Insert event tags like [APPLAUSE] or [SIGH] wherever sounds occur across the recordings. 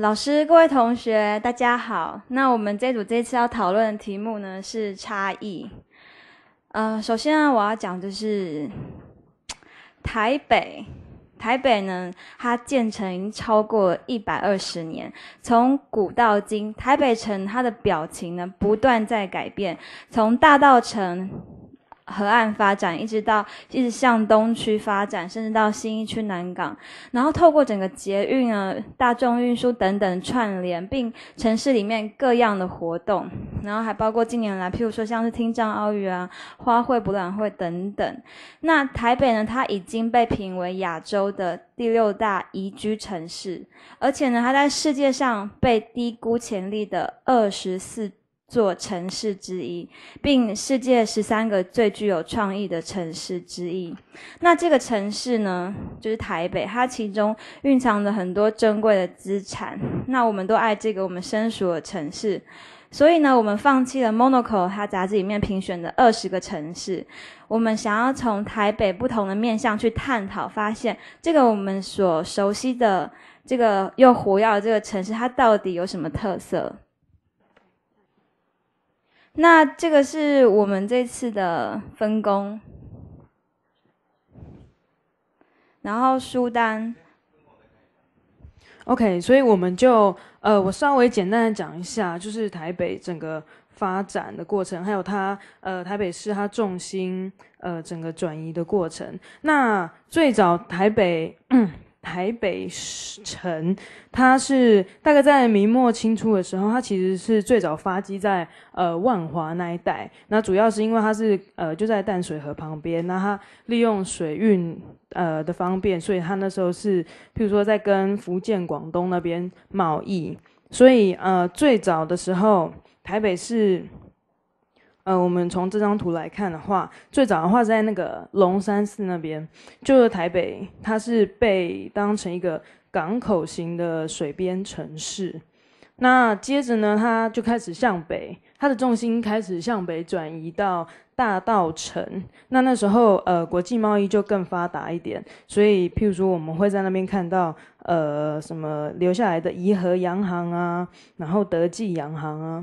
老师，各位同学，大家好。那我们这组这次要讨论的题目呢是差异。呃，首先我要讲就是台北，台北呢，它建成已经超过一百二十年，从古到今，台北城它的表情呢不断在改变，从大到城。河岸发展一直到一直向东区发展，甚至到新一区南港，然后透过整个捷运啊、大众运输等等串联，并城市里面各样的活动，然后还包括近年来，譬如说像是听障奥运啊、花卉博览会等等。那台北呢，它已经被评为亚洲的第六大宜居城市，而且呢，它在世界上被低估潜力的二十四。座城市之一，并世界十三个最具有创意的城市之一。那这个城市呢，就是台北，它其中蕴藏着很多珍贵的资产。那我们都爱这个我们身处的城市，所以呢，我们放弃了 Monocle 它杂志里面评选的二十个城市，我们想要从台北不同的面向去探讨，发现这个我们所熟悉的这个又火药这个城市，它到底有什么特色？那这个是我们这次的分工，然后书单。OK，所以我们就呃，我稍微简单的讲一下，就是台北整个发展的过程，还有它呃，台北市它重心呃整个转移的过程。那最早台北。台北城，它是大概在明末清初的时候，它其实是最早发迹在呃万华那一带。那主要是因为它是呃就在淡水河旁边，那它利用水运呃的方便，所以它那时候是譬如说在跟福建、广东那边贸易，所以呃最早的时候，台北是。呃，我们从这张图来看的话，最早的话在那个龙山寺那边，就是台北，它是被当成一个港口型的水边城市。那接着呢，它就开始向北，它的重心开始向北转移到大道城。那那时候，呃，国际贸易就更发达一点，所以譬如说，我们会在那边看到，呃，什么留下来的怡和洋行啊，然后德记洋行啊。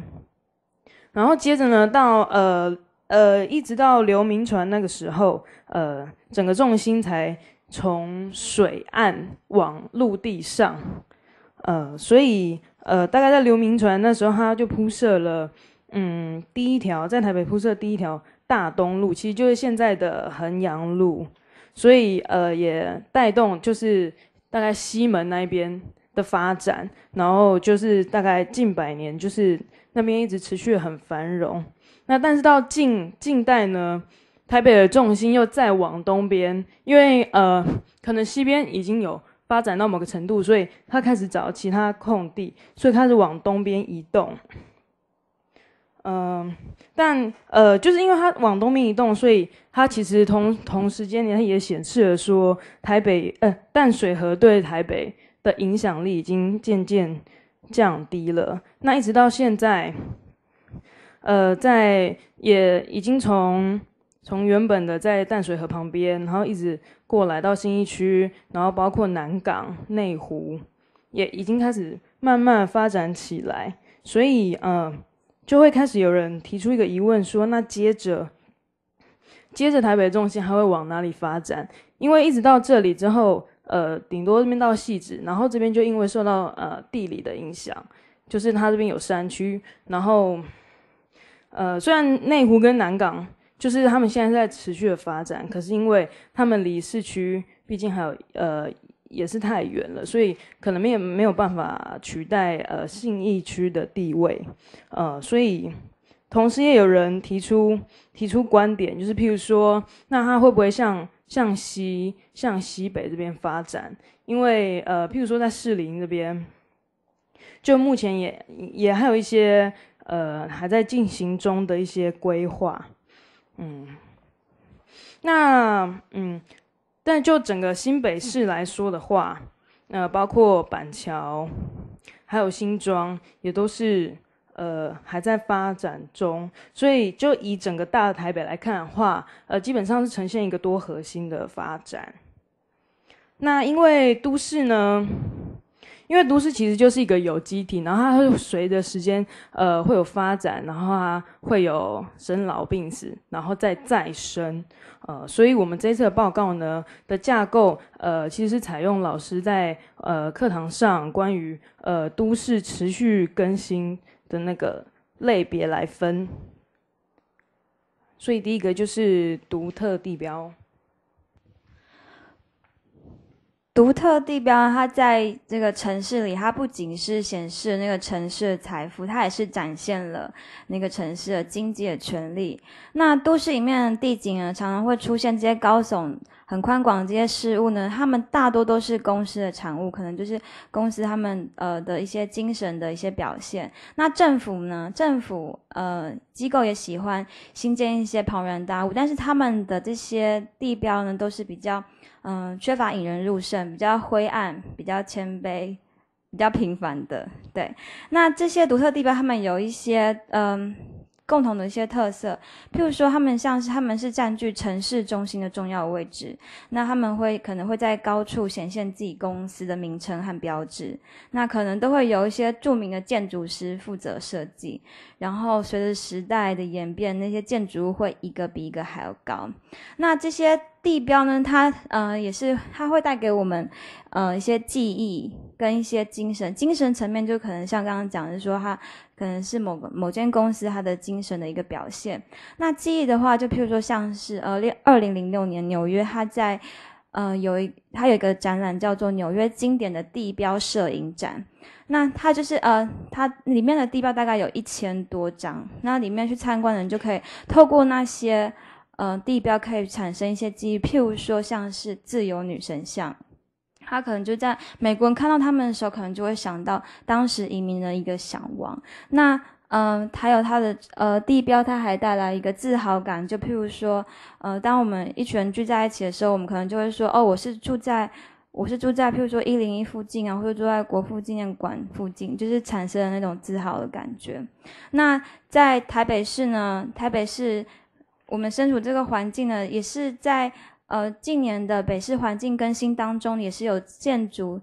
然后接着呢，到呃呃，一直到刘铭传那个时候，呃，整个重心才从水岸往陆地上，呃，所以呃，大概在刘铭传那时候，他就铺设了嗯，第一条在台北铺设第一条大东路，其实就是现在的衡阳路，所以呃，也带动就是大概西门那边的发展，然后就是大概近百年就是。那边一直持续很繁荣，那但是到近近代呢，台北的重心又再往东边，因为呃可能西边已经有发展到某个程度，所以它开始找其他空地，所以开始往东边移动。嗯，但呃就是因为它往东边移动，所以它其实同同时间里它也显示了说，台北呃淡水河对台北的影响力已经渐渐。降低了，那一直到现在，呃，在也已经从从原本的在淡水河旁边，然后一直过来到新一区，然后包括南港、内湖，也已经开始慢慢发展起来。所以，呃，就会开始有人提出一个疑问，说那接着接着台北中心还会往哪里发展？因为一直到这里之后。呃，顶多这边到细致，然后这边就因为受到呃地理的影响，就是它这边有山区，然后，呃，虽然内湖跟南港，就是他们现在在持续的发展，可是因为他们离市区毕竟还有呃也是太远了，所以可能没有没有办法取代呃信义区的地位，呃，所以同时也有人提出提出观点，就是譬如说，那它会不会像？向西、向西北这边发展，因为呃，譬如说在士林这边，就目前也也还有一些呃还在进行中的一些规划，嗯，那嗯，但就整个新北市来说的话，呃，包括板桥，还有新庄，也都是。呃，还在发展中，所以就以整个大的台北来看的话，呃，基本上是呈现一个多核心的发展。那因为都市呢，因为都市其实就是一个有机体，然后它会随着时间，呃，会有发展，然后它会有生老病死，然后再再生，呃，所以我们这次的报告呢的架构，呃，其实是采用老师在呃课堂上关于呃都市持续更新。的那个类别来分，所以第一个就是独特地标。独特地标，它在这个城市里，它不仅是显示那个城市的财富，它也是展现了那个城市的经济的权利。那都市里面的地景啊，常常会出现这些高耸。很宽广，这些事物呢，他们大多都是公司的产物，可能就是公司他们呃的一些精神的一些表现。那政府呢，政府呃机构也喜欢新建一些庞然大物，但是他们的这些地标呢，都是比较嗯缺乏引人入胜，比较灰暗，比较谦卑，比较平凡的。对，那这些独特地标，他们有一些嗯。共同的一些特色，譬如说，他们像是他们是占据城市中心的重要位置，那他们会可能会在高处显现自己公司的名称和标志，那可能都会有一些著名的建筑师负责设计，然后随着时代的演变，那些建筑物会一个比一个还要高，那这些。地标呢，它呃也是它会带给我们呃一些记忆跟一些精神，精神层面就可能像刚刚讲，的说它可能是某个某间公司它的精神的一个表现。那记忆的话，就譬如说像是呃六二零零六年纽约，它在呃有一它有一个展览叫做纽约经典的地标摄影展，那它就是呃它里面的地标大概有一千多张，那里面去参观的人就可以透过那些。嗯，地标可以产生一些记忆，譬如说像是自由女神像，它可能就在美国人看到他们的时候，可能就会想到当时移民的一个向往。那嗯，还有它的呃地标，它还带来一个自豪感。就譬如说，呃，当我们一群人聚在一起的时候，我们可能就会说，哦，我是住在，我是住在譬如说一零一附近啊，或者住在国父纪念馆附近，就是产生了那种自豪的感觉。那在台北市呢，台北市。我们身处这个环境呢，也是在呃近年的北市环境更新当中，也是有建筑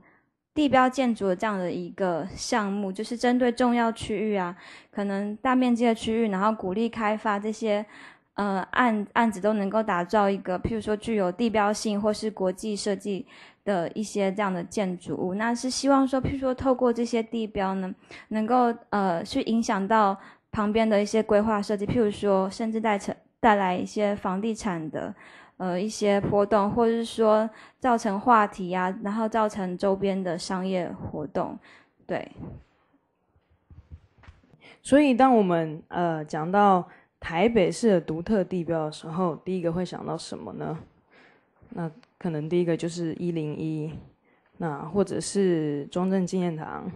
地标建筑的这样的一个项目，就是针对重要区域啊，可能大面积的区域，然后鼓励开发这些呃案案子都能够打造一个，譬如说具有地标性或是国际设计的一些这样的建筑物。那是希望说，譬如说透过这些地标呢，能够呃去影响到旁边的一些规划设计，譬如说甚至在城。带来一些房地产的，呃，一些波动，或者是说造成话题啊，然后造成周边的商业活动，对。所以，当我们呃讲到台北市的独特地标的时候，第一个会想到什么呢？那可能第一个就是一零一，那或者是中正纪念堂，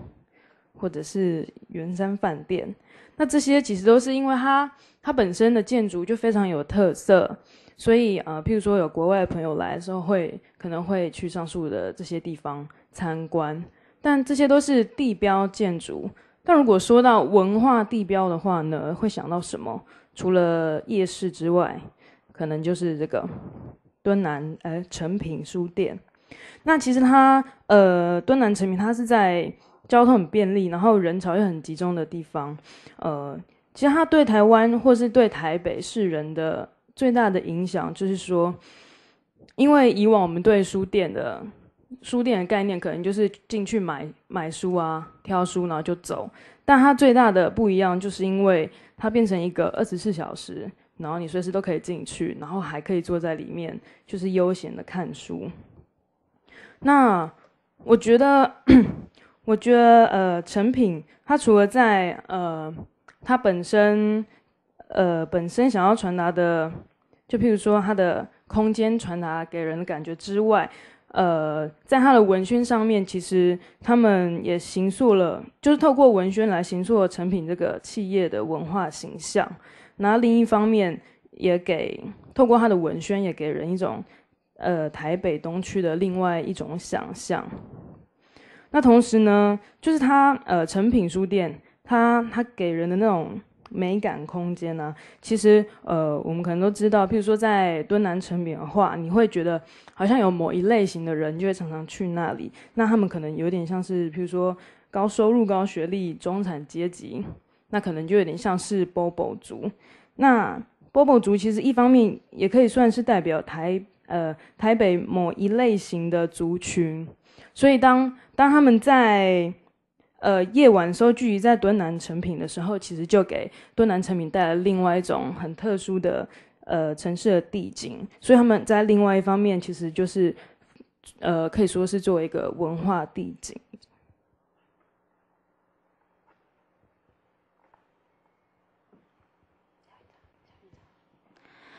或者是圆山饭店。那这些其实都是因为它。它本身的建筑就非常有特色，所以呃，譬如说有国外朋友来的时候，会可能会去上述的这些地方参观。但这些都是地标建筑。但如果说到文化地标的话呢，会想到什么？除了夜市之外，可能就是这个敦南呃诚品书店。那其实它呃敦南诚品，它是在交通很便利，然后人潮又很集中的地方，呃。其实它对台湾，或是对台北市人的最大的影响，就是说，因为以往我们对书店的书店的概念，可能就是进去买买书啊，挑书然后就走。但它最大的不一样，就是因为它变成一个二十四小时，然后你随时都可以进去，然后还可以坐在里面，就是悠闲的看书。那我觉得，[CLEARS THROAT] 我觉得呃，成品它除了在呃。它本身，呃，本身想要传达的，就譬如说它的空间传达给人的感觉之外，呃，在它的文宣上面，其实他们也形塑了，就是透过文宣来形塑成品这个企业的文化形象。那另一方面，也给透过他的文宣，也给人一种，呃，台北东区的另外一种想象。那同时呢，就是他呃成品书店。它它给人的那种美感空间呢，其实呃，我们可能都知道，譬如说在敦南城北的话，你会觉得好像有某一类型的人就会常常去那里，那他们可能有点像是譬如说高收入、高学历中产阶级，那可能就有点像是 BOBO 族。那 BOBO 族其实一方面也可以算是代表台呃台北某一类型的族群，所以当当他们在呃，夜晚收聚集在敦南成品的时候，其实就给敦南成品带来另外一种很特殊的呃城市的地景，所以他们在另外一方面，其实就是呃可以说是作为一个文化地景。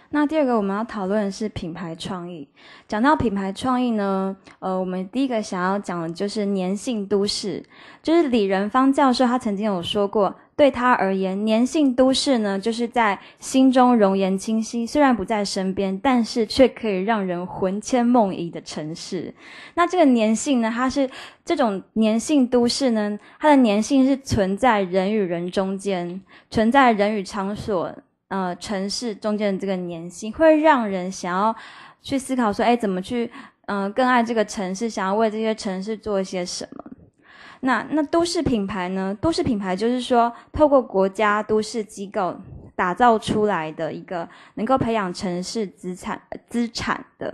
那第二个我们要讨论的是品牌创意。讲到品牌创意呢，呃，我们第一个想要讲的就是粘性都市。就是李仁芳教授他曾经有说过，对他而言，粘性都市呢，就是在心中容颜清晰，虽然不在身边，但是却可以让人魂牵梦萦的城市。那这个粘性呢，它是这种粘性都市呢，它的粘性是存在人与人中间，存在人与场所。呃，城市中间的这个粘性会让人想要去思考说，哎，怎么去嗯更爱这个城市，想要为这些城市做一些什么？那那都市品牌呢？都市品牌就是说，透过国家都市机构打造出来的一个能够培养城市资产资产的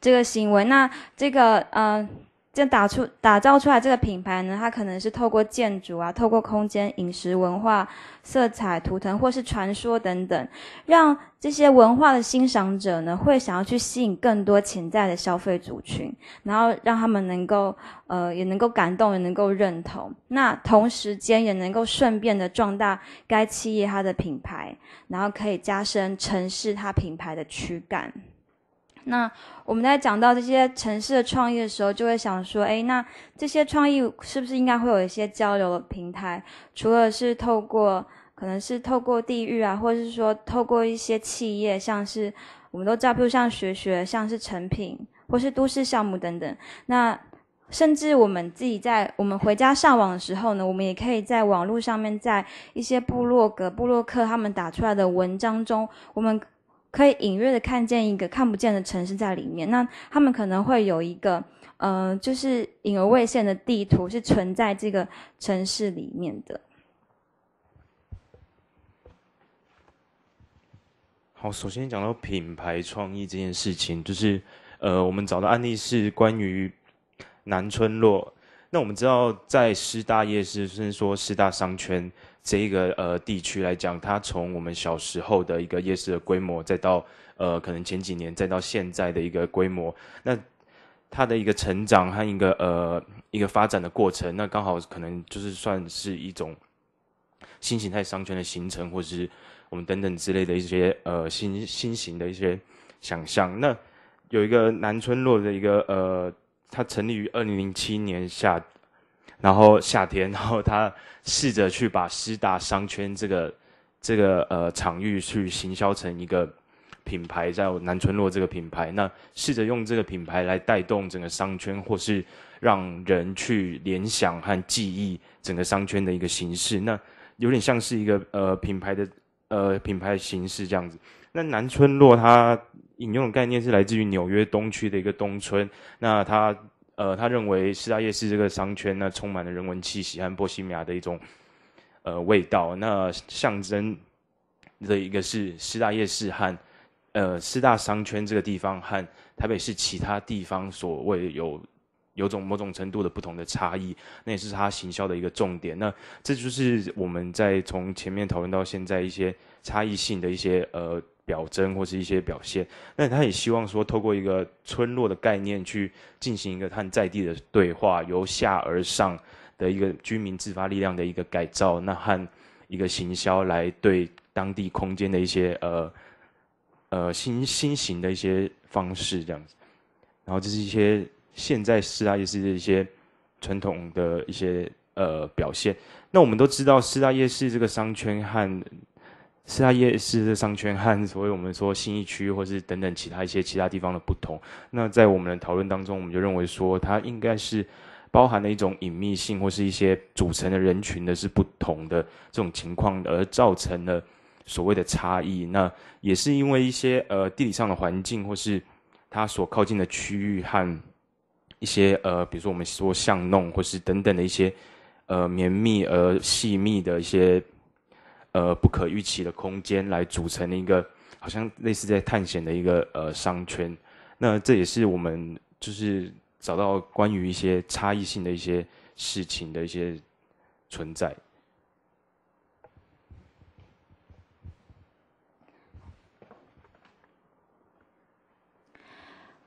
这个行为。那这个呃。这打出、打造出来这个品牌呢，它可能是透过建筑啊、透过空间、饮食、文化、色彩、图腾或是传说等等，让这些文化的欣赏者呢，会想要去吸引更多潜在的消费族群，然后让他们能够，呃，也能够感动，也能够认同。那同时间也能够顺便的壮大该企业它的品牌，然后可以加深城市它品牌的驱感。那我们在讲到这些城市的创意的时候，就会想说，哎，那这些创意是不是应该会有一些交流的平台？除了是透过，可能是透过地域啊，或者是说透过一些企业，像是我们都比如像学学，像是成品或是都市项目等等。那甚至我们自己在我们回家上网的时候呢，我们也可以在网络上面，在一些部落格、部落客他们打出来的文章中，我们。可以隐约的看见一个看不见的城市在里面，那他们可能会有一个，嗯，就是隐而未现的地图是存在这个城市里面的。好，首先讲到品牌创意这件事情，就是，呃，我们找的案例是关于南村落，那我们知道在师大夜市，甚至说师大商圈。这一个呃地区来讲，它从我们小时候的一个夜市的规模，再到呃可能前几年，再到现在的一个规模，那它的一个成长和一个呃一个发展的过程，那刚好可能就是算是一种新形态商圈的形成，或是我们等等之类的一些呃新新型的一些想象。那有一个南村落的一个呃，它成立于二零零七年夏。然后夏天，[LAUGHS] 然后他试着去把师大商圈这个这个呃场域去行销成一个品牌，在南村落这个品牌，那试着用这个品牌来带动整个商圈，或是让人去联想和记忆整个商圈的一个形式，那有点像是一个呃品牌的呃品牌形式这样子。那南村落它引用的概念是来自于纽约东区的一个东村，那它。呃，他认为四大夜市这个商圈呢，充满了人文气息和波西米亚的一种呃味道。那象征的一个是四大夜市和呃四大商圈这个地方和台北市其他地方所谓有有种某种程度的不同的差异，那也是他行销的一个重点。那这就是我们在从前面讨论到现在一些差异性的一些呃。表征或是一些表现，那他也希望说，透过一个村落的概念去进行一个和在地的对话，由下而上的一个居民自发力量的一个改造，那和一个行销来对当地空间的一些呃呃新新型的一些方式这样子。然后这是一些现在四大夜市的一些传统的一些呃表现。那我们都知道四大夜市这个商圈和。是它夜市的商圈和所谓我们说新一区或是等等其他一些其他地方的不同。那在我们的讨论当中，我们就认为说它应该是包含了一种隐秘性或是一些组成的人群的是不同的这种情况，而造成了所谓的差异。那也是因为一些呃地理上的环境或是它所靠近的区域和一些呃比如说我们说巷弄或是等等的一些呃绵密而细密的一些。呃，不可预期的空间来组成一个，好像类似在探险的一个呃商圈。那这也是我们就是找到关于一些差异性的一些事情的一些存在。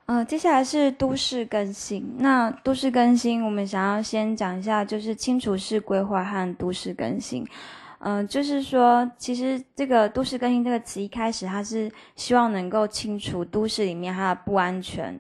嗯，接下来是都市更新。那都市更新，我们想要先讲一下，就是清除式规划和都市更新。嗯，就是说，其实这个“都市更新”这个词一开始，它是希望能够清除都市里面它的不安全、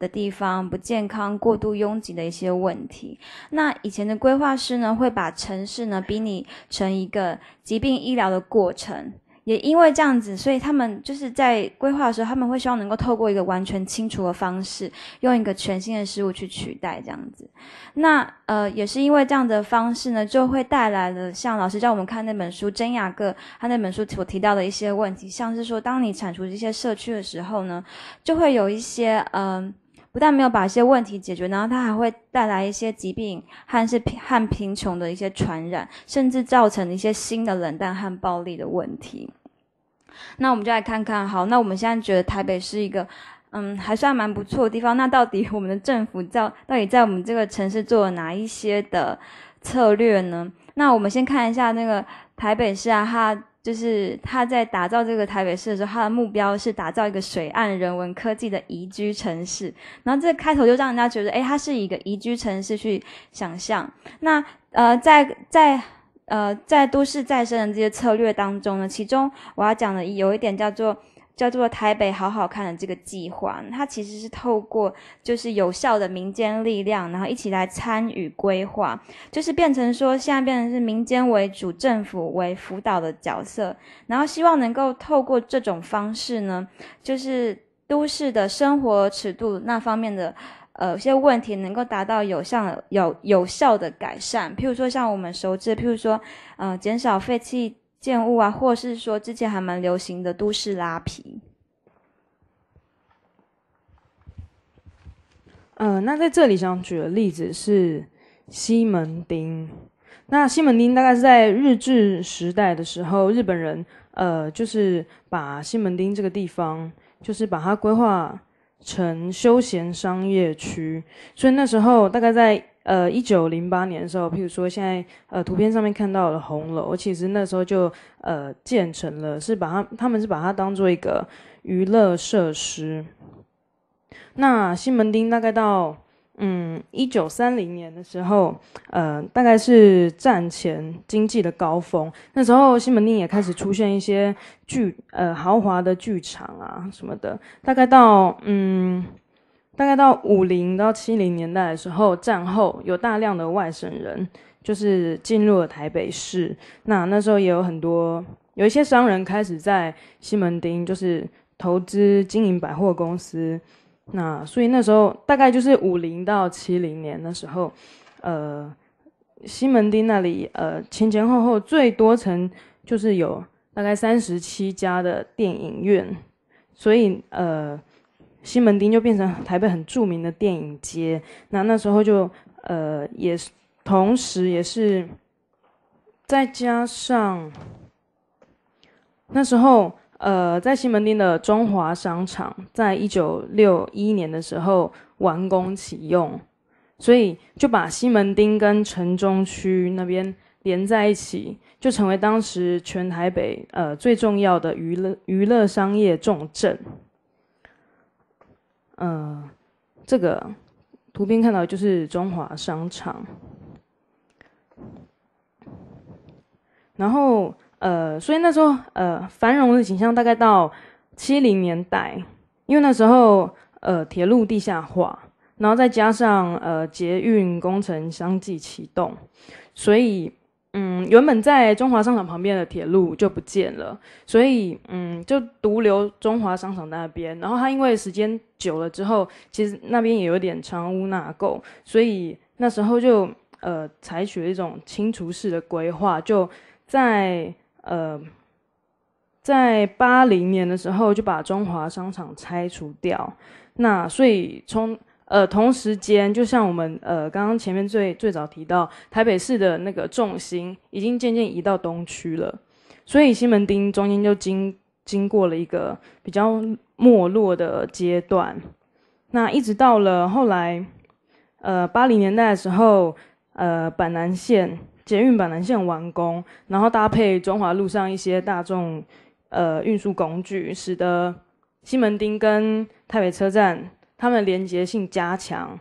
的地方、不健康、过度拥挤的一些问题。那以前的规划师呢，会把城市呢比拟成一个疾病医疗的过程。也因为这样子，所以他们就是在规划的时候，他们会希望能够透过一个完全清除的方式，用一个全新的事物去取代这样子。那呃，也是因为这样的方式呢，就会带来了像老师叫我们看那本书《真雅各》他那本书所提到的一些问题，像是说，当你铲除这些社区的时候呢，就会有一些嗯。不但没有把一些问题解决，然后它还会带来一些疾病和是和贫穷的一些传染，甚至造成一些新的冷淡和暴力的问题。那我们就来看看，好，那我们现在觉得台北是一个，嗯，还算蛮不错的地方。那到底我们的政府造，到底在我们这个城市做了哪一些的策略呢？那我们先看一下那个台北市啊，它。就是他在打造这个台北市的时候，他的目标是打造一个水岸人文科技的宜居城市。然后这开头就让人家觉得，哎，它是一个宜居城市去想象。那呃，在在呃在都市再生的这些策略当中呢，其中我要讲的有一点叫做。叫做台北好好看的这个计划，它其实是透过就是有效的民间力量，然后一起来参与规划，就是变成说现在变成是民间为主，政府为辅导的角色，然后希望能够透过这种方式呢，就是都市的生活尺度那方面的呃有些问题能够达到有效有有效的改善，譬如说像我们熟知，譬如说呃减少废弃建物啊，或是说之前还蛮流行的都市拉皮。嗯，那在这里想举的例子是西门町。那西门町大概是在日治时代的时候，日本人呃，就是把西门町这个地方，就是把它规划成休闲商业区，所以那时候大概在。呃，一九零八年的时候，譬如说现在呃图片上面看到的红楼，其实那时候就呃建成了，是把它他们是把它当做一个娱乐设施。那西门町大概到嗯一九三零年的时候，呃大概是战前经济的高峰，那时候西门町也开始出现一些剧呃豪华的剧场啊什么的，大概到嗯。大概到五零到七零年代的时候，战后有大量的外省人就是进入了台北市。那那时候也有很多有一些商人开始在西门町就是投资经营百货公司。那所以那时候大概就是五零到七零年的时候，呃，西门町那里呃前前后后最多层就是有大概三十七家的电影院。所以呃。西门町就变成台北很著名的电影街，那那时候就，呃，也是，同时也是，再加上，那时候，呃，在西门町的中华商场，在一九六一年的时候完工启用，所以就把西门町跟城中区那边连在一起，就成为当时全台北，呃，最重要的娱乐娱乐商业重镇。呃，这个图片看到就是中华商场，然后呃，所以那时候呃繁荣的景象大概到七零年代，因为那时候呃铁路地下化，然后再加上呃捷运工程相继启动，所以。嗯，原本在中华商场旁边的铁路就不见了，所以嗯，就独留中华商场那边。然后它因为时间久了之后，其实那边也有点藏污纳垢，所以那时候就呃采取了一种清除式的规划，就在呃在八零年的时候就把中华商场拆除掉。那所以从呃，同时间，就像我们呃刚刚前面最最早提到，台北市的那个重心已经渐渐移到东区了，所以西门町中间就经经过了一个比较没落的阶段。那一直到了后来，呃八零年代的时候，呃板南线捷运板南线完工，然后搭配中华路上一些大众，呃运输工具，使得西门町跟台北车站。他们连结性加强，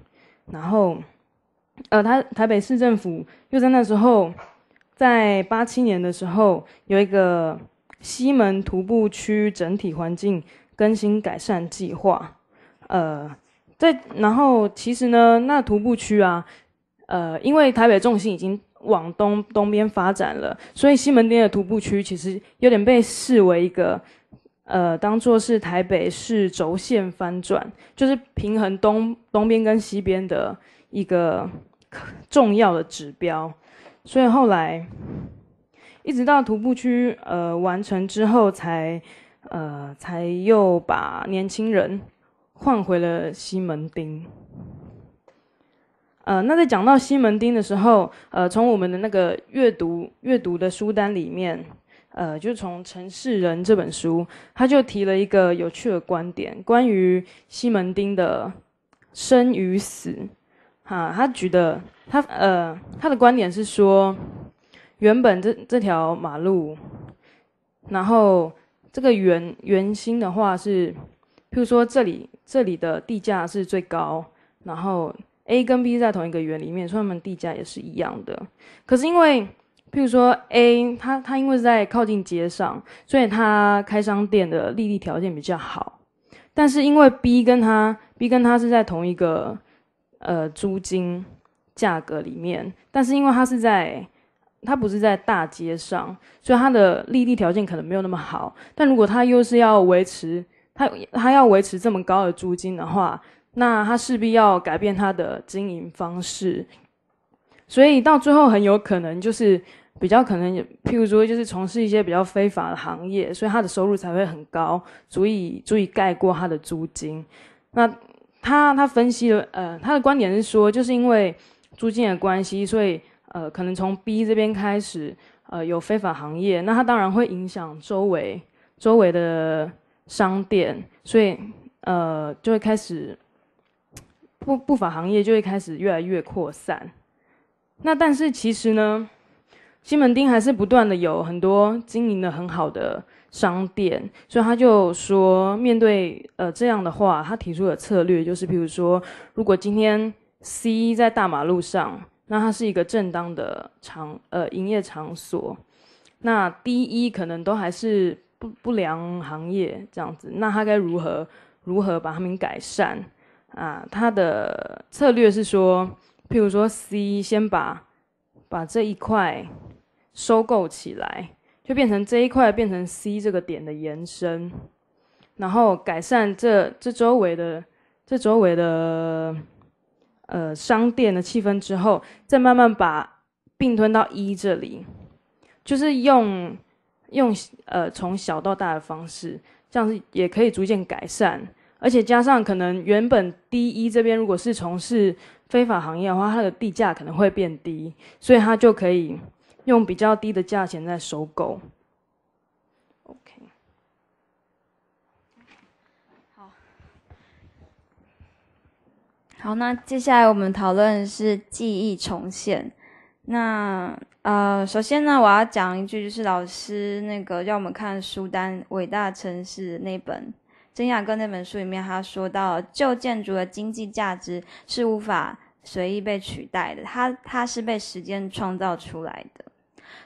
然后，呃，他台北市政府又在那时候，在八七年的时候有一个西门徒步区整体环境更新改善计划，呃，在然后其实呢，那徒步区啊，呃，因为台北重心已经往东东边发展了，所以西门町的徒步区其实有点被视为一个。呃，当做是台北市轴线翻转，就是平衡东东边跟西边的一个重要的指标，所以后来一直到徒步区呃完成之后，才呃才又把年轻人换回了西门町。呃，那在讲到西门町的时候，呃，从我们的那个阅读阅读的书单里面。呃，就从《城市人》这本书，他就提了一个有趣的观点，关于西门町的生与死。哈，他举的他呃，他的观点是说，原本这这条马路，然后这个圆圆心的话是，譬如说这里这里的地价是最高，然后 A 跟 B 在同一个圆里面，所以他们地价也是一样的。可是因为譬如说，A 他他因为是在靠近街上，所以他开商店的利益条件比较好。但是因为 B 跟他 B 跟他是在同一个呃租金价格里面，但是因为他是在他不是在大街上，所以他的利益条件可能没有那么好。但如果他又是要维持他他要维持这么高的租金的话，那他势必要改变他的经营方式。所以到最后很有可能就是。比较可能有，譬如说就是从事一些比较非法的行业，所以他的收入才会很高，足以足以盖过他的租金。那他他分析了，呃，他的观点是说，就是因为租金的关系，所以呃，可能从 B 这边开始，呃，有非法行业，那他当然会影响周围周围的商店，所以呃，就会开始不不法行业就会开始越来越扩散。那但是其实呢？西门町还是不断的有很多经营的很好的商店，所以他就说面对呃这样的话，他提出的策略就是，譬如说如果今天 C 在大马路上，那它是一个正当的场呃营业场所，那 D 一可能都还是不不良行业这样子，那他该如何如何把他们改善啊？他的策略是说，譬如说 C 先把把这一块。收购起来，就变成这一块变成 C 这个点的延伸，然后改善这这周围的这周围的呃商店的气氛之后，再慢慢把并吞到一这里，就是用用呃从小到大的方式，这样子也可以逐渐改善，而且加上可能原本 D 一这边如果是从事非法行业的话，它的地价可能会变低，所以它就可以。用比较低的价钱在收购。OK，好，好，那接下来我们讨论是记忆重现。那呃，首先呢，我要讲一句，就是老师那个让我们看书单《伟大城市》那本真亚哥那本书里面，他说到旧建筑的经济价值是无法随意被取代的，它它是被时间创造出来的。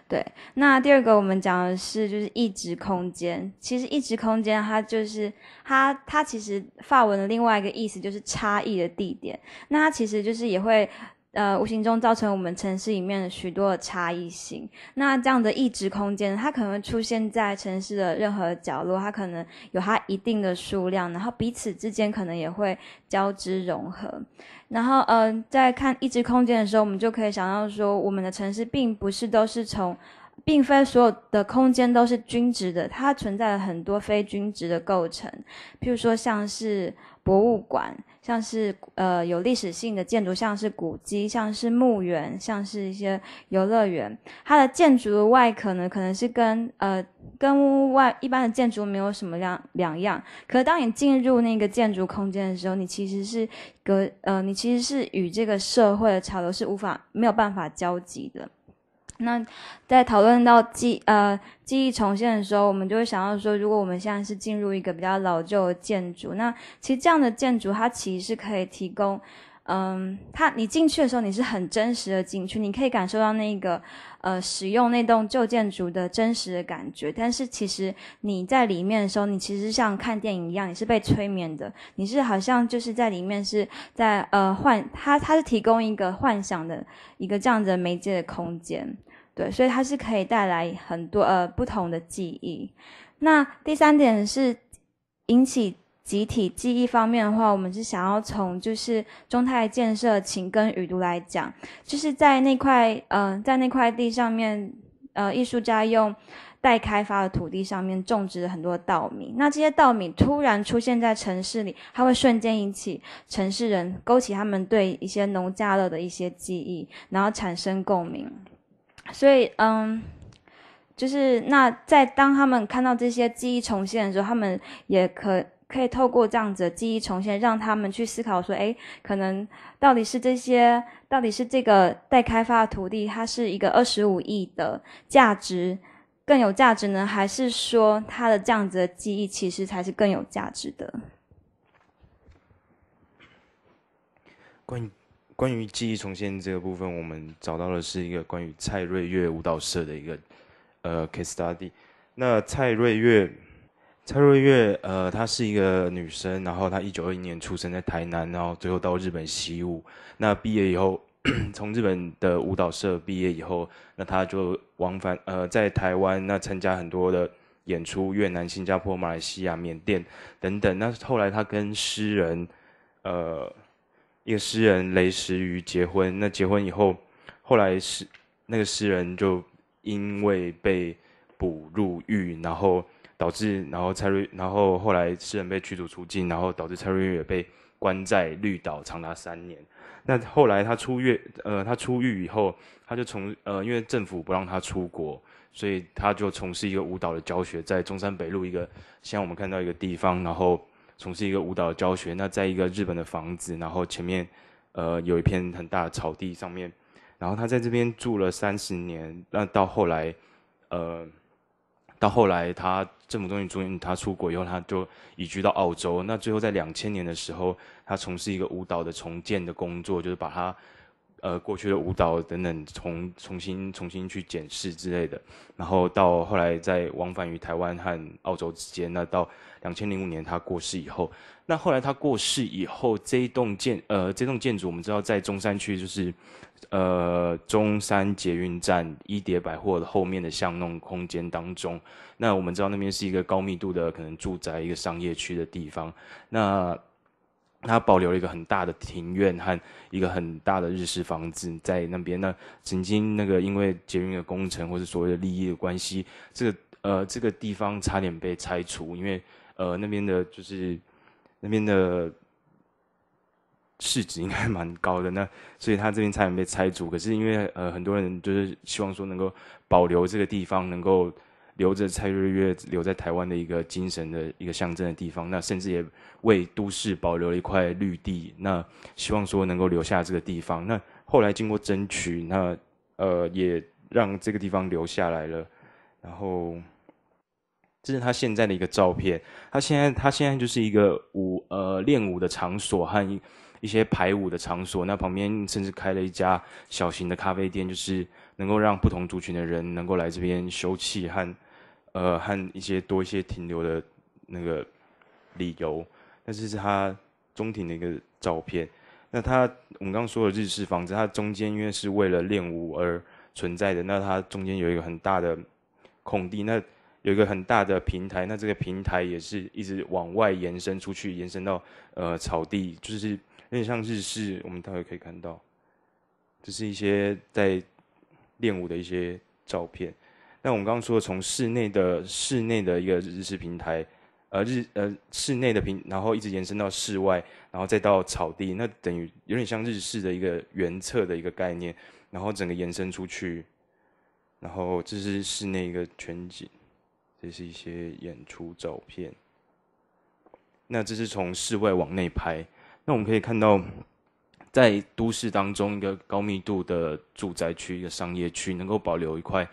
对，那第二个我们讲的是就是一直空间，其实一直空间它就是它它其实发文的另外一个意思就是差异的地点，那它其实就是也会。呃，无形中造成我们城市里面的许多的差异性。那这样的异质空间，它可能会出现在城市的任何角落，它可能有它一定的数量，然后彼此之间可能也会交织融合。然后，呃，在看异质空间的时候，我们就可以想到说，我们的城市并不是都是从，并非所有的空间都是均值的，它存在了很多非均值的构成，譬如说像是博物馆。像是呃有历史性的建筑，像是古迹，像是墓园，像是一些游乐园，它的建筑的外壳呢，可能是跟呃跟屋外一般的建筑没有什么两两样。可是当你进入那个建筑空间的时候，你其实是隔呃，你其实是与这个社会的潮流是无法没有办法交集的。那在讨论到记呃记忆重现的时候，我们就会想到说，如果我们现在是进入一个比较老旧的建筑，那其实这样的建筑它其实是可以提供，嗯，它你进去的时候你是很真实的进去，你可以感受到那个呃使用那栋旧建筑的真实的感觉。但是其实你在里面的时候，你其实像看电影一样，你是被催眠的，你是好像就是在里面是在呃幻，它它是提供一个幻想的一个这样的媒介的空间。对，所以它是可以带来很多呃不同的记忆。那第三点是引起集体记忆方面的话，我们是想要从就是中泰建设情根语都来讲，就是在那块嗯在那块地上面呃艺术家用待开发的土地上面种植了很多稻米，那这些稻米突然出现在城市里，它会瞬间引起城市人勾起他们对一些农家乐的一些记忆，然后产生共鸣。所以，嗯，就是那在当他们看到这些记忆重现的时候，他们也可可以透过这样子的记忆重现，让他们去思考说，哎，可能到底是这些，到底是这个待开发的土地，它是一个二十五亿的价值，更有价值呢，还是说他的这样子的记忆，其实才是更有价值的？关于关于记忆重现这个部分，我们找到的是一个关于蔡瑞月舞蹈社的一个呃 case study。那蔡瑞月，蔡瑞月呃，她是一个女生，然后她一九二一年出生在台南，然后最后到日本习武。那毕业以后，[CLEARS THROAT] 从日本的舞蹈社毕业以后，那她就往返呃在台湾，那参加很多的演出，越南、新加坡、马来西亚、缅甸等等。那后来她跟诗人呃。一个诗人雷石瑜结婚，那结婚以后，后来是那个诗人就因为被捕入狱，然后导致，然后蔡瑞，然后后来诗人被驱逐出境，然后导致蔡瑞也被关在绿岛长达三年。那后来他出狱，呃，他出狱以后，他就从呃，因为政府不让他出国，所以他就从事一个舞蹈的教学，在中山北路一个像我们看到一个地方，然后。从事一个舞蹈教学，那在一个日本的房子，然后前面，呃，有一片很大的草地上面，然后他在这边住了三十年，那到后来，呃，到后来他这么多年终于他出国以后，他就移居到澳洲，那最后在两千年的时候，他从事一个舞蹈的重建的工作，就是把他。呃，过去的舞蹈等等，从重新、重新去检视之类的，然后到后来再往返于台湾和澳洲之间。那到两千零五年他过世以后，那后来他过世以后，这一栋建呃，这栋建筑我们知道在中山区，就是呃中山捷运站一叠百货后面的巷弄空间当中。那我们知道那边是一个高密度的可能住宅一个商业区的地方。那它保留了一个很大的庭院和一个很大的日式房子在那边呢。曾经那个因为捷运的工程或者所谓的利益的关系，这个呃这个地方差点被拆除，因为呃那边的就是那边的市值应该蛮高的，那所以它这边差点被拆除。可是因为呃很多人就是希望说能够保留这个地方，能够。留着蔡瑞月留在台湾的一个精神的一个象征的地方，那甚至也为都市保留了一块绿地。那希望说能够留下这个地方。那后来经过争取，那呃也让这个地方留下来了。然后这是他现在的一个照片。他现在他现在就是一个舞呃练舞的场所和一一些排舞的场所。那旁边甚至开了一家小型的咖啡店，就是能够让不同族群的人能够来这边休憩和。呃，和一些多一些停留的那个理由，但是他中庭的一个照片。那他我们刚说的日式房子，它中间因为是为了练舞而存在的，那它中间有一个很大的空地，那有一个很大的平台，那这个平台也是一直往外延伸出去，延伸到呃草地，就是有点像日式，我们待会可以看到，这是一些在练舞的一些照片。那我们刚刚说，从室内的室内的一个日式平台，呃，日呃室内的平，然后一直延伸到室外，然后再到草地，那等于有点像日式的一个原册的一个概念，然后整个延伸出去，然后这是室内一个全景，这是一些演出照片。那这是从室外往内拍，那我们可以看到，在都市当中一个高密度的住宅区、一个商业区，能够保留一块。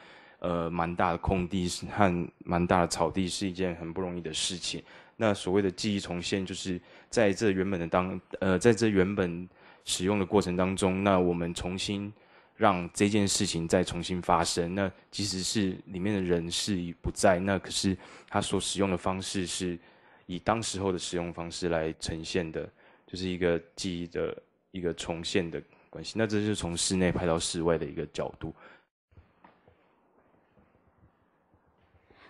呃，蛮大的空地和蛮大的草地是一件很不容易的事情。那所谓的记忆重现，就是在这原本的当呃，在这原本使用的过程当中，那我们重新让这件事情再重新发生。那即使是里面的人是已不在，那可是他所使用的方式是以当时候的使用方式来呈现的，就是一个记忆的一个重现的关系。那这是从室内拍到室外的一个角度。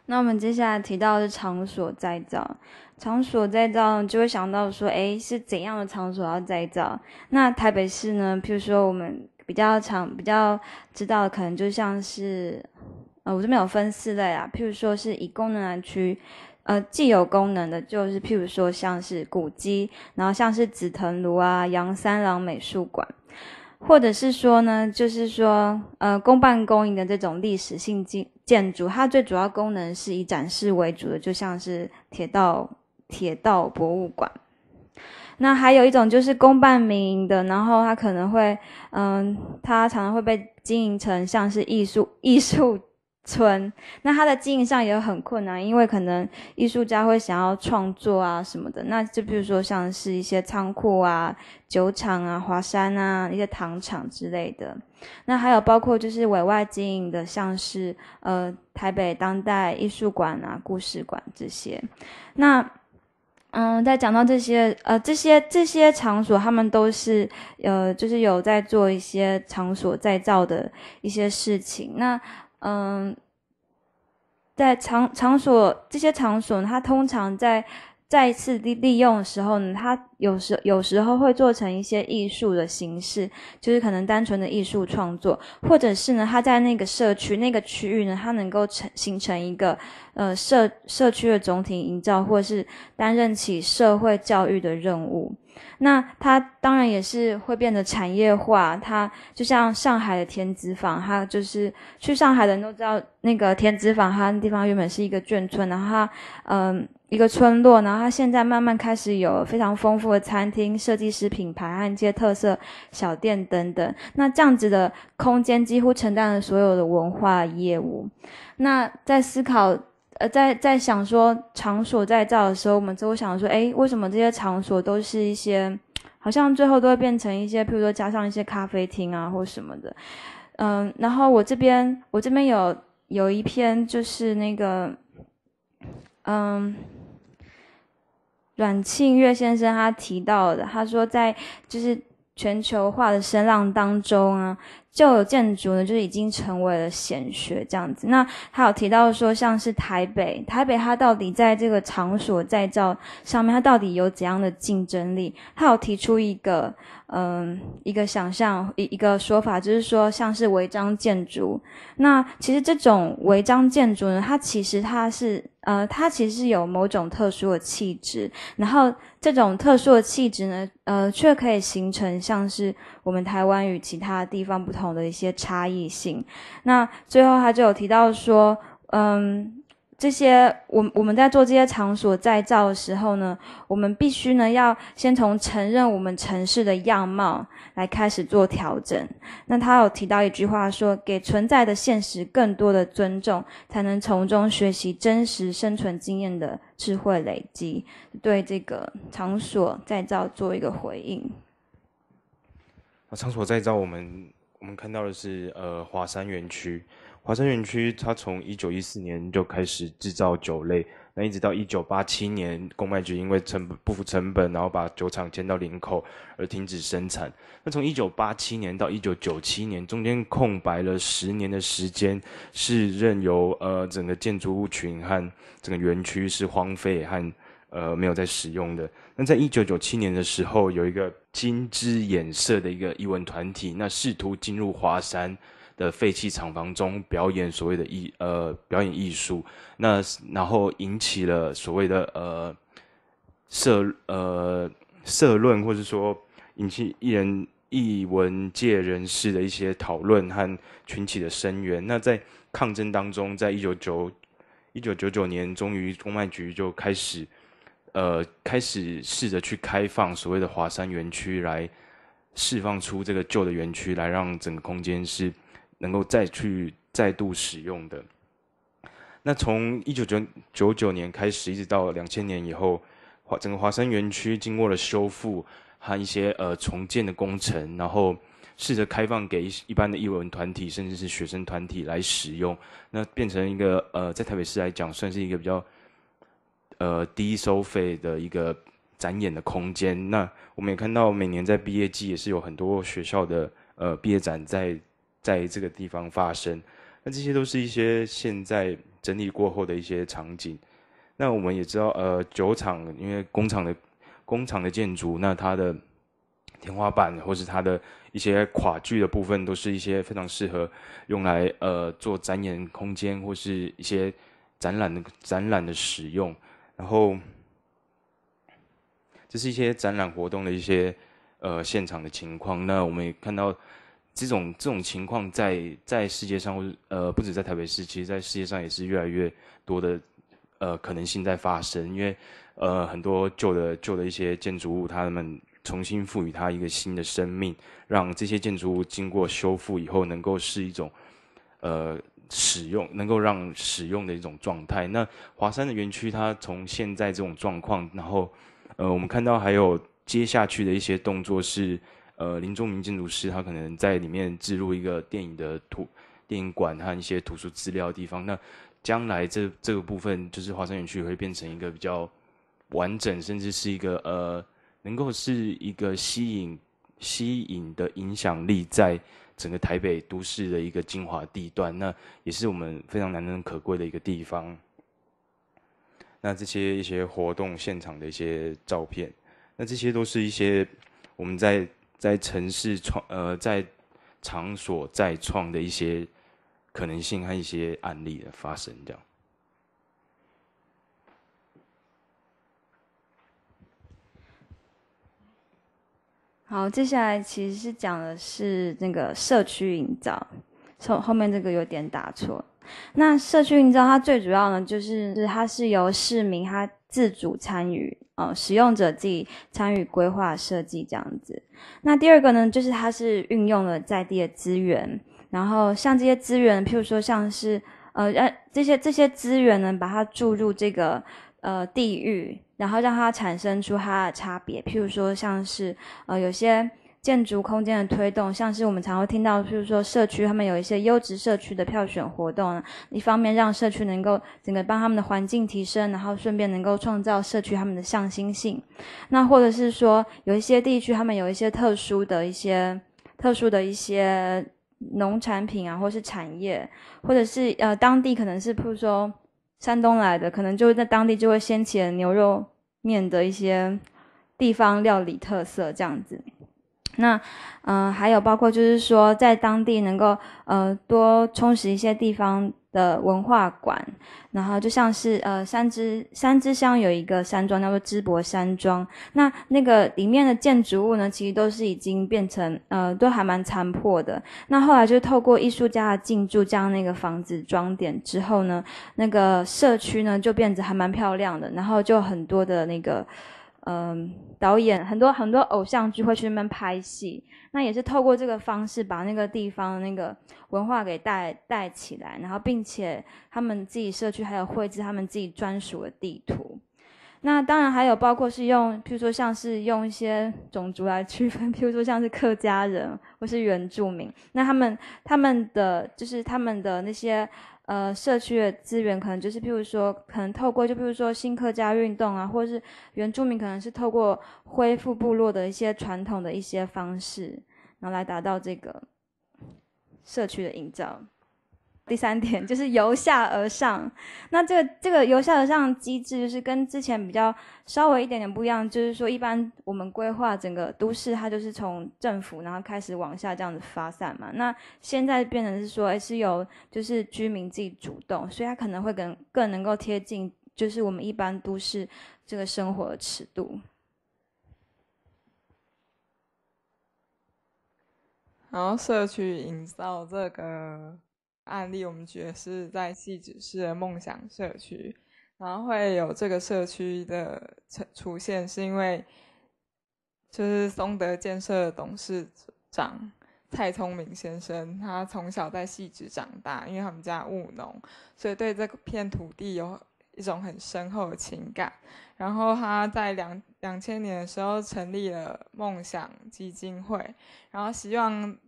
那我们接下来提到的是场所再造，场所再造就会想到说，诶，是怎样的场所要再造？那台北市呢？譬如说，我们比较常、比较知道的，可能就像是，呃，我这边有分四类啊。譬如说，是以功能来区，呃，既有功能的，就是譬如说像是古迹，然后像是紫藤庐啊、杨三郎美术馆，或者是说呢，就是说，呃，公办公营的这种历史性景。建筑它最主要功能是以展示为主的，就像是铁道铁道博物馆。那还有一种就是公办民营的，然后它可能会，嗯，它常常会被经营成像是艺术艺术。村，那它的经营上也很困难，因为可能艺术家会想要创作啊什么的。那就比如说像是一些仓库啊、酒厂啊、华山啊、一些糖厂之类的。那还有包括就是委外经营的，像是呃台北当代艺术馆啊、故事馆这些。那嗯，在讲到这些呃这些这些场所，他们都是呃就是有在做一些场所再造的一些事情。那嗯，在场场所这些场所呢，它通常在再次利利用的时候呢，它有时有时候会做成一些艺术的形式，就是可能单纯的艺术创作，或者是呢，它在那个社区那个区域呢，它能够成形成一个呃社社区的总体营造，或是担任起社会教育的任务。那它当然也是会变得产业化，它就像上海的田子坊，它就是去上海的人都知道那个田子坊，它那地方原本是一个眷村，然后它嗯一个村落，然后它现在慢慢开始有非常丰富的餐厅、设计师品牌和一些特色小店等等，那这样子的空间几乎承担了所有的文化业务，那在思考。呃，在在想说场所再造的时候，我们会想说，哎，为什么这些场所都是一些，好像最后都会变成一些，譬如说加上一些咖啡厅啊或什么的，嗯，然后我这边我这边有有一篇就是那个，嗯，阮庆月先生他提到的，他说在就是全球化的声浪当中啊。旧建筑呢，就是已经成为了显学这样子。那他有提到说，像是台北，台北它到底在这个场所再造上面，它到底有怎样的竞争力？他有提出一个，嗯，一个想象一一个说法，就是说像是违章建筑。那其实这种违章建筑呢，它其实它是，呃，它其实有某种特殊的气质。然后这种特殊的气质呢，呃，却可以形成像是。我们台湾与其他地方不同的一些差异性。那最后他就有提到说，嗯，这些我我们在做这些场所再造的时候呢，我们必须呢要先从承认我们城市的样貌来开始做调整。那他有提到一句话说，给存在的现实更多的尊重，才能从中学习真实生存经验的智慧累积，对这个场所再造做一个回应。场所再造，我们我们看到的是呃华山园区，华山园区它从一九一四年就开始制造酒类，那一直到一九八七年，公卖局因为成不付成本，然后把酒厂迁到林口而停止生产。那从一九八七年到一九九七年中间空白了十年的时间，是任由呃整个建筑物群和整个园区是荒废和呃没有在使用的。那在一九九七年的时候，有一个金枝演色的一个艺文团体，那试图进入华山的废弃厂房中表演所谓的艺呃表演艺术，那然后引起了所谓的呃，社呃社论或者说引起艺人艺文界人士的一些讨论和群体的声援。那在抗争当中，在一九九一九九九年，终于公卖局就开始。呃，开始试着去开放所谓的华山园区，来释放出这个旧的园区，来让整个空间是能够再去再度使用的。那从一九九九九年开始，一直到两千年以后，华整个华山园区经过了修复和一些呃重建的工程，然后试着开放给一般的艺文团体，甚至是学生团体来使用。那变成一个呃，在台北市来讲，算是一个比较。呃，低收费的一个展演的空间。那我们也看到，每年在毕业季也是有很多学校的呃毕业展在在这个地方发生。那这些都是一些现在整理过后的一些场景。那我们也知道，呃，酒厂因为工厂的工厂的建筑，那它的天花板或是它的一些垮距的部分，都是一些非常适合用来呃做展演空间或是一些展览的展览的使用。然后，这是一些展览活动的一些呃现场的情况。那我们也看到，这种这种情况在在世界上，或者呃不止在台北市，其实在世界上也是越来越多的呃可能性在发生。因为呃很多旧的旧的一些建筑物，它们重新赋予它一个新的生命，让这些建筑物经过修复以后，能够是一种呃。使用能够让使用的一种状态。那华山的园区，它从现在这种状况，然后，呃，我们看到还有接下去的一些动作是，呃，林中明建筑师他可能在里面置入一个电影的图电影馆和一些图书资料地方。那将来这这个部分就是华山园区会变成一个比较完整，甚至是一个呃，能够是一个吸引吸引的影响力在。整个台北都市的一个精华地段，那也是我们非常难能可贵的一个地方。那这些一些活动现场的一些照片，那这些都是一些我们在在城市创呃在场所再创的一些可能性和一些案例的发生这样。好，接下来其实是讲的是那个社区营造，从后面这个有点打错。那社区营造它最主要呢，就是它是由市民他自主参与，呃，使用者自己参与规划设计这样子。那第二个呢，就是它是运用了在地的资源，然后像这些资源，譬如说像是呃这些这些资源呢，把它注入这个呃地域。然后让它产生出它的差别，譬如说像是呃有些建筑空间的推动，像是我们常会听到，譬如说社区他们有一些优质社区的票选活动，一方面让社区能够整个帮他们的环境提升，然后顺便能够创造社区他们的向心性。那或者是说有一些地区他们有一些特殊的一些特殊的一些农产品啊，或是产业，或者是呃当地可能是譬如说。山东来的，可能就在当地就会掀起牛肉面的一些地方料理特色这样子。那，嗯，还有包括就是说，在当地能够，呃，多充实一些地方的文化馆，然后就像是，呃，三支三支乡有一个山庄叫做淄博山庄，那那个里面的建筑物呢，其实都是已经变成，呃，都还蛮残破的。那后来就透过艺术家的进驻，将那个房子装点之后呢，那个社区呢就变得还蛮漂亮的，然后就很多的那个。嗯，导演很多很多偶像剧会去那边拍戏，那也是透过这个方式把那个地方那个文化给带带起来，然后并且他们自己社区还有绘制他们自己专属的地图。那当然还有包括是用，譬如说像是用一些种族来区分，譬如说像是客家人或是原住民，那他们他们的就是他们的那些。呃，社区的资源可能就是，譬如说，可能透过，就譬如说，新客家运动啊，或者是原住民，可能是透过恢复部落的一些传统的一些方式，然后来达到这个社区的营造。第三点 [LAUGHS] 就是由下而上。那这个这个由下而上机制，就是跟之前比较稍微一点点不一样，就是说一般我们规划整个都市，它就是从政府然后开始往下这样子发散嘛。那现在变成是说是由就是居民自己主动，所以它可能会更更能够贴近，就是我们一般都市这个生活的尺度。然后社区营造这个。案例我们觉得是在戏枝市的梦想社区，然后会有这个社区的出现，是因为就是松德建设董事长蔡聪明先生，他从小在戏子长大，因为他们家务农，所以对这片土地有一种很深厚的情感。然后他在两两千年的时候成立了梦想基金会，然后希望。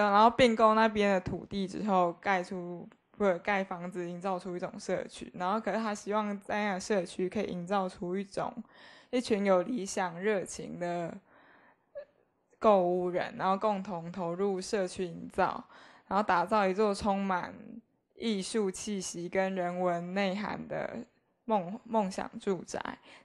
然后并购那边的土地之后，盖出者盖房子，营造出一种社区。然后，可是他希望在那社区可以营造出一种，一群有理想、热情的购物人，然后共同投入社区营造，然后打造一座充满艺术气息跟人文内涵的梦梦想住宅，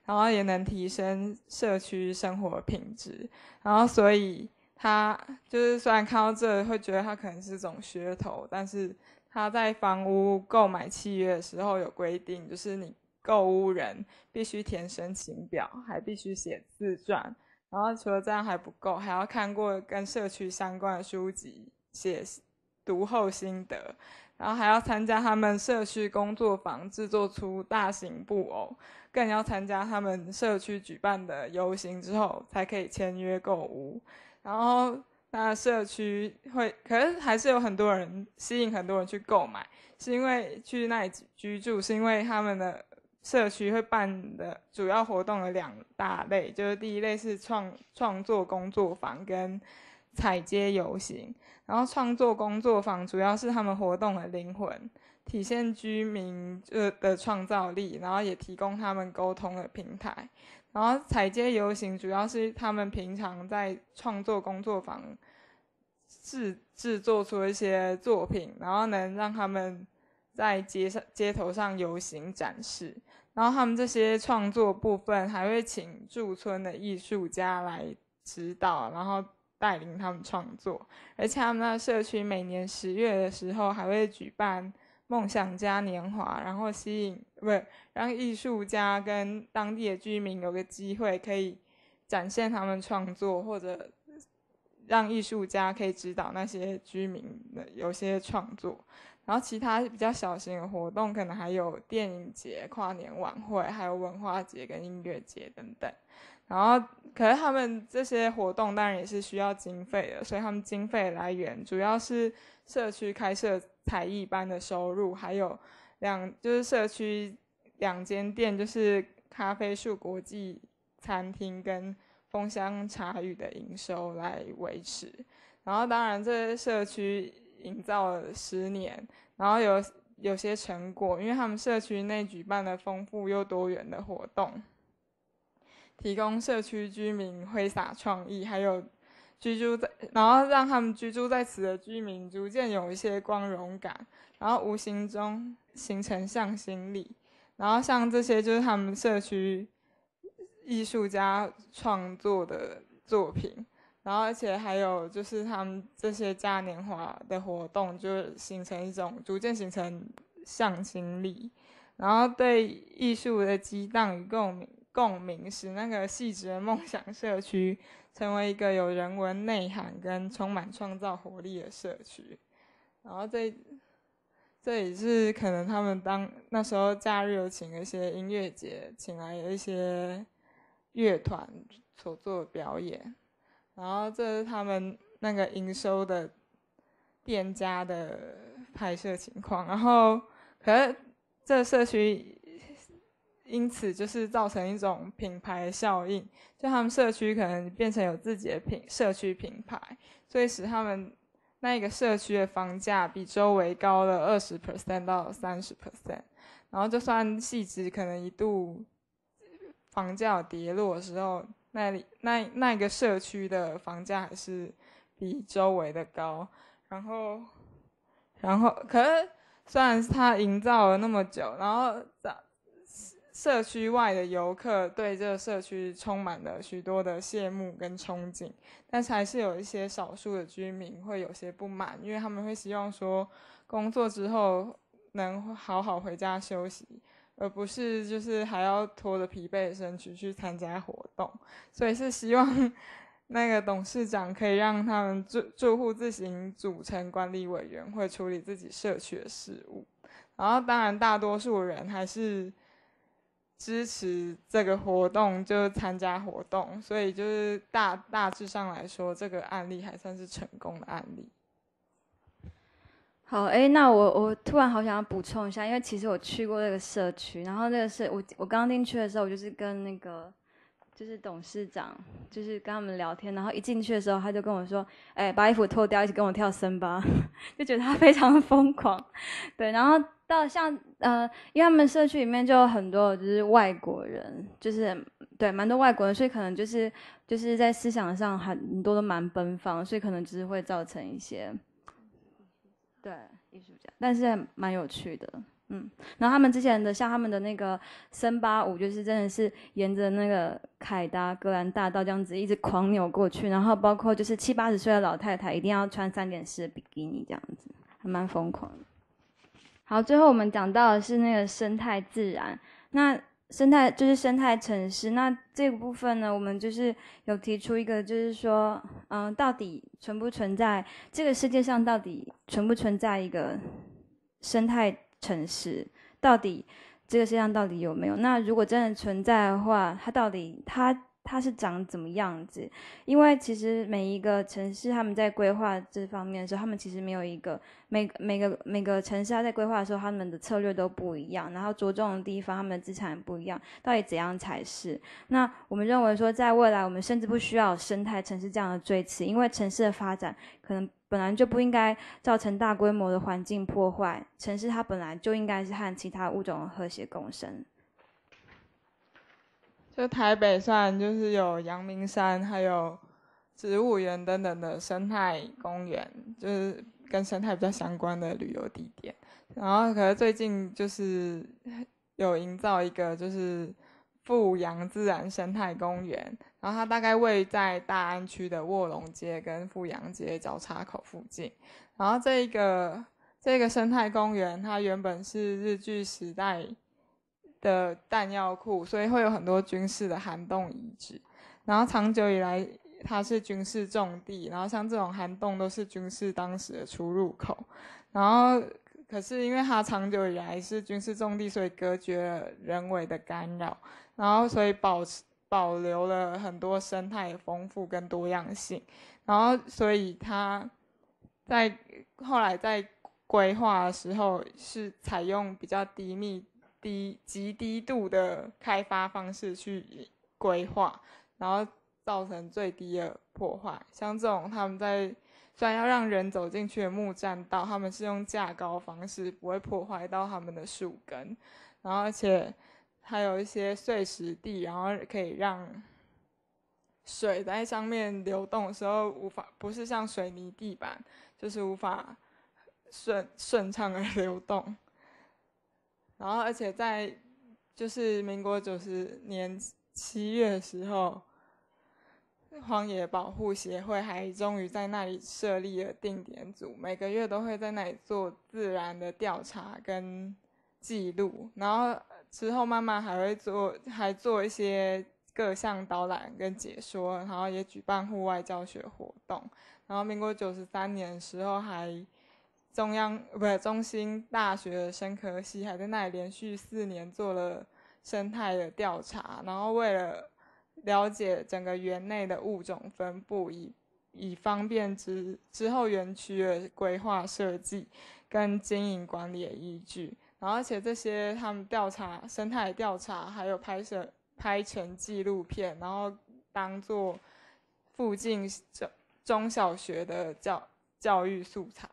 然后也能提升社区生活品质。然后，所以。他就是虽然看到这会觉得他可能是种噱头，但是他在房屋购买契约的时候有规定，就是你购屋人必须填申请表，还必须写自传，然后除了这样还不够，还要看过跟社区相关的书籍，写读后心得，然后还要参加他们社区工作坊，制作出大型布偶，更要参加他们社区举办的游行之后才可以签约购屋。然后，那社区会，可是还是有很多人吸引很多人去购买，是因为去那里居住，是因为他们的社区会办的主要活动的两大类，就是第一类是创创作工作坊跟彩街游行，然后创作工作坊主要是他们活动的灵魂，体现居民呃的创造力，然后也提供他们沟通的平台。然后彩街游行主要是他们平常在创作工作坊制制作出一些作品，然后能让他们在街上街头上游行展示。然后他们这些创作部分还会请驻村的艺术家来指导，然后带领他们创作。而且他们那社区每年十月的时候还会举办。梦想嘉年华，然后吸引不让艺术家跟当地的居民有个机会可以展现他们创作，或者让艺术家可以指导那些居民的有些创作。然后其他比较小型的活动，可能还有电影节、跨年晚会，还有文化节跟音乐节等等。然后，可是他们这些活动当然也是需要经费的，所以他们经费来源主要是社区开设。才艺班的收入，还有两就是社区两间店，就是咖啡树国际餐厅跟枫香茶语的营收来维持。然后，当然这些社区营造了十年，然后有有些成果，因为他们社区内举办了丰富又多元的活动，提供社区居民挥洒创意，还有。居住在，然后让他们居住在此的居民逐渐有一些光荣感，然后无形中形成向心力，然后像这些就是他们社区艺术家创作的作品，然后而且还有就是他们这些嘉年华的活动，就形成一种逐渐形成向心力，然后对艺术的激荡与共鸣，共鸣使那个细致的梦想社区。成为一个有人文内涵跟充满创造活力的社区，然后这这也是可能他们当那时候假日有请一些音乐节，请来一些乐团所做表演，然后这是他们那个营收的店家的拍摄情况，然后可是这社区。因此，就是造成一种品牌效应，就他们社区可能变成有自己的品社区品牌，所以使他们那一个社区的房价比周围高了二十 percent 到三十 percent。然后就算市值可能一度房价跌落的时候，那里那那一个社区的房价还是比周围的高。然后，然后可是虽然他营造了那么久，然后。社区外的游客对这个社区充满了许多的羡慕跟憧憬，但是还是有一些少数的居民会有些不满，因为他们会希望说，工作之后能好好回家休息，而不是就是还要拖着疲惫的身躯去参加活动。所以是希望 [LAUGHS] 那个董事长可以让他们住住户自行组成管理委员会处理自己社区的事务。然后当然大多数人还是。支持这个活动，就参加活动，所以就是大大致上来说，这个案例还算是成功的案例。好，哎，那我我突然好想要补充一下，因为其实我去过那个社区，然后那个社，我我刚进去的时候，我就是跟那个就是董事长，就是跟他们聊天，然后一进去的时候，他就跟我说：“哎，把衣服脱掉，一起跟我跳森巴。[LAUGHS] ”就觉得他非常疯狂，对，然后。到像呃，因为他们社区里面就有很多就是外国人，就是对蛮多外国人，所以可能就是就是在思想上很多都蛮奔放，所以可能就是会造成一些对艺术家，但是蛮有趣的，嗯。然后他们之前的像他们的那个森巴舞，就是真的是沿着那个凯达格兰大道这样子一直狂扭过去，然后包括就是七八十岁的老太太一定要穿三点式比基尼这样子，还蛮疯狂。好，最后我们讲到的是那个生态自然，那生态就是生态城市。那这个部分呢，我们就是有提出一个，就是说，嗯，到底存不存在？这个世界上到底存不存在一个生态城市？到底这个世界上到底有没有？那如果真的存在的话，它到底它？它是长怎么样子？因为其实每一个城市他们在规划这方面的时候，他们其实没有一个每每个每个城市他在规划的时候，他们的策略都不一样，然后着重的地方，他们的资产也不一样。到底怎样才是？那我们认为说，在未来我们甚至不需要生态城市这样的追词，因为城市的发展可能本来就不应该造成大规模的环境破坏。城市它本来就应该是和其他物种和谐共生。就台北算，就是有阳明山，还有植物园等等的生态公园，就是跟生态比较相关的旅游地点。然后，可是最近就是有营造一个就是富阳自然生态公园，然后它大概位在大安区的卧龙街跟富阳街交叉口附近。然后这一个这个生态公园，它原本是日据时代。的弹药库，所以会有很多军事的涵洞遗址。然后长久以来，它是军事重地。然后像这种涵洞都是军事当时的出入口。然后，可是因为它长久以来是军事重地，所以隔绝了人为的干扰。然后，所以保持保留了很多生态丰富跟多样性。然后，所以它在后来在规划的时候是采用比较低密。低极低度的开发方式去规划，然后造成最低的破坏。像这种他们在虽然要让人走进去的木栈道，他们是用架高方式，不会破坏到他们的树根。然后而且还有一些碎石地，然后可以让水在上面流动的时候无法，不是像水泥地板，就是无法顺顺畅的 [LAUGHS] 流动。然后，而且在就是民国九十年七月的时候，荒野保护协会还终于在那里设立了定点组，每个月都会在那里做自然的调查跟记录。然后之后慢慢还会做，还做一些各项导览跟解说，然后也举办户外教学活动。然后民国九十三年时候还。中央不是中心大学的申克西还在那里连续四年做了生态的调查，然后为了了解整个园内的物种分布，以以方便之之后园区的规划设计跟经营管理的依据。然后，而且这些他们调查生态调查，还有拍摄拍成纪录片，然后当做附近中中小学的教教育素材。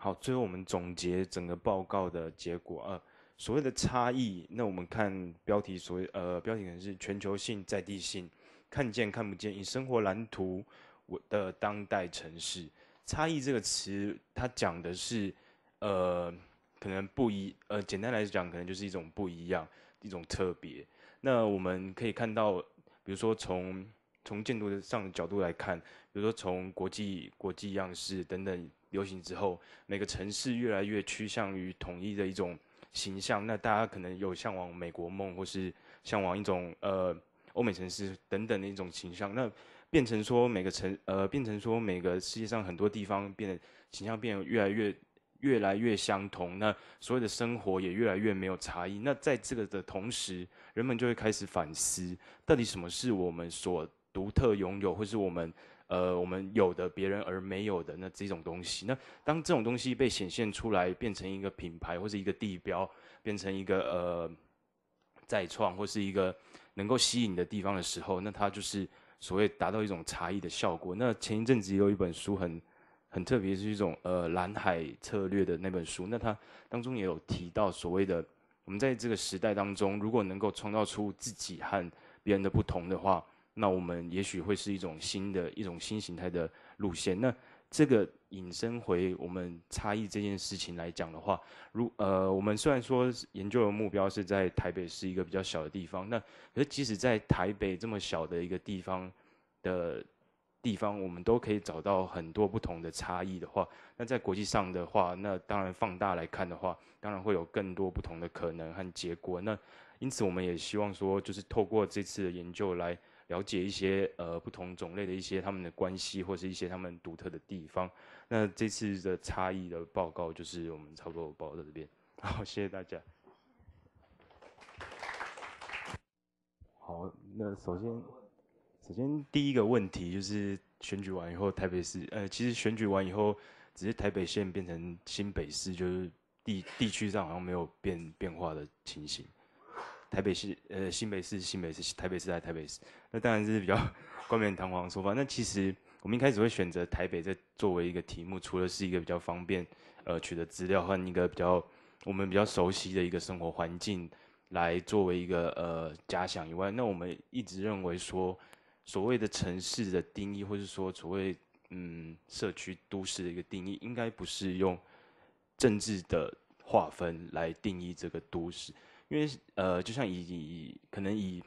好，最后我们总结整个报告的结果啊，所谓的差异，那我们看标题，所谓呃标题可能是全球性、在地性，看见看不见，以生活蓝图，我的当代城市，差异这个词，它讲的是，呃，可能不一，呃，简单来讲，可能就是一种不一样，一种特别。那我们可以看到，比如说从从建筑的上角度来看，比如说从国际国际样式等等。流行之后，每个城市越来越趋向于统一的一种形象。那大家可能有向往美国梦，或是向往一种呃欧美城市等等的一种形象。那变成说每个城呃，变成说每个世界上很多地方变得形象变得越来越越来越相同。那所有的生活也越来越没有差异。那在这个的同时，人们就会开始反思，到底什么是我们所独特拥有，或是我们。呃，我们有的别人而没有的那这种东西，那当这种东西被显现出来，变成一个品牌或是一个地标，变成一个呃再创或是一个能够吸引的地方的时候，那它就是所谓达到一种差异的效果。那前一阵子有一本书很很特别，是一种呃蓝海策略的那本书，那它当中也有提到所谓的我们在这个时代当中，如果能够创造出自己和别人的不同的话。那我们也许会是一种新的一种新形态的路线。那这个引申回我们差异这件事情来讲的话，如呃，我们虽然说研究的目标是在台北是一个比较小的地方，那可是即使在台北这么小的一个地方的地方，我们都可以找到很多不同的差异的话，那在国际上的话，那当然放大来看的话，当然会有更多不同的可能和结果。那因此，我们也希望说，就是透过这次的研究来。了解一些呃不同种类的一些它们的关系，或是一些它们独特的地方。那这次的差异的报告就是我们差不多报在这边。好，谢谢大家。好，那首先，首先第一个问题就是选举完以后，台北市呃，其实选举完以后，只是台北县变成新北市，就是地地区上好像没有变变化的情形。台北市，呃，新北市、新北市、台北市在台北市，那当然是比较 [LAUGHS] 冠冕堂皇的说法。那其实我们一开始会选择台北这作为一个题目，除了是一个比较方便呃取得资料和一个比较我们比较熟悉的一个生活环境来作为一个呃假想以外，那我们一直认为说所谓的城市的定义，或是说所谓嗯社区都市的一个定义，应该不是用政治的划分来定义这个都市。因为呃，就像以以可能以，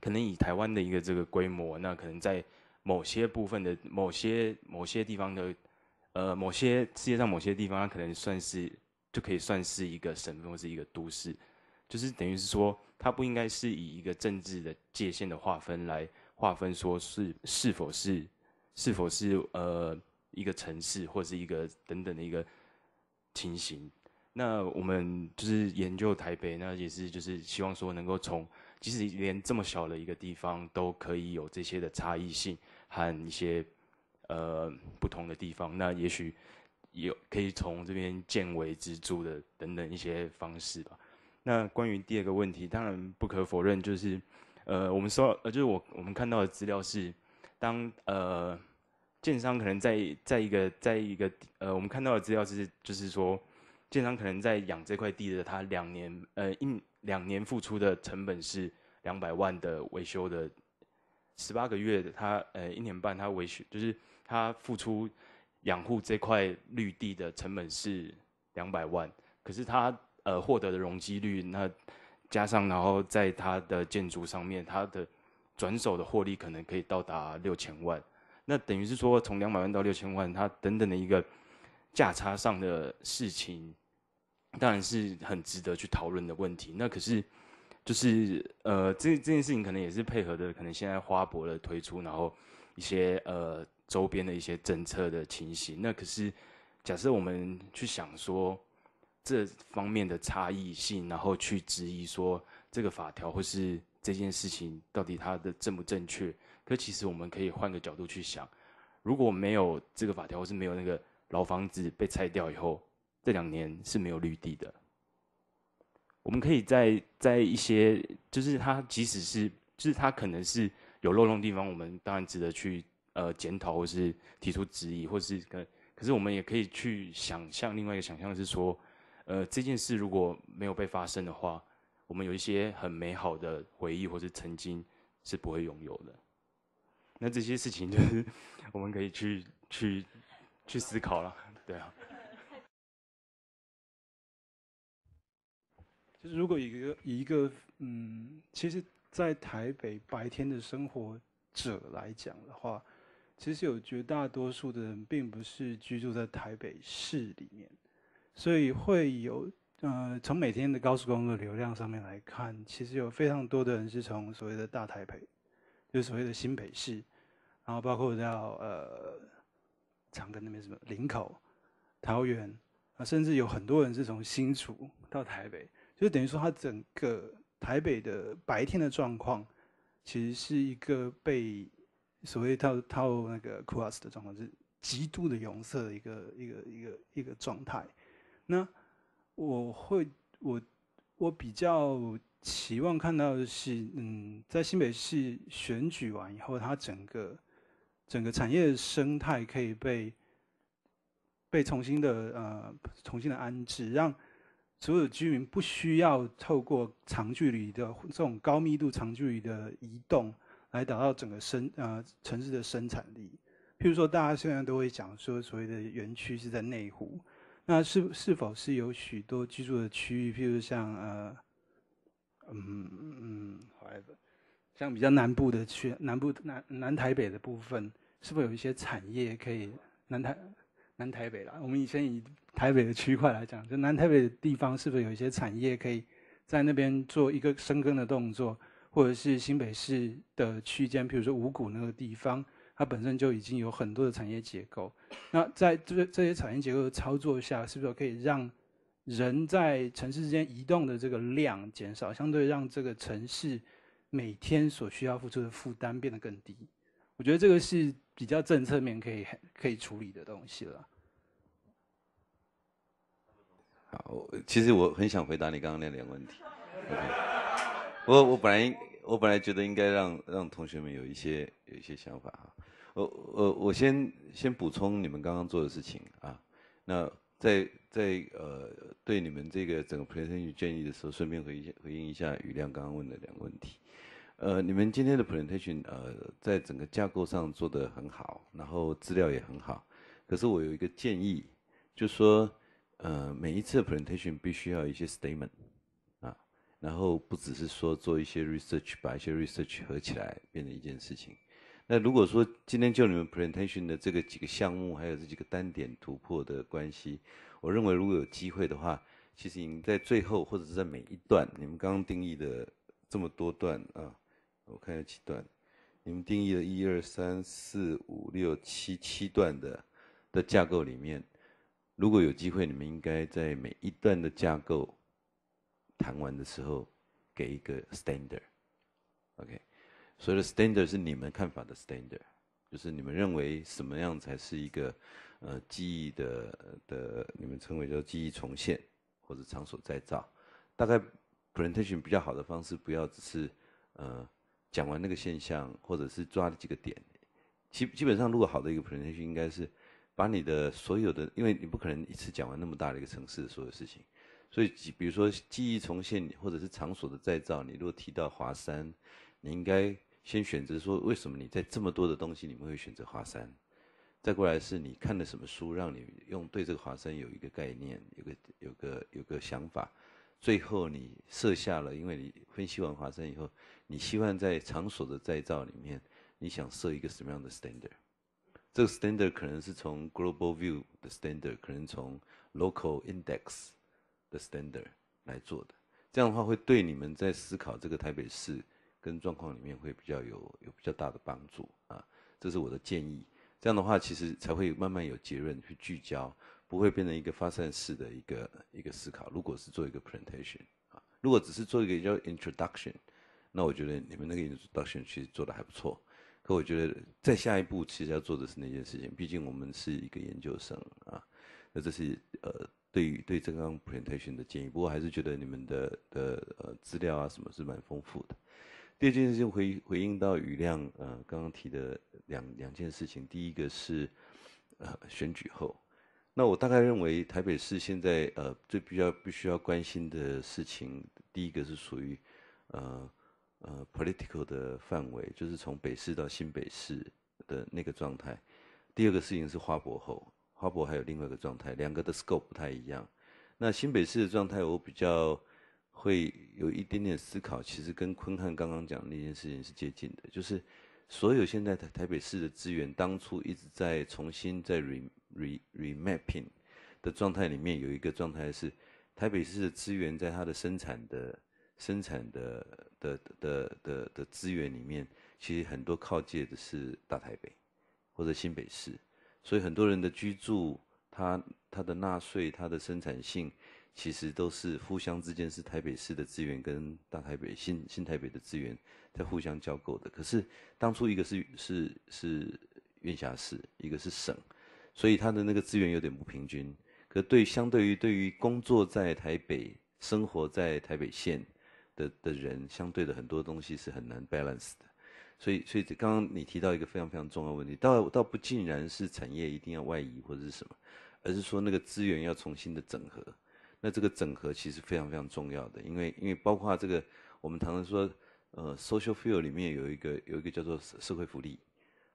可能以台湾的一个这个规模，那可能在某些部分的某些某些地方的，呃，某些世界上某些地方，它可能算是就可以算是一个省份或是一个都市，就是等于是说，它不应该是以一个政治的界限的划分来划分，说是是否是是否是呃一个城市或是一个等等的一个情形。那我们就是研究台北，那也是就是希望说能够从，即使连这么小的一个地方都可以有这些的差异性和一些呃不同的地方，那也许有可以从这边见微知著的等等一些方式吧。那关于第二个问题，当然不可否认就是，呃，我们说呃就是我我们看到的资料是，当呃建商可能在在一个在一个呃我们看到的资料是就是说。建商可能在养这块地的，他两年呃一两年付出的成本是两百万的维修的，十八个月的他呃一年半他维修就是他付出养护这块绿地的成本是两百万，可是他呃获得的容积率那加上然后在他的建筑上面，他的转手的获利可能可以到达六千万，那等于是说从两百万到六千万，他等等的一个价差上的事情。当然是很值得去讨论的问题。那可是，就是呃，这这件事情可能也是配合的，可能现在花博的推出，然后一些呃周边的一些政策的情形。那可是，假设我们去想说这方面的差异性，然后去质疑说这个法条或是这件事情到底它的正不正确？可其实我们可以换个角度去想，如果没有这个法条或是没有那个老房子被拆掉以后。这两年是没有绿地的。我们可以在在一些，就是它即使是，就是它可能是有漏洞地方，我们当然值得去呃检讨或是提出质疑，或是可可是我们也可以去想象另外一个想象是说，呃这件事如果没有被发生的话，我们有一些很美好的回忆或是曾经是不会拥有的。那这些事情就是 [LAUGHS] 我们可以去去去思考了，对啊。就是如果一个一个嗯，其实，在台北白天的生活者来讲的话，其实有绝大多数的人并不是居住在台北市里面，所以会有呃，从每天的高速公路流量上面来看，其实有非常多的人是从所谓的大台北，就所谓的新北市，然后包括到呃，长庚那边什么林口、桃园啊，甚至有很多人是从新竹到台北。就等于说，它整个台北的白天的状况，其实是一个被所谓套套那个 quas 的状况，是极度的红色的一个一个一个一个状态。那我会我我比较期望看到的是，嗯，在新北市选举完以后，它整个整个产业生态可以被被重新的呃重新的安置，让。所有居民不需要透过长距离的这种高密度长距离的移动来达到整个生呃城市的生产力。譬如说，大家现在都会讲说，所谓的园区是在内湖，那是是否是有许多居住的区域？譬如像呃，嗯嗯，好像比较南部的区，南部南南台北的部分，是否有一些产业可以南台？南台北啦，我们以前以台北的区块来讲，就南台北的地方，是不是有一些产业可以在那边做一个深耕的动作，或者是新北市的区间，比如说五股那个地方，它本身就已经有很多的产业结构。那在这这些产业结构的操作下，是不是可以让人在城市之间移动的这个量减少，相对让这个城市每天所需要付出的负担变得更低？我觉得这个是比较政策面可以可以处理的东西了。好，其实我很想回答你刚刚那两个问题。Okay. 我我本来我本来觉得应该让让同学们有一些有一些想法啊。我我我先先补充你们刚刚做的事情啊。那在在呃对你们这个整个 presentation 建议的时候，顺便回回应一下雨亮刚刚问的两个问题。呃，你们今天的 presentation 呃在整个架构上做得很好，然后资料也很好。可是我有一个建议，就说。呃，每一次 presentation 必须要有一些 statement 啊，然后不只是说做一些 research，把一些 research 合起来变成一件事情。那如果说今天就你们 presentation 的这个几个项目，还有这几个单点突破的关系，我认为如果有机会的话，其实你们在最后或者是在每一段，你们刚刚定义的这么多段啊，我看有几段，你们定义了一二三四五六七七段的的架构里面。如果有机会，你们应该在每一段的架构谈完的时候，给一个 standard，OK，所以的 standard 是你们看法的 standard，就是你们认为什么样才是一个呃记忆的的，你们称为叫记忆重现或者场所再造。大概 presentation 比较好的方式，不要只是呃讲完那个现象，或者是抓了几个点。基基本上，如果好的一个 presentation，应该是。把你的所有的，因为你不可能一次讲完那么大的一个城市的所有事情，所以比如说记忆重现或者是场所的再造，你如果提到华山，你应该先选择说为什么你在这么多的东西里面会选择华山，再过来是你看了什么书让你用对这个华山有一个概念，有个有个有个想法，最后你设下了，因为你分析完华山以后，你希望在场所的再造里面，你想设一个什么样的 standard？这个 standard 可能是从 global view 的 standard，可能从 local index 的 standard 来做的。这样的话会对你们在思考这个台北市跟状况里面会比较有有比较大的帮助啊。这是我的建议。这样的话其实才会慢慢有结论去聚焦，不会变成一个发散式的一个一个思考。如果是做一个 presentation 啊，如果只是做一个叫 introduction，那我觉得你们那个 introduction 其实做的还不错。我觉得在下一步其实要做的是那件事情，毕竟我们是一个研究生啊。那这是呃，对于对这个 presentation 的建议。不过还是觉得你们的的呃资料啊什么是蛮丰富的。第二件事情回回应到雨亮呃刚刚提的两两件事情，第一个是呃选举后，那我大概认为台北市现在呃最必要必须要关心的事情，第一个是属于呃。呃，political 的范围就是从北市到新北市的那个状态。第二个事情是花博后，花博还有另外一个状态，两个的 scope 不太一样。那新北市的状态，我比较会有一点点思考，其实跟坤汉刚刚讲的那件事情是接近的，就是所有现在台台北市的资源，当初一直在重新在 re re remapping 的状态里面，有一个状态是台北市的资源在它的生产的生产的。的的的的资源里面，其实很多靠借的是大台北或者新北市，所以很多人的居住，他他的纳税，他的生产性，其实都是互相之间是台北市的资源跟大台北、新新台北的资源在互相交购的。可是当初一个是是是院辖市，一个是省，所以他的那个资源有点不平均。可对，相对于对于工作在台北、生活在台北县。的的人相对的很多东西是很难 balance 的，所以所以刚刚你提到一个非常非常重要的问题，倒倒不竟然是产业一定要外移或者是什么，而是说那个资源要重新的整合，那这个整合其实非常非常重要的，因为因为包括这个我们常常说，呃，social field 里面有一个有一个叫做社会福利，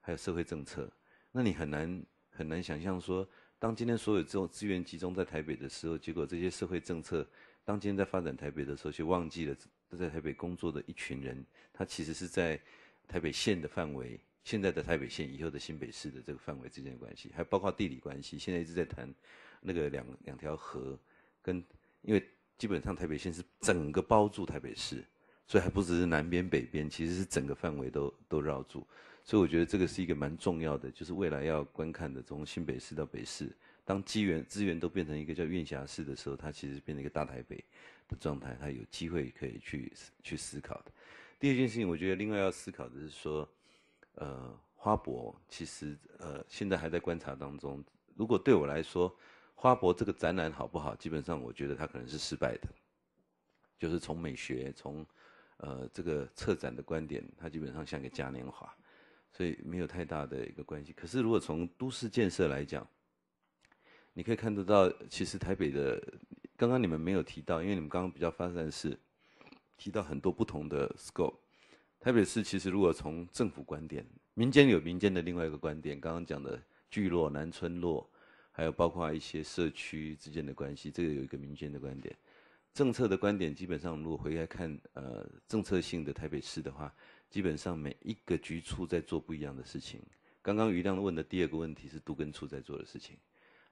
还有社会政策，那你很难很难想象说，当今天所有这种资源集中在台北的时候，结果这些社会政策当今天在发展台北的时候却忘记了。都在台北工作的一群人，他其实是在台北县的范围，现在的台北县，以后的新北市的这个范围之间的关系，还包括地理关系。现在一直在谈那个两两条河，跟因为基本上台北县是整个包住台北市，所以还不只是南边北边，其实是整个范围都都绕住。所以我觉得这个是一个蛮重要的，就是未来要观看的，从新北市到北市。当资源资源都变成一个叫院辖市的时候，它其实变成一个大台北的状态，它有机会可以去去思考的。第二件事情，我觉得另外要思考的是说，呃，花博其实呃现在还在观察当中。如果对我来说，花博这个展览好不好？基本上我觉得它可能是失败的，就是从美学、从呃这个策展的观点，它基本上像个嘉年华，所以没有太大的一个关系。可是如果从都市建设来讲，你可以看得到，其实台北的，刚刚你们没有提到，因为你们刚刚比较发散，是提到很多不同的 scope。台北市其实如果从政府观点，民间有民间的另外一个观点，刚刚讲的聚落、南村落，还有包括一些社区之间的关系，这个有一个民间的观点。政策的观点基本上，如果回来看，呃，政策性的台北市的话，基本上每一个局处在做不一样的事情。刚刚余亮问的第二个问题是都跟处在做的事情。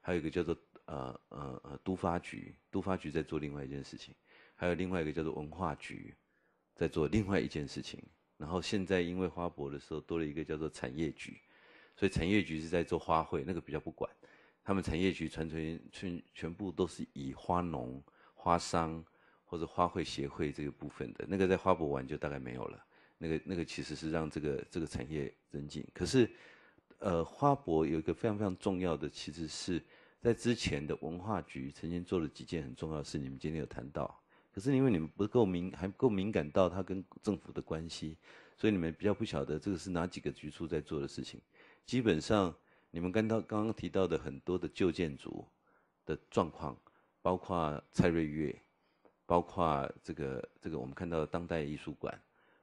还有一个叫做呃呃呃，都发局，都发局在做另外一件事情，还有另外一个叫做文化局，在做另外一件事情。然后现在因为花博的时候多了一个叫做产业局，所以产业局是在做花卉，那个比较不管。他们产业局全全全全部都是以花农、花商或者花卉协会这个部分的，那个在花博完就大概没有了。那个那个其实是让这个这个产业增进，可是。呃，花博有一个非常非常重要的，其实是在之前的文化局曾经做了几件很重要的事，你们今天有谈到。可是因为你们不够敏，还不够敏感到它跟政府的关系，所以你们比较不晓得这个是哪几个局处在做的事情。基本上，你们刚到刚刚提到的很多的旧建筑的状况，包括蔡瑞月，包括这个这个我们看到的当代艺术馆，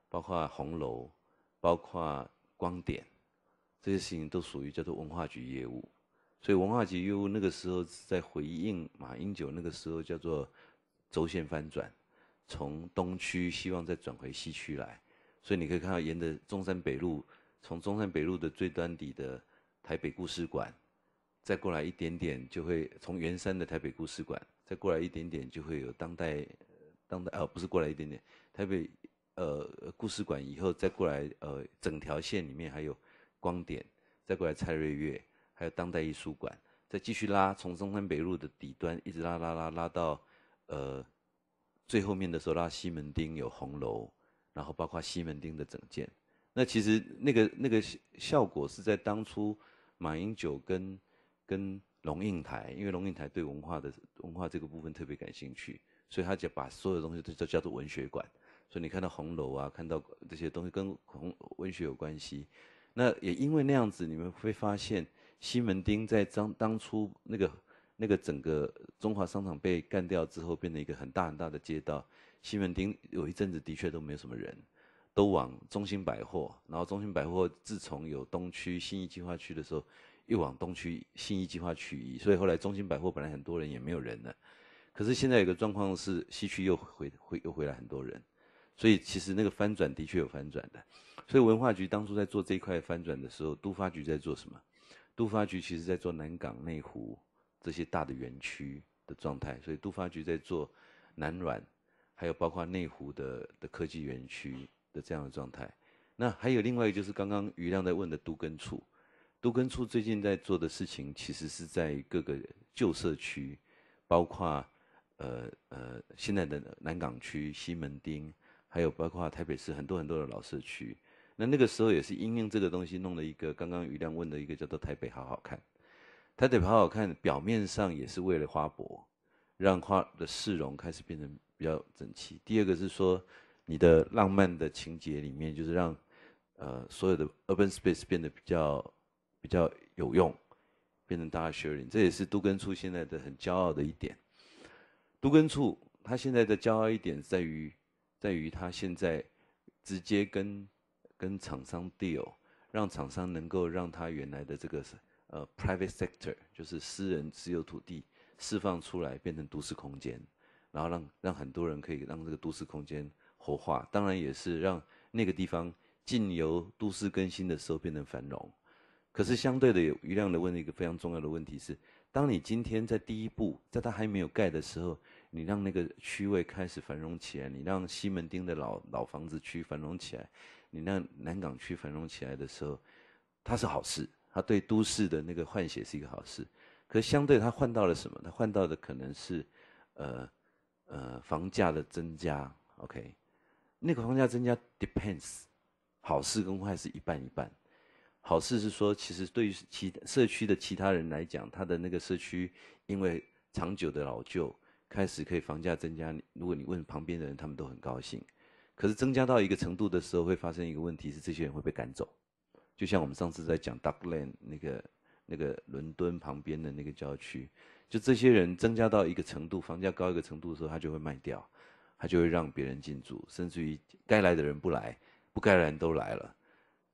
包括红楼，包括光点。这些事情都属于叫做文化局业务，所以文化局业务那个时候是在回应马英九那个时候叫做轴线翻转，从东区希望再转回西区来，所以你可以看到沿着中山北路，从中山北路的最端底的台北故事馆，再过来一点点就会从圆山的台北故事馆，再过来一点点就会有当代当代呃不是过来一点点台北呃故事馆以后再过来呃整条线里面还有。光点，再过来蔡瑞月，还有当代艺术馆，再继续拉，从中山北路的底端一直拉拉拉拉到，呃，最后面的时候拉西门町有红楼，然后包括西门町的整件。那其实那个那个效果是在当初马英九跟跟龙应台，因为龙应台对文化的文化这个部分特别感兴趣，所以他就把所有东西都叫叫做文学馆。所以你看到红楼啊，看到这些东西跟红文学有关系。那也因为那样子，你们会发现西门町在当当初那个那个整个中华商场被干掉之后，变成一个很大很大的街道。西门町有一阵子的确都没有什么人，都往中心百货。然后中心百货自从有东区新一计划区的时候，又往东区新一计划区移，所以后来中心百货本来很多人也没有人了。可是现在有个状况是，西区又回回又回来很多人。所以，其实那个翻转的确有翻转的。所以文化局当初在做这一块翻转的时候，都发局在做什么？都发局其实在做南港内湖这些大的园区的状态。所以都发局在做南软，还有包括内湖的的科技园区的这样的状态。那还有另外一个就是刚刚余亮在问的都根处，都根处最近在做的事情，其实是在各个旧社区，包括呃呃现在的南港区西门町。还有包括台北市很多很多的老社区，那那个时候也是应用这个东西弄了一个。刚刚余亮问的一个叫做《台北好好看》，《台北好好看》表面上也是为了花博，让花的市容开始变成比较整齐。第二个是说，你的浪漫的情节里面就是让，呃，所有的 urban space 变得比较比较有用，变成大家 sharing。这也是都根处现在的很骄傲的一点。都根处他现在的骄傲一点在于。在于他现在直接跟跟厂商 deal，让厂商能够让他原来的这个呃 private sector，就是私人私有土地释放出来，变成都市空间，然后让让很多人可以让这个都市空间活化，当然也是让那个地方进由都市更新的时候变成繁荣。可是相对的，余亮的问题一个非常重要的问题是，当你今天在第一步，在它还没有盖的时候。你让那个区位开始繁荣起来，你让西门町的老老房子区繁荣起来，你让南港区繁荣起来的时候，它是好事，它对都市的那个换血是一个好事。可相对它换到了什么？它换到的可能是，呃呃，房价的增加。OK，那个房价增加 depends，好事跟坏事一半一半。好事是说，其实对于其社区的其他人来讲，他的那个社区因为长久的老旧。开始可以房价增加，如果你问旁边的人，他们都很高兴。可是增加到一个程度的时候，会发生一个问题：是这些人会被赶走。就像我们上次在讲 Duck l a n d 那个那个伦敦旁边的那个郊区，就这些人增加到一个程度，房价高一个程度的时候，他就会卖掉，他就会让别人进驻，甚至于该来的人不来，不该来人都来了。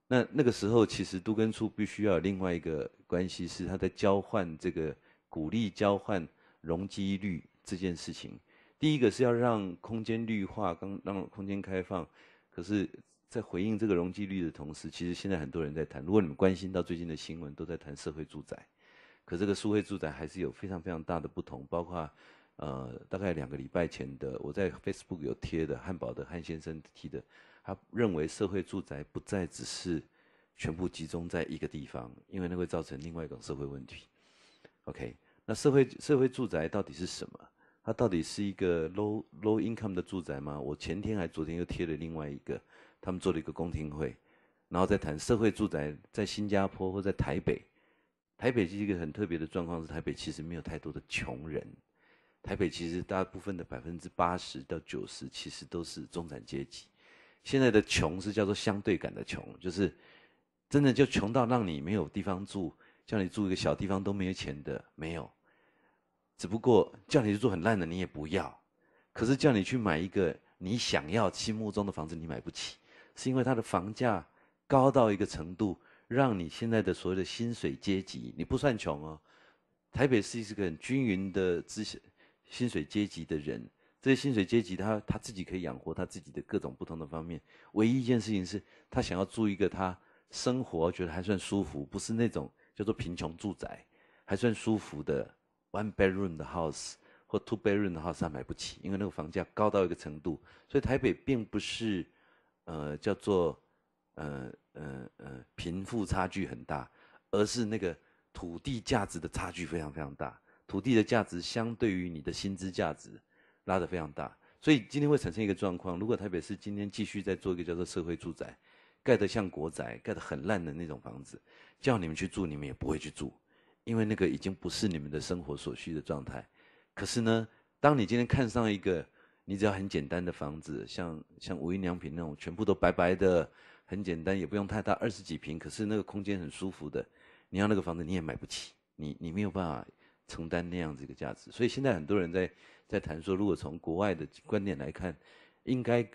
那那个时候，其实都根处必须要另外一个关系是他在交换这个鼓励交换容积率。这件事情，第一个是要让空间绿化，刚让空间开放。可是，在回应这个容积率的同时，其实现在很多人在谈。如果你们关心到最近的新闻，都在谈社会住宅。可这个社会住宅还是有非常非常大的不同，包括呃，大概两个礼拜前的，我在 Facebook 有贴的，汉堡的汉先生提的，他认为社会住宅不再只是全部集中在一个地方，因为那会造成另外一种社会问题。OK，那社会社会住宅到底是什么？它到底是一个 low low income 的住宅吗？我前天还昨天又贴了另外一个，他们做了一个公听会，然后在谈社会住宅在新加坡或在台北。台北是一个很特别的状况是，台北其实没有太多的穷人，台北其实大部分的百分之八十到九十其实都是中产阶级。现在的穷是叫做相对感的穷，就是真的就穷到让你没有地方住，叫你住一个小地方都没有钱的没有。只不过叫你去住很烂的，你也不要；可是叫你去买一个你想要、心目中的房子，你买不起，是因为它的房价高到一个程度，让你现在的所谓的薪水阶级，你不算穷哦。台北是一个很均匀的资薪水阶级的人，这些薪水阶级他他自己可以养活他自己的各种不同的方面。唯一一件事情是，他想要住一个他生活觉得还算舒服，不是那种叫做贫穷住宅，还算舒服的。One bedroom 的 house 或 two bedroom 的 house 他买不起，因为那个房价高到一个程度，所以台北并不是，呃，叫做，呃呃呃，贫富差距很大，而是那个土地价值的差距非常非常大，土地的价值相对于你的薪资价值，拉得非常大，所以今天会产生一个状况，如果台北市今天继续在做一个叫做社会住宅，盖得像国宅，盖得很烂的那种房子，叫你们去住，你们也不会去住。因为那个已经不是你们的生活所需的状态，可是呢，当你今天看上一个你只要很简单的房子，像像无印良品那种，全部都白白的，很简单，也不用太大，二十几平，可是那个空间很舒服的，你要那个房子你也买不起，你你没有办法承担那样子一个价值。所以现在很多人在在谈说，如果从国外的观点来看，应该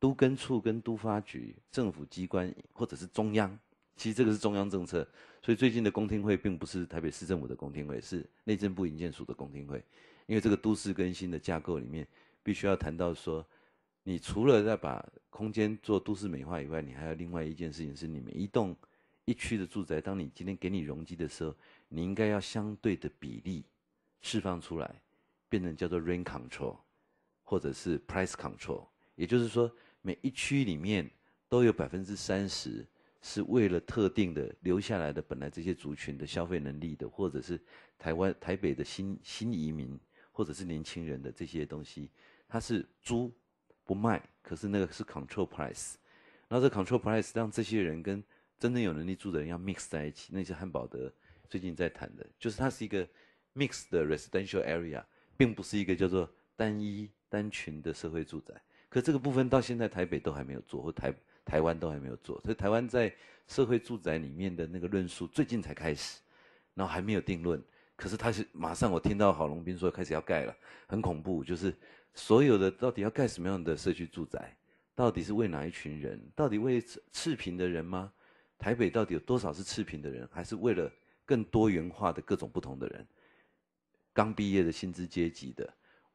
都跟处跟都发局政府机关或者是中央，其实这个是中央政策。所以最近的公听会并不是台北市政府的公听会，是内政部营建署的公听会。因为这个都市更新的架构里面，必须要谈到说，你除了在把空间做都市美化以外，你还有另外一件事情是，你们一栋一区的住宅，当你今天给你容积的时候，你应该要相对的比例释放出来，变成叫做 rain control 或者是 price control，也就是说，每一区里面都有百分之三十。是为了特定的留下来的本来这些族群的消费能力的，或者是台湾台北的新新移民，或者是年轻人的这些东西，它是租不卖，可是那个是 control price，然后这 control price 让这些人跟真正有能力住的人要 mix 在一起，那是汉堡德最近在谈的，就是它是一个 mix 的 residential area，并不是一个叫做单一单群的社会住宅，可这个部分到现在台北都还没有做，或台。台湾都还没有做，所以台湾在社会住宅里面的那个论述最近才开始，然后还没有定论。可是他是马上，我听到郝龙斌说开始要盖了，很恐怖，就是所有的到底要盖什么样的社区住宅，到底是为哪一群人？到底为赤贫的人吗？台北到底有多少是赤贫的人？还是为了更多元化的各种不同的人？刚毕业的薪资阶级的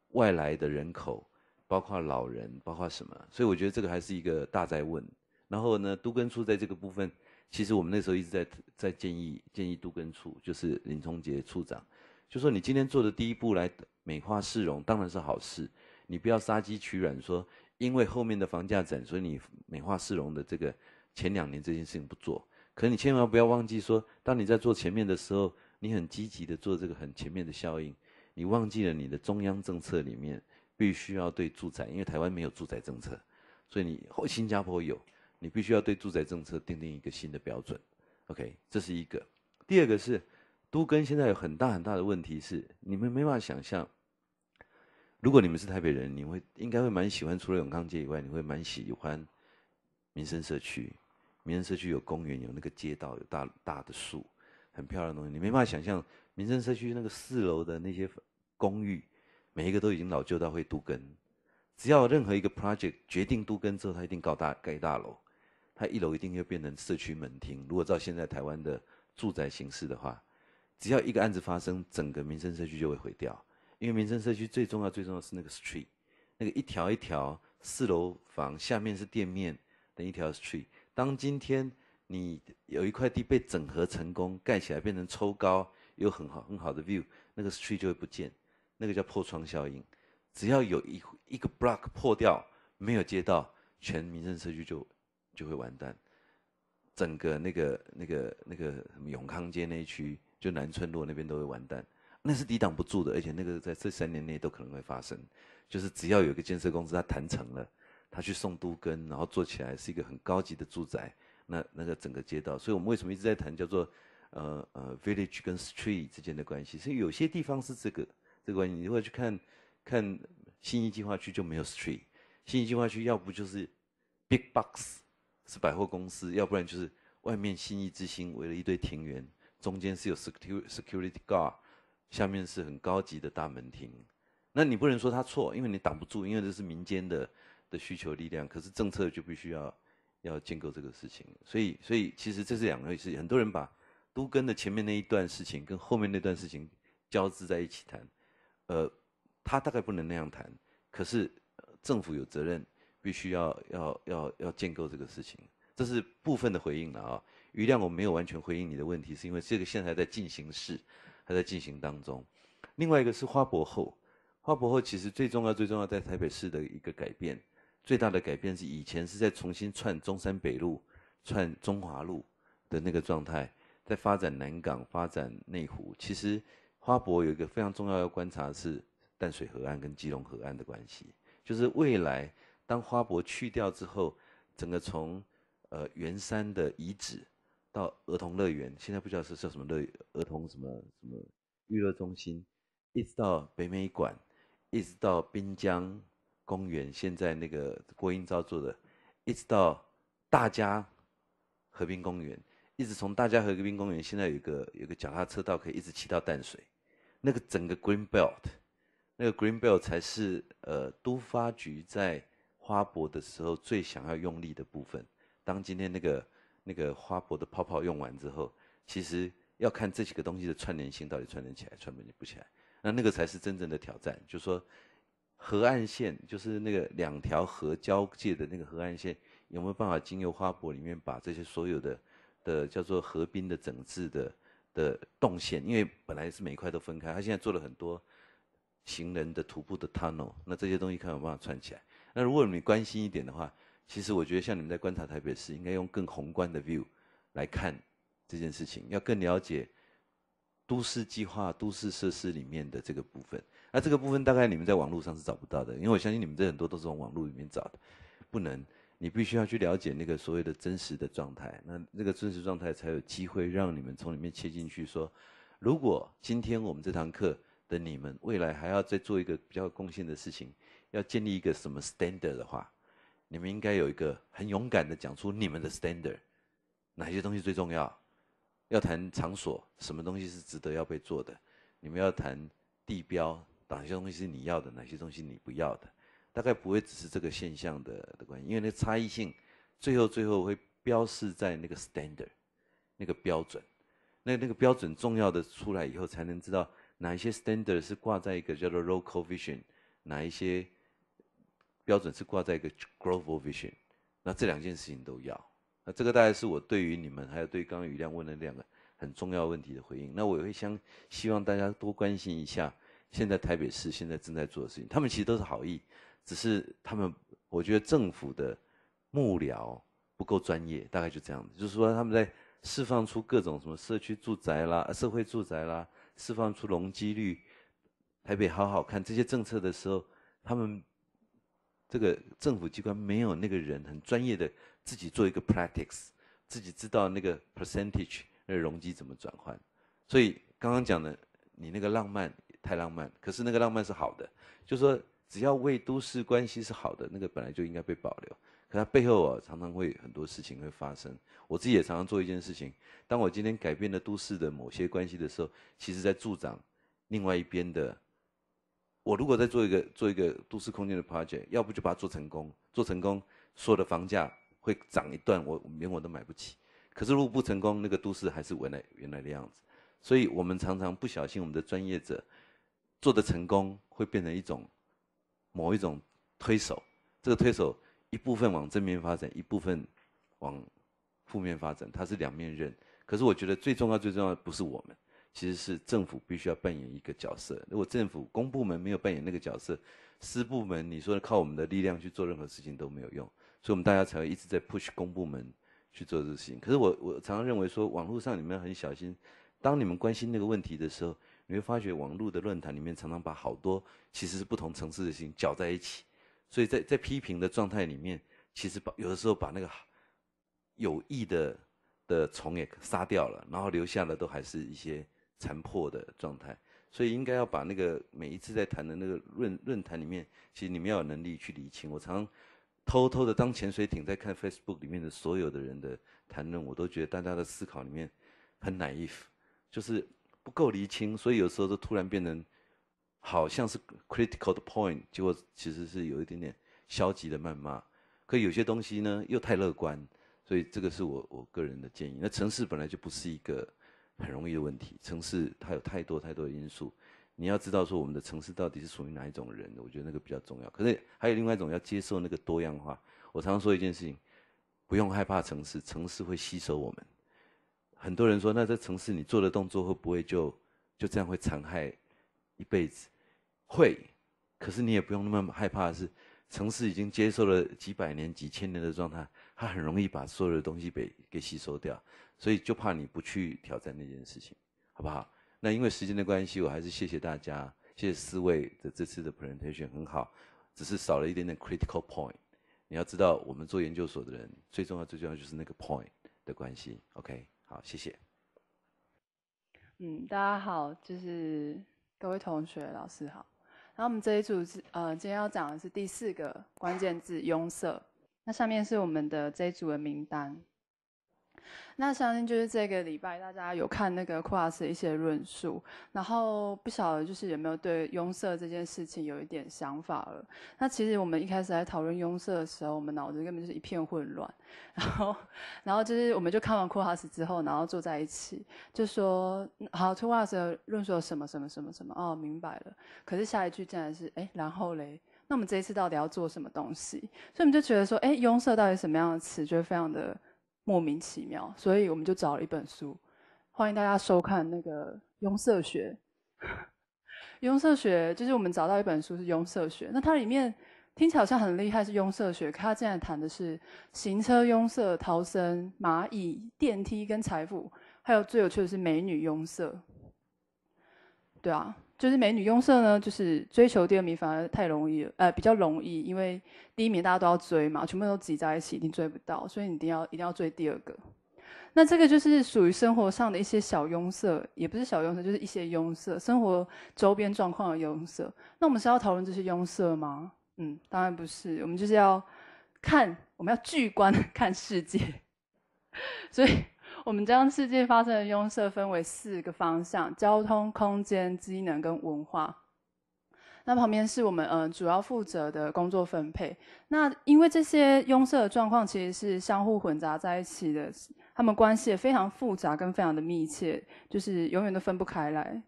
外来的人口，包括老人，包括什么？所以我觉得这个还是一个大灾问。然后呢，都根处在这个部分，其实我们那时候一直在在建议建议都根处，就是林崇杰处长，就说你今天做的第一步来美化市容，当然是好事，你不要杀鸡取卵，说因为后面的房价涨，所以你美化市容的这个前两年这件事情不做，可你千万不要忘记说，当你在做前面的时候，你很积极的做这个很前面的效应，你忘记了你的中央政策里面必须要对住宅，因为台湾没有住宅政策，所以你后新加坡有。你必须要对住宅政策定定一个新的标准，OK？这是一个。第二个是，都跟现在有很大很大的问题是，你们没办法想象。如果你们是台北人，你会应该会蛮喜欢，除了永康街以外，你会蛮喜欢民生社区。民生社区有公园，有那个街道，有大大的树，很漂亮的东西。你没办法想象民生社区那个四楼的那些公寓，每一个都已经老旧到会都跟。只要任何一个 project 决定都跟之后，它一定高大盖大楼。它一楼一定会变成社区门庭。如果照现在台湾的住宅形式的话，只要一个案子发生，整个民生社区就会毁掉。因为民生社区最重要、最重要是那个 street，那个一条一条四楼房下面是店面的一条 street。当今天你有一块地被整合成功，盖起来变成抽高有很好很好的 view，那个 street 就会不见，那个叫破窗效应。只要有一一个 block 破掉，没有街道，全民生社区就。就会完蛋，整个那个、那个、那个什么永康街那一区，就南村落那边都会完蛋，那是抵挡不住的。而且那个在这三年内都可能会发生，就是只要有一个建设公司他谈成了，他去送都根，然后做起来是一个很高级的住宅，那那个整个街道，所以我们为什么一直在谈叫做呃呃 village 跟 street 之间的关系？所以有些地方是这个这个关系，你会去看看新一计划区就没有 street，新一计划区要不就是 big box。是百货公司，要不然就是外面新意之星围了一堆庭园，中间是有 security security guard，下面是很高级的大门厅。那你不能说他错，因为你挡不住，因为这是民间的的需求力量。可是政策就必须要要建构这个事情，所以所以其实这是两回事。很多人把都跟的前面那一段事情跟后面那段事情交织在一起谈，呃，他大概不能那样谈，可是政府有责任。必须要要要要建构这个事情，这是部分的回应了啊。余亮，我没有完全回应你的问题，是因为这个现在在进行式，还在进行当中。另外一个是花博后，花博后其实最重要、最重要在台北市的一个改变，最大的改变是以前是在重新串中山北路、串中华路的那个状态，在发展南港、发展内湖。其实花博有一个非常重要要观察是淡水河岸跟基隆河岸的关系，就是未来。当花博去掉之后，整个从呃圆山的遗址到儿童乐园，现在不知道是叫什么乐儿童什么什么娱乐中心，一直到北美馆，一直到滨江公园，现在那个郭英昭做的，一直到大家和平公园，一直从大家和平公园，现在有一个有个脚踏车道可以一直骑到淡水，那个整个 Green Belt，那个 Green Belt 才是呃都发局在。花博的时候最想要用力的部分，当今天那个那个花博的泡泡用完之后，其实要看这几个东西的串联性到底串联起来，串联不起来，那那个才是真正的挑战。就说河岸线，就是那个两条河交界的那个河岸线，有没有办法经由花博里面，把这些所有的的叫做河滨的整治的的动线，因为本来是每一块都分开，他现在做了很多行人的徒步的 tunnel，那这些东西看有没有办法串起来。那如果你关心一点的话，其实我觉得像你们在观察台北市，应该用更宏观的 view 来看这件事情，要更了解都市计划、都市设施里面的这个部分。那这个部分大概你们在网络上是找不到的，因为我相信你们这很多都是从网络里面找的，不能，你必须要去了解那个所谓的真实的状态。那那个真实状态才有机会让你们从里面切进去。说，如果今天我们这堂课的你们，未来还要再做一个比较贡献的事情。要建立一个什么 standard 的话，你们应该有一个很勇敢的讲出你们的 standard，哪些东西最重要，要谈场所，什么东西是值得要被做的，你们要谈地标，哪些东西是你要的，哪些东西你不要的，大概不会只是这个现象的的关系，因为那差异性，最后最后会标示在那个 standard，那个标准，那那个标准重要的出来以后，才能知道哪一些 standard 是挂在一个叫做 local vision，哪一些。标准是挂在一个 g r o w a l vision，那这两件事情都要。那这个大概是我对于你们还有对刚刚雨亮问的两个很重要问题的回应。那我也会相希望大家多关心一下现在台北市现在正在做的事情。他们其实都是好意，只是他们我觉得政府的幕僚不够专业，大概就这样子。就是说他们在释放出各种什么社区住宅啦、社会住宅啦，释放出容积率，台北好好看这些政策的时候，他们。这个政府机关没有那个人很专业的自己做一个 practice，自己知道那个 percentage 个容积怎么转换，所以刚刚讲的你那个浪漫太浪漫，可是那个浪漫是好的，就说只要为都市关系是好的，那个本来就应该被保留。可它背后啊常常会很多事情会发生，我自己也常常做一件事情，当我今天改变了都市的某些关系的时候，其实在助长另外一边的。我如果再做一个做一个都市空间的 project，要不就把它做成功，做成功，所有的房价会涨一段，我连我都买不起。可是如果不成功，那个都市还是原来原来的样子。所以，我们常常不小心，我们的专业者做的成功，会变成一种某一种推手。这个推手一部分往正面发展，一部分往负面发展，它是两面刃。可是我觉得最重要最重要的不是我们。其实是政府必须要扮演一个角色。如果政府公部门没有扮演那个角色，私部门你说靠我们的力量去做任何事情都没有用，所以我们大家才会一直在 push 公部门去做这个事情。可是我我常常认为说，网络上你们很小心，当你们关心那个问题的时候，你会发觉网络的论坛里面常常把好多其实是不同层次的事情搅在一起，所以在在批评的状态里面，其实把有的时候把那个有益的的虫也杀掉了，然后留下的都还是一些。残破的状态，所以应该要把那个每一次在谈的那个论论坛里面，其实你们要有能力去理清。我常偷偷的当潜水艇在看 Facebook 里面的所有的人的谈论，我都觉得大家的思考里面很 naive，就是不够厘清，所以有时候就突然变成好像是 critical 的 point，结果其实是有一点点消极的谩骂。可有些东西呢又太乐观，所以这个是我我个人的建议。那城市本来就不是一个。很容易的问题，城市它有太多太多的因素，你要知道说我们的城市到底是属于哪一种人，我觉得那个比较重要。可是还有另外一种要接受那个多样化。我常常说一件事情，不用害怕城市，城市会吸收我们。很多人说，那在城市你做的动作会不会就就这样会残害一辈子？会，可是你也不用那么害怕，是城市已经接受了几百年、几千年的状态。他很容易把所有的东西给给吸收掉，所以就怕你不去挑战那件事情，好不好？那因为时间的关系，我还是谢谢大家，谢谢四位的这次的 presentation 很好，只是少了一点点 critical point。你要知道，我们做研究所的人最重要、最重要就是那个 point 的关系。OK，好，谢谢。嗯，大家好，就是各位同学、老师好。然后我们这一组是呃，今天要讲的是第四个关键字：庸塞。那下面是我们的这组的名单。那相信就是这个礼拜大家有看那个库哈斯一些论述，然后不晓得就是有没有对庸色这件事情有一点想法了。那其实我们一开始在讨论庸色的时候，我们脑子根本就是一片混乱。然后，然后就是我们就看完库哈斯之后，然后坐在一起就说：“好，库哈斯论述什么什么什么什么哦，明白了。”可是下一句竟然是：“哎，然后嘞。”那我们这一次到底要做什么东西？所以我们就觉得说，哎，庸色到底什么样的词，就非常的莫名其妙。所以我们就找了一本书，欢迎大家收看那个《庸色学》。《庸色学》就是我们找到一本书是《庸色学》，那它里面听起来像很厉害是《庸色学》，可它竟然谈的是行车庸色、逃生、蚂蚁、电梯跟财富，还有最有趣的是美女庸色。对啊。就是美女庸色呢，就是追求第二名反而太容易了，呃，比较容易，因为第一名大家都要追嘛，全部都挤在一起，一定追不到，所以你一定要一定要追第二个。那这个就是属于生活上的一些小庸色，也不是小庸色，就是一些庸色，生活周边状况的庸色。那我们是要讨论这些庸色吗？嗯，当然不是，我们就是要看，我们要聚观 [LAUGHS] 看世界，[LAUGHS] 所以。我们将世界发生的拥塞分为四个方向：交通、空间、机能跟文化。那旁边是我们嗯主要负责的工作分配。那因为这些拥塞的状况其实是相互混杂在一起的，他们关系也非常复杂跟非常的密切，就是永远都分不开来。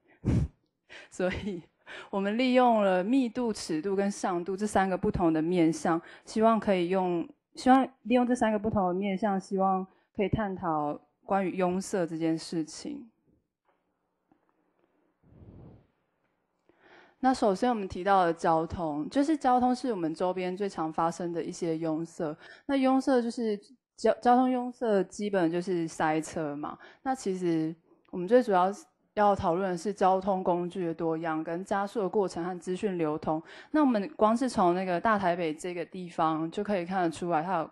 [LAUGHS] 所以我们利用了密度、尺度跟向度这三个不同的面向，希望可以用希望利用这三个不同的面向，希望可以探讨。关于拥塞这件事情，那首先我们提到的交通，就是交通是我们周边最常发生的一些拥塞。那拥塞就是交交通拥塞，基本就是塞车嘛。那其实我们最主要要讨论的是交通工具的多样，跟加速的过程和资讯流通。那我们光是从那个大台北这个地方就可以看得出来，它有。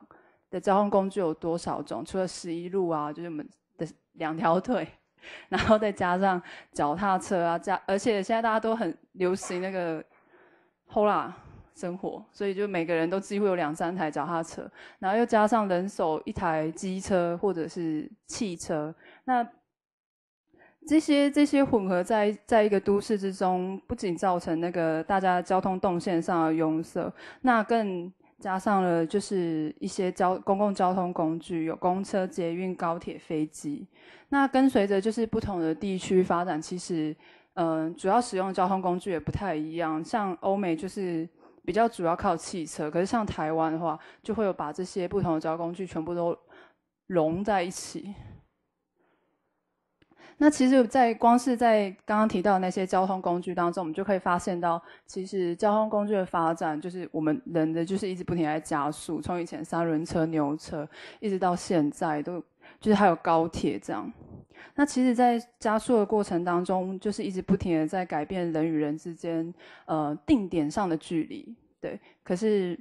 的交通工具有多少种？除了十一路啊，就是我们的两条腿，[LAUGHS] 然后再加上脚踏车啊，加而且现在大家都很流行那个 “Hola” 生活，所以就每个人都几乎有两三台脚踏车，然后又加上人手一台机车或者是汽车。那这些这些混合在在一个都市之中，不仅造成那个大家交通动线上的拥塞，那更。加上了就是一些交公共交通工具，有公车、捷运、高铁、飞机。那跟随着就是不同的地区发展，其实，嗯，主要使用的交通工具也不太一样。像欧美就是比较主要靠汽车，可是像台湾的话，就会有把这些不同的交通工具全部都融在一起。那其实，在光是在刚刚提到那些交通工具当中，我们就可以发现到，其实交通工具的发展，就是我们人的就是一直不停在加速，从以前三轮车、牛车，一直到现在，都就是还有高铁这样。那其实，在加速的过程当中，就是一直不停的在改变人与人之间，呃，定点上的距离。对，可是。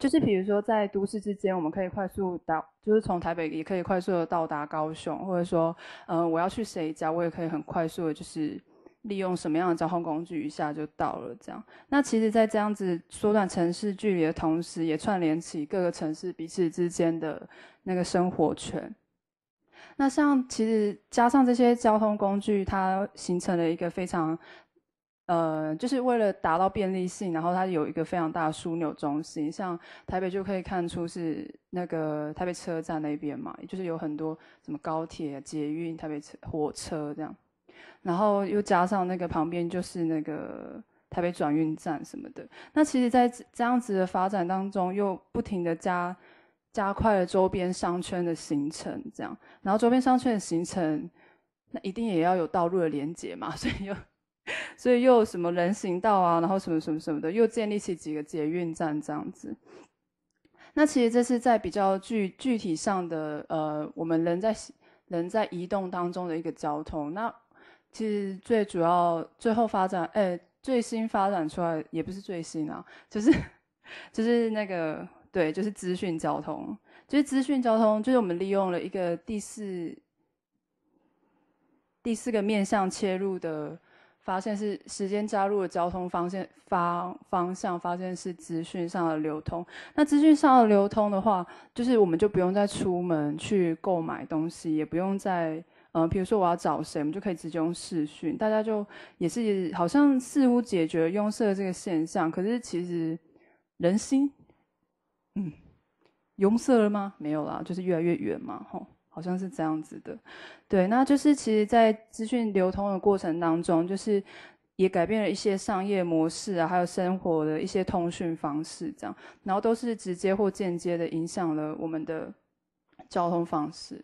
就是比如说，在都市之间，我们可以快速到，就是从台北也可以快速的到达高雄，或者说，嗯，我要去谁家，我也可以很快速的，就是利用什么样的交通工具一下就到了。这样，那其实，在这样子缩短城市距离的同时，也串联起各个城市彼此之间的那个生活圈。那像其实加上这些交通工具，它形成了一个非常。呃，就是为了达到便利性，然后它有一个非常大的枢纽中心，像台北就可以看出是那个台北车站那边嘛，就是有很多什么高铁、捷运、台北车、火车这样，然后又加上那个旁边就是那个台北转运站什么的。那其实，在这样子的发展当中，又不停的加加快了周边商圈的形成，这样，然后周边商圈的形成，那一定也要有道路的连接嘛，所以又。所以又什么人行道啊，然后什么什么什么的，又建立起几个捷运站这样子。那其实这是在比较具具体上的，呃，我们人在人在移动当中的一个交通。那其实最主要最后发展，哎，最新发展出来也不是最新啊，就是就是那个对，就是资讯交通，就是资讯交通，就是我们利用了一个第四第四个面向切入的。发现是时间加入了交通方向方方向，发现是资讯上的流通。那资讯上的流通的话，就是我们就不用再出门去购买东西，也不用再嗯，比如说我要找谁，我们就可以直接用视讯。大家就也是好像似乎解决了拥塞这个现象，可是其实人心，嗯，拥塞了吗？没有啦，就是越来越远嘛，吼。好像是这样子的，对，那就是其实，在资讯流通的过程当中，就是也改变了一些商业模式啊，还有生活的一些通讯方式，这样，然后都是直接或间接的影响了我们的交通方式。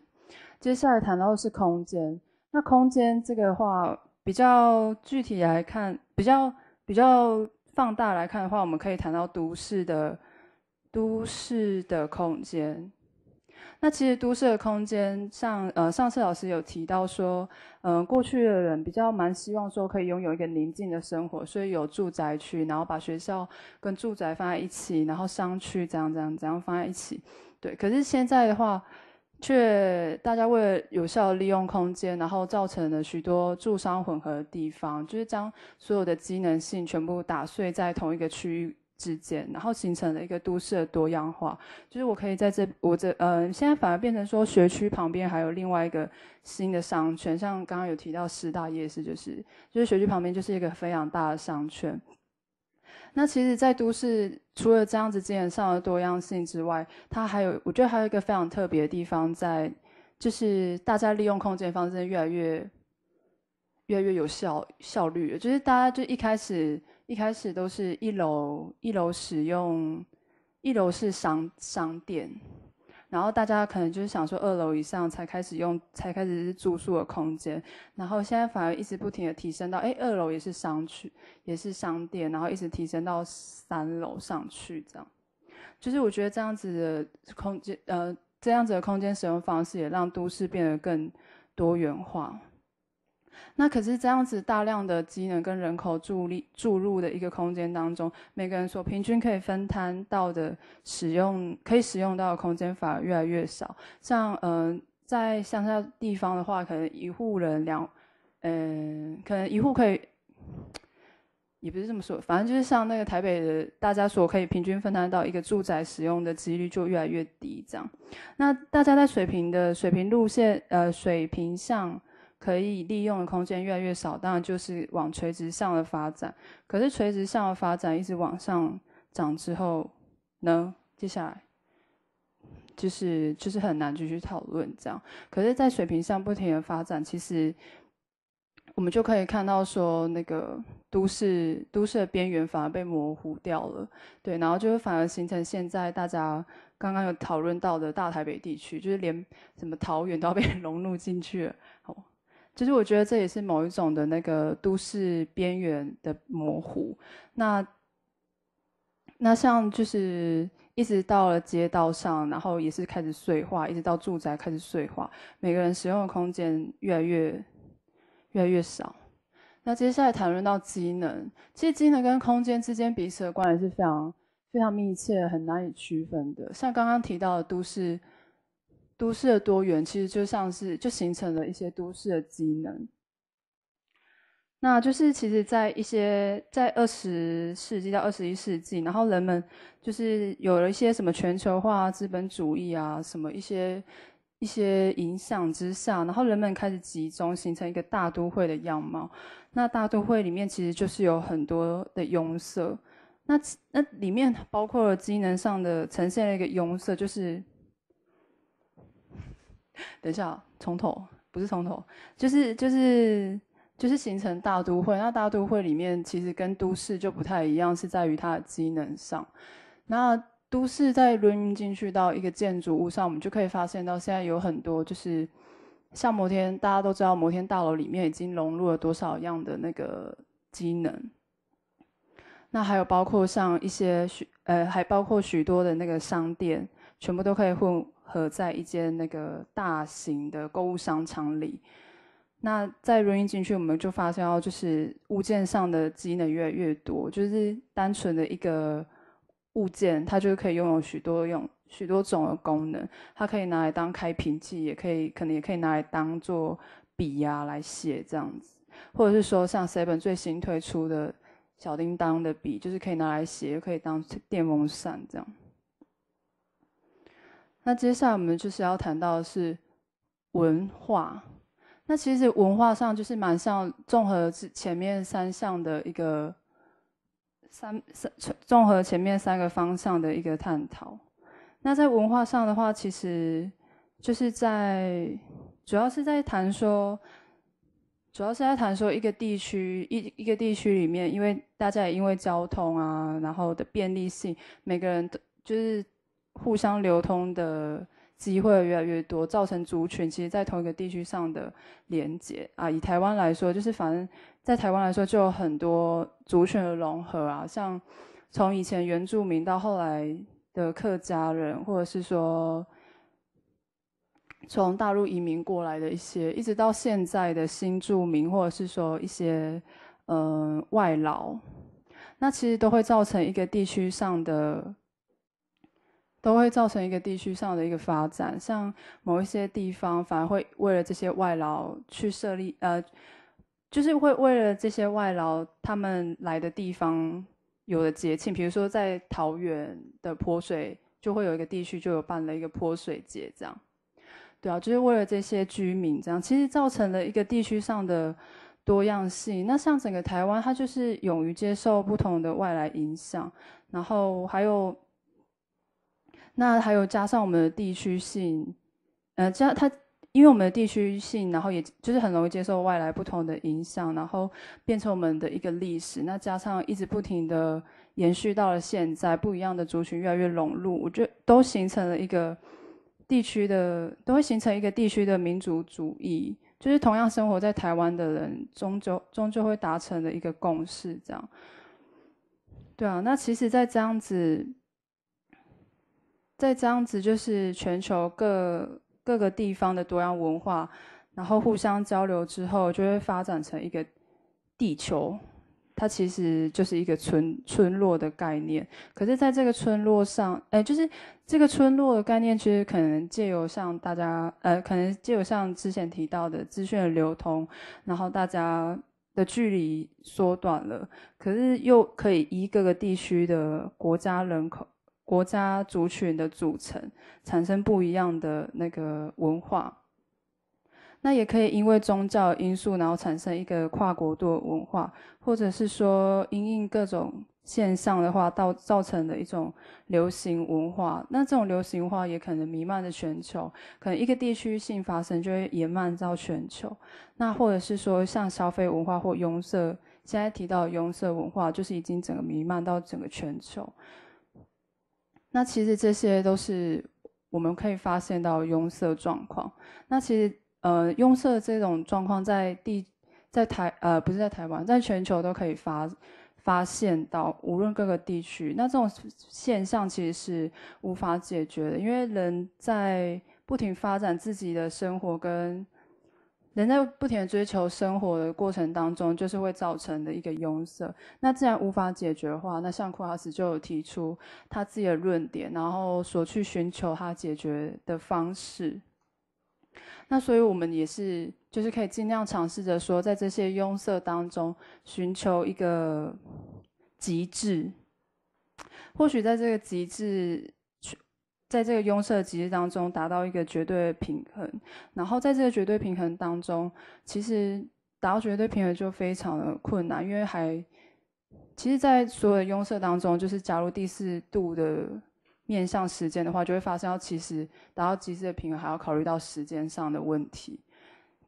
接下来谈到的是空间，那空间这个话比较具体来看，比较比较放大来看的话，我们可以谈到都市的都市的空间。那其实都市的空间，像呃上次老师有提到说，嗯过去的人比较蛮希望说可以拥有一个宁静的生活，所以有住宅区，然后把学校跟住宅放在一起，然后商区这样这样这样放在一起，对。可是现在的话，却大家为了有效利用空间，然后造成了许多住商混合的地方，就是将所有的机能性全部打碎在同一个区域。之间，然后形成了一个都市的多样化。就是我可以在这，我这，嗯，现在反而变成说，学区旁边还有另外一个新的商圈，像刚刚有提到师大夜市，就是，就是学区旁边就是一个非常大的商圈。那其实，在都市除了这样子资源上的多样性之外，它还有，我觉得还有一个非常特别的地方在，就是大家利用空间方式越来越，越来越有效效率。就是大家就一开始。一开始都是一楼，一楼使用一楼是商商店，然后大家可能就是想说二楼以上才开始用，才开始是住宿的空间，然后现在反而一直不停的提升到，哎，二楼也是商区，也是商店，然后一直提升到三楼上去，这样，就是我觉得这样子的空间，呃，这样子的空间使用方式也让都市变得更多元化。那可是这样子，大量的机能跟人口注力注入的一个空间当中，每个人所平均可以分摊到的使用，可以使用到的空间反而越来越少。像，嗯，在乡下地方的话，可能一户人两，嗯，可能一户可以，也不是这么说，反正就是像那个台北的，大家所可以平均分摊到一个住宅使用的几率就越来越低。这样，那大家在水平的水平路线，呃，水平上。可以利用的空间越来越少，当然就是往垂直上的发展。可是垂直上的发展一直往上涨之后，呢，接下来就是就是很难继续讨论这样。可是，在水平上不停的发展，其实我们就可以看到说，那个都市都市的边缘反而被模糊掉了。对，然后就是反而形成现在大家刚刚有讨论到的大台北地区，就是连什么桃园都要被 [LAUGHS] 融入进去了。好。其实我觉得这也是某一种的那个都市边缘的模糊。那那像就是一直到了街道上，然后也是开始碎化，一直到住宅开始碎化，每个人使用的空间越来越越来越少。那接下来谈论到机能，其实机能跟空间之间彼此的关系是非常非常密切，很难以区分的。像刚刚提到的都市。都市的多元其实就像是就形成了一些都市的机能，那就是其实，在一些在二十世纪到二十一世纪，然后人们就是有了一些什么全球化、资本主义啊，什么一些一些影响之下，然后人们开始集中形成一个大都会的样貌。那大都会里面其实就是有很多的庸塞，那那里面包括了机能上的呈现了一个庸塞，就是。等一下，从头不是从头，就是就是就是形成大都会。那大都会里面其实跟都市就不太一样，是在于它的机能上。那都市在轮进去到一个建筑物上，我们就可以发现到现在有很多就是像摩天，大家都知道摩天大楼里面已经融入了多少样的那个机能。那还有包括像一些许呃，还包括许多的那个商店，全部都可以混。和在一间那个大型的购物商场里，那在 run 进去，我们就发现到就是物件上的机能越来越多，就是单纯的一个物件，它就可以拥有许多用许多种的功能，它可以拿来当开瓶器，也可以可能也可以拿来当做笔呀来写这样子，或者是说像 seven 最新推出的小叮当的笔，就是可以拿来写，又可以当电风扇这样。那接下来我们就是要谈到是文化，那其实文化上就是蛮像综合前面三项的一个三三综合前面三个方向的一个探讨。那在文化上的话，其实就是在主要是在谈说，主要是在谈说一个地区一一个地区里面，因为大家也因为交通啊，然后的便利性，每个人都就是。互相流通的机会越来越多，造成族群其实，在同一个地区上的连结啊。以台湾来说，就是反正在台湾来说，就有很多族群的融合啊。像从以前原住民到后来的客家人，或者是说从大陆移民过来的一些，一直到现在的新住民，或者是说一些呃外劳，那其实都会造成一个地区上的。都会造成一个地区上的一个发展，像某一些地方反而会为了这些外劳去设立，呃，就是会为了这些外劳他们来的地方有的节庆，比如说在桃园的泼水，就会有一个地区就有办了一个泼水节，这样，对啊，就是为了这些居民这样，其实造成了一个地区上的多样性。那像整个台湾，它就是勇于接受不同的外来影响，然后还有。那还有加上我们的地区性，呃，加它，因为我们的地区性，然后也就是很容易接受外来不同的影响，然后变成我们的一个历史。那加上一直不停的延续到了现在，不一样的族群越来越融入，我觉得都形成了一个地区的，都会形成一个地区的民族主义，就是同样生活在台湾的人，终究终究会达成的一个共识，这样。对啊，那其实在这样子。在这样子，就是全球各各个地方的多样文化，然后互相交流之后，就会发展成一个地球。它其实就是一个村村落的概念。可是，在这个村落上，哎，就是这个村落的概念，其实可能借由像大家，呃，可能借由像之前提到的资讯的流通，然后大家的距离缩短了，可是又可以以各个地区的国家人口。国家族群的组成产生不一样的那个文化，那也可以因为宗教因素，然后产生一个跨国度文化，或者是说因应各种现象的话，到造成的一种流行文化。那这种流行文化也可能弥漫到全球，可能一个地区性发生就会延漫到全球。那或者是说像消费文化或庸奢，现在提到庸奢文化，就是已经整个弥漫到整个全球。那其实这些都是我们可以发现到拥塞状况。那其实呃，拥塞这种状况在地在台呃，不是在台湾，在全球都可以发发现到，无论各个地区。那这种现象其实是无法解决的，因为人在不停发展自己的生活跟。人在不停追求生活的过程当中，就是会造成的一个庸塞。那自然无法解决的话，那像库哈斯就有提出他自己的论点，然后所去寻求他解决的方式。那所以我们也是，就是可以尽量尝试着说，在这些庸塞当中寻求一个极致，或许在这个极致。在这个庸奢极致当中达到一个绝对的平衡，然后在这个绝对平衡当中，其实达到绝对平衡就非常的困难，因为还其实，在所有的庸奢当中，就是假如第四度的面向时间的话，就会发生到其实达到极致的平衡，还要考虑到时间上的问题，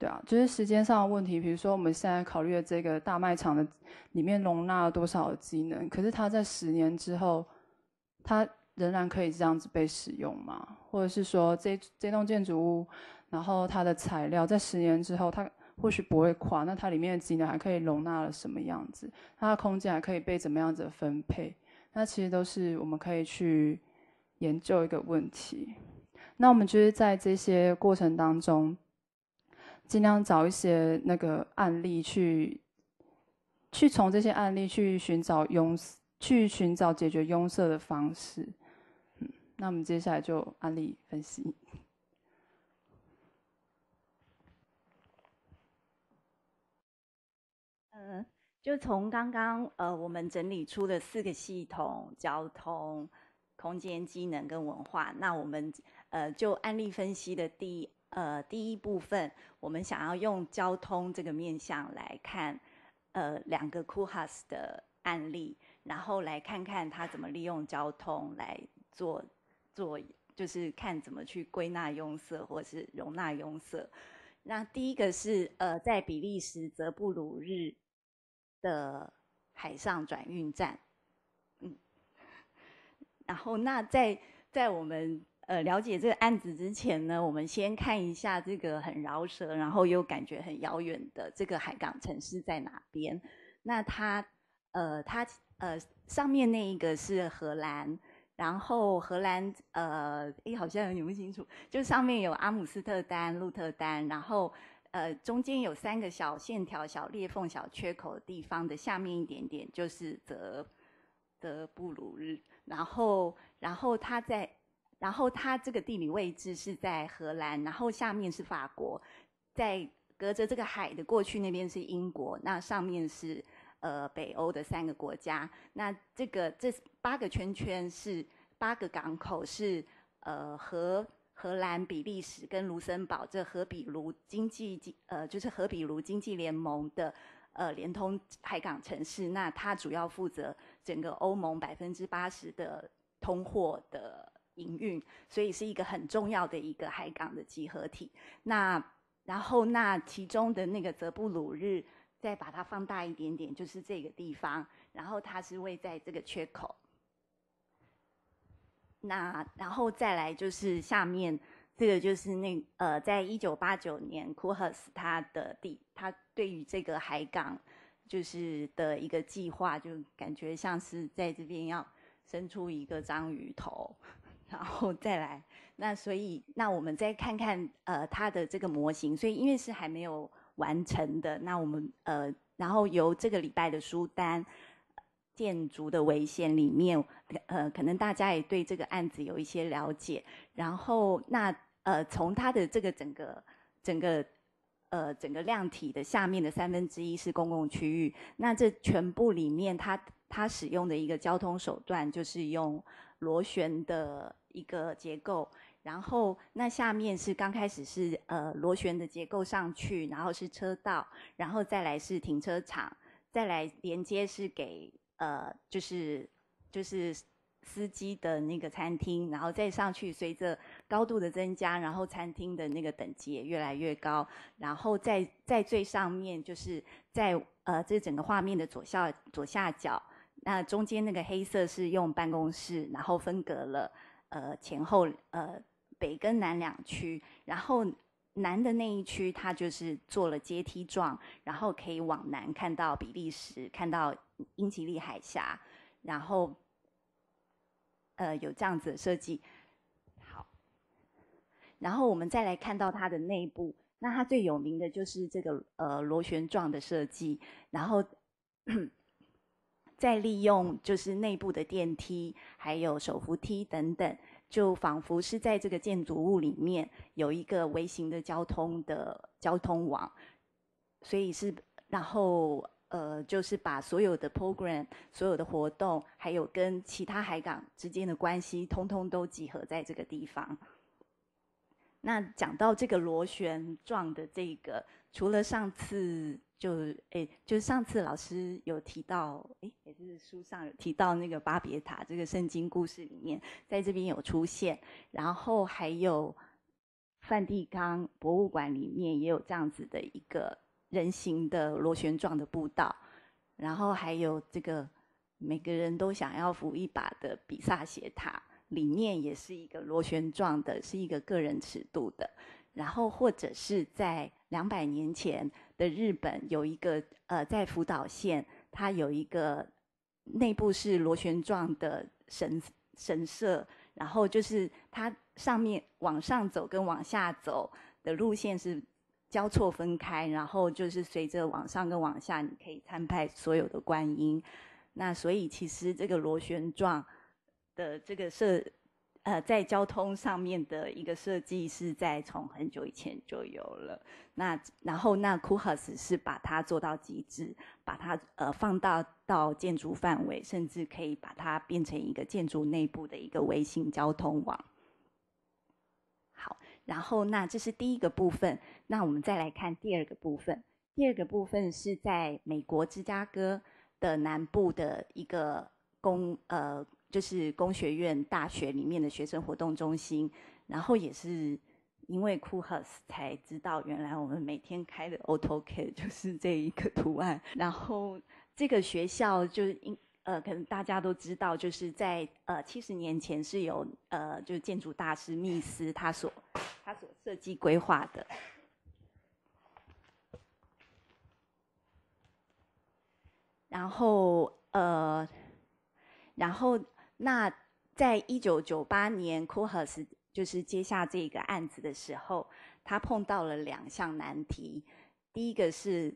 对啊，就是时间上的问题，比如说我们现在考虑的这个大卖场的里面容纳了多少的机能，可是它在十年之后，它。仍然可以这样子被使用吗？或者是说，这这栋建筑物，然后它的材料，在十年之后，它或许不会垮，那它里面的机能还可以容纳了什么样子？它的空间还可以被怎么样子分配？那其实都是我们可以去研究一个问题。那我们就是在这些过程当中，尽量找一些那个案例去，去从这些案例去寻找拥去寻找解决拥塞的方式。那我们接下来就案例分析。嗯，就从刚刚呃，我们整理出的四个系统——交通、空间、机能跟文化。那我们呃，就案例分析的第呃第一部分，我们想要用交通这个面向来看，呃，两个库哈斯的案例，然后来看看他怎么利用交通来做。做就是看怎么去归纳拥塞或是容纳拥塞。那第一个是呃，在比利时泽布鲁日的海上转运站。嗯。然后那在在我们呃了解这个案子之前呢，我们先看一下这个很饶舌，然后又感觉很遥远的这个海港城市在哪边？那它呃它呃上面那一个是荷兰。然后荷兰，呃，诶，好像点不清楚，就上面有阿姆斯特丹、鹿特丹，然后，呃，中间有三个小线条、小裂缝、小缺口地方的下面一点点，就是泽，德布鲁日，然后，然后它在，然后它这个地理位置是在荷兰，然后下面是法国，在隔着这个海的过去那边是英国，那上面是。呃，北欧的三个国家，那这个这八个圈圈是八个港口，是呃荷荷兰、比利时跟卢森堡这荷比卢经济呃就是荷比卢经济联盟的呃联通海港城市，那它主要负责整个欧盟百分之八十的通货的营运，所以是一个很重要的一个海港的集合体。那然后那其中的那个泽布鲁日。再把它放大一点点，就是这个地方，然后它是位在这个缺口。那然后再来就是下面这个，就是那呃，在一九八九年库赫斯他的地，他对于这个海港就是的一个计划，就感觉像是在这边要伸出一个章鱼头。[LAUGHS] 然后再来，那所以那我们再看看呃他的这个模型，所以因为是还没有。完成的那我们呃，然后由这个礼拜的书单，《建筑的危险》里面，呃，可能大家也对这个案子有一些了解。然后那呃，从它的这个整个整个呃整个量体的下面的三分之一是公共区域，那这全部里面，它它使用的一个交通手段就是用螺旋的一个结构。然后，那下面是刚开始是呃螺旋的结构上去，然后是车道，然后再来是停车场，再来连接是给呃就是就是司机的那个餐厅，然后再上去随着高度的增加，然后餐厅的那个等级也越来越高，然后在在最上面就是在呃这整个画面的左下左下角，那中间那个黑色是用办公室，然后分隔了呃前后呃。北跟南两区，然后南的那一区它就是做了阶梯状，然后可以往南看到比利时，看到英吉利海峡，然后呃有这样子的设计。好，然后我们再来看到它的内部，那它最有名的就是这个呃螺旋状的设计，然后再利用就是内部的电梯，还有手扶梯等等。就仿佛是在这个建筑物里面有一个微型的交通的交通网，所以是然后呃，就是把所有的 program、所有的活动，还有跟其他海港之间的关系，通通都集合在这个地方。那讲到这个螺旋状的这个，除了上次就诶，就是上次老师有提到，诶，也是书上有提到那个巴别塔，这个圣经故事里面在这边有出现，然后还有梵蒂冈博物馆里面也有这样子的一个人形的螺旋状的步道，然后还有这个每个人都想要扶一把的比萨斜塔。里面也是一个螺旋状的，是一个个人尺度的。然后或者是在两百年前的日本，有一个呃，在福岛县，它有一个内部是螺旋状的神神社。然后就是它上面往上走跟往下走的路线是交错分开。然后就是随着往上跟往下，你可以参拜所有的观音。那所以其实这个螺旋状。的这个设，呃，在交通上面的一个设计是在从很久以前就有了。那然后，那 h 哈斯是把它做到极致，把它呃放大到建筑范围，甚至可以把它变成一个建筑内部的一个微型交通网。好，然后那这是第一个部分。那我们再来看第二个部分。第二个部分是在美国芝加哥的南部的一个公呃。就是工学院大学里面的学生活动中心，然后也是因为 Coolhouse 才知道原来我们每天开的 a u t o c a d 就是这一个图案。然后这个学校就是，呃，可能大家都知道，就是在呃七十年前是由呃就是建筑大师密斯他所他所设计规划的。然后呃，然后。那在一九九八年，库赫斯就是接下这个案子的时候，他碰到了两项难题。第一个是，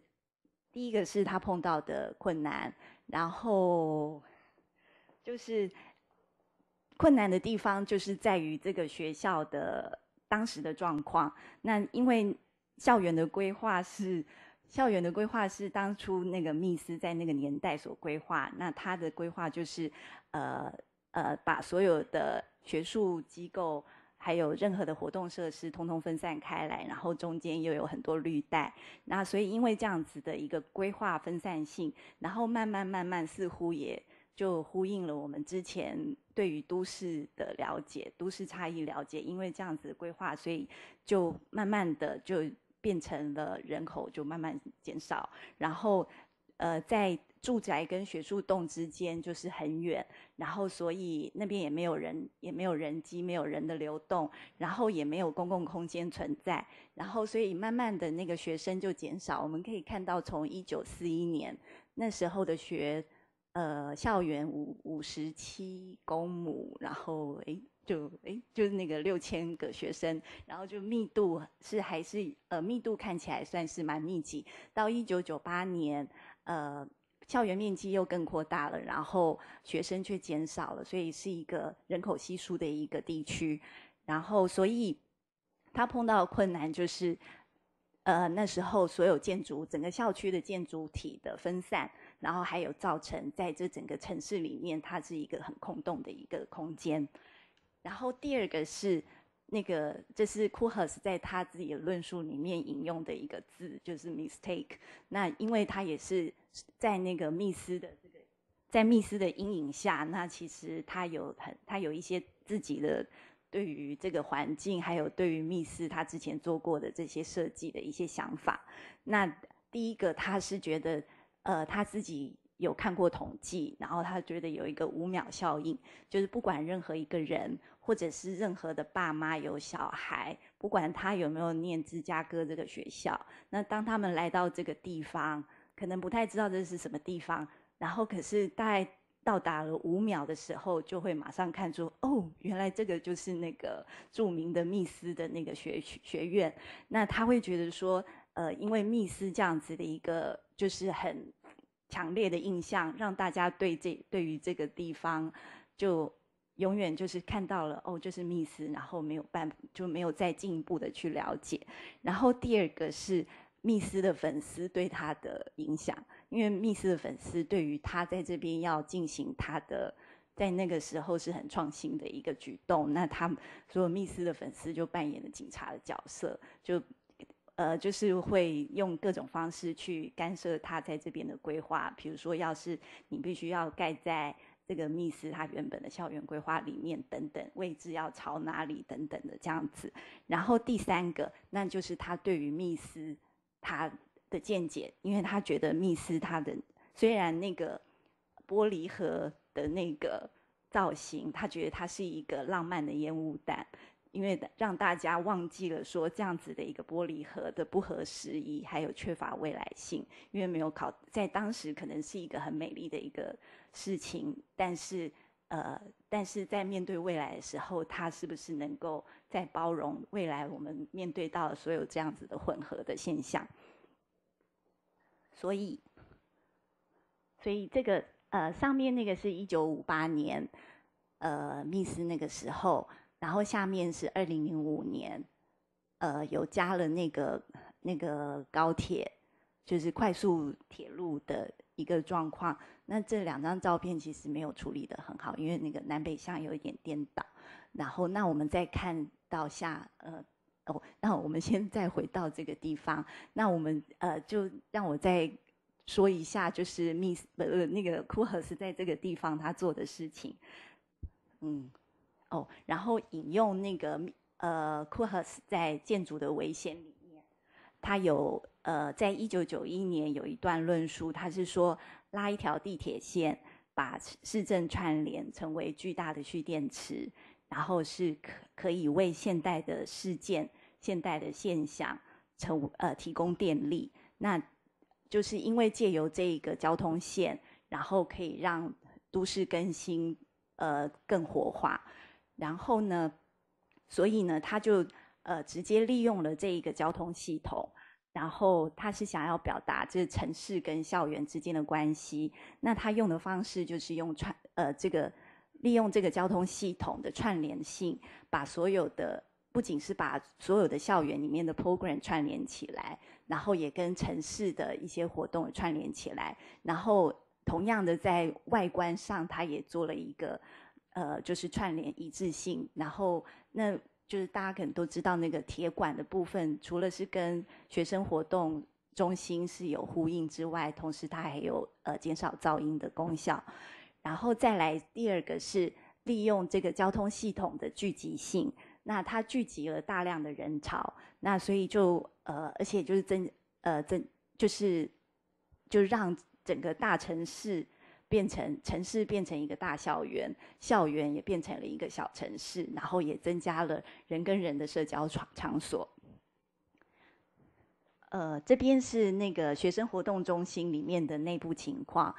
第一个是他碰到的困难，然后就是困难的地方就是在于这个学校的当时的状况。那因为校园的规划是校园的规划是当初那个密斯在那个年代所规划，那他的规划就是，呃。呃，把所有的学术机构还有任何的活动设施，通通分散开来，然后中间又有很多绿带。那所以因为这样子的一个规划分散性，然后慢慢慢慢，似乎也就呼应了我们之前对于都市的了解，都市差异了解。因为这样子规划，所以就慢慢的就变成了人口就慢慢减少，然后，呃，在。住宅跟学术栋之间就是很远，然后所以那边也没有人，也没有人机，没有人的流动，然后也没有公共空间存在，然后所以慢慢的那个学生就减少。我们可以看到，从一九四一年那时候的学呃校园五五十七公亩，然后诶。就诶，就是那个六千个学生，然后就密度是还是呃密度看起来算是蛮密集。到一九九八年，呃。校园面积又更扩大了，然后学生却减少了，所以是一个人口稀疏的一个地区。然后，所以他碰到的困难就是，呃，那时候所有建筑整个校区的建筑体的分散，然后还有造成在这整个城市里面，它是一个很空洞的一个空间。然后第二个是。那个，这是库赫斯在他自己的论述里面引用的一个字，就是 mistake。那因为他也是在那个密斯的这个，在密斯的阴影下，那其实他有很他有一些自己的对于这个环境，还有对于密斯他之前做过的这些设计的一些想法。那第一个，他是觉得，呃，他自己。有看过统计，然后他觉得有一个五秒效应，就是不管任何一个人，或者是任何的爸妈有小孩，不管他有没有念芝加哥这个学校，那当他们来到这个地方，可能不太知道这是什么地方，然后可是大概到达了五秒的时候，就会马上看出哦，原来这个就是那个著名的密斯的那个学学院。那他会觉得说，呃，因为密斯这样子的一个就是很。强烈的印象，让大家对这对于这个地方，就永远就是看到了哦，就是密斯，然后没有办，就没有再进一步的去了解。然后第二个是密斯的粉丝对他的影响，因为密斯的粉丝对于他在这边要进行他的，在那个时候是很创新的一个举动，那他所有密斯的粉丝就扮演了警察的角色，就。呃，就是会用各种方式去干涉他在这边的规划，比如说，要是你必须要盖在这个密斯他原本的校园规划里面，等等，位置要朝哪里等等的这样子。然后第三个，那就是他对于密斯他的见解，因为他觉得密斯他的虽然那个玻璃盒的那个造型，他觉得它是一个浪漫的烟雾弹。因为让大家忘记了说这样子的一个玻璃盒的不合时宜，还有缺乏未来性，因为没有考在当时可能是一个很美丽的一个事情，但是呃，但是在面对未来的时候，它是不是能够在包容未来我们面对到所有这样子的混合的现象？所以，所以这个呃，上面那个是一九五八年，呃，密斯那个时候。然后下面是二零零五年，呃，有加了那个那个高铁，就是快速铁路的一个状况。那这两张照片其实没有处理的很好，因为那个南北向有一点颠倒。然后，那我们再看到下，呃，哦，那我们先再回到这个地方。那我们呃，就让我再说一下，就是 Miss 呃那个库赫是在这个地方他做的事情，嗯。哦，然后引用那个呃库赫斯在《建筑的危险》里面，他有呃在一九九一年有一段论述，他是说拉一条地铁线，把市政串联成为巨大的蓄电池，然后是可可以为现代的事件、现代的现象成呃提供电力。那就是因为借由这一个交通线，然后可以让都市更新呃更活化。然后呢，所以呢，他就呃直接利用了这一个交通系统。然后他是想要表达这城市跟校园之间的关系。那他用的方式就是用串呃这个利用这个交通系统的串联性，把所有的不仅是把所有的校园里面的 program 串联起来，然后也跟城市的一些活动串联起来。然后同样的在外观上，他也做了一个。呃，就是串联一致性，然后那就是大家可能都知道那个铁管的部分，除了是跟学生活动中心是有呼应之外，同时它还有呃减少噪音的功效。然后再来第二个是利用这个交通系统的聚集性，那它聚集了大量的人潮，那所以就呃，而且就是增呃增就是就让整个大城市。变成城市，变成一个大校园，校园也变成了一个小城市，然后也增加了人跟人的社交场场所。呃，这边是那个学生活动中心里面的内部情况，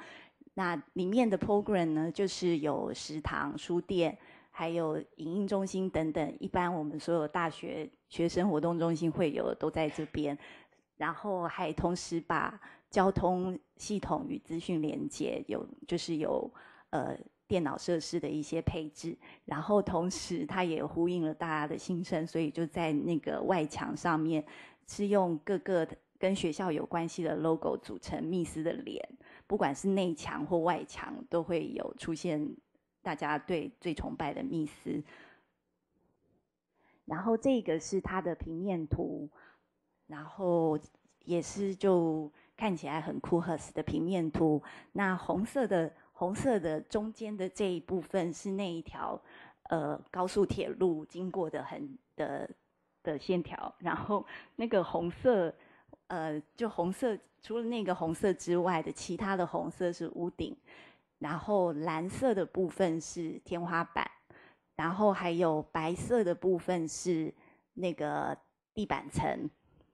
那里面的 program 呢，就是有食堂、书店，还有影音中心等等。一般我们所有大学学生活动中心会有，都在这边，然后还同时把。交通系统与资讯连接有，就是有呃电脑设施的一些配置，然后同时它也呼应了大家的心声，所以就在那个外墙上面是用各个跟学校有关系的 logo 组成密斯的脸，不管是内墙或外墙都会有出现大家对最崇拜的密斯。然后这个是它的平面图，然后也是就。看起来很酷和死的平面图。那红色的红色的中间的这一部分是那一条呃高速铁路经过的很的的线条。[LAUGHS] 然后那个红色呃就红色除了那个红色之外的其他的红色是屋顶，然后蓝色的部分是天花板，然后还有白色的部分是那个地板层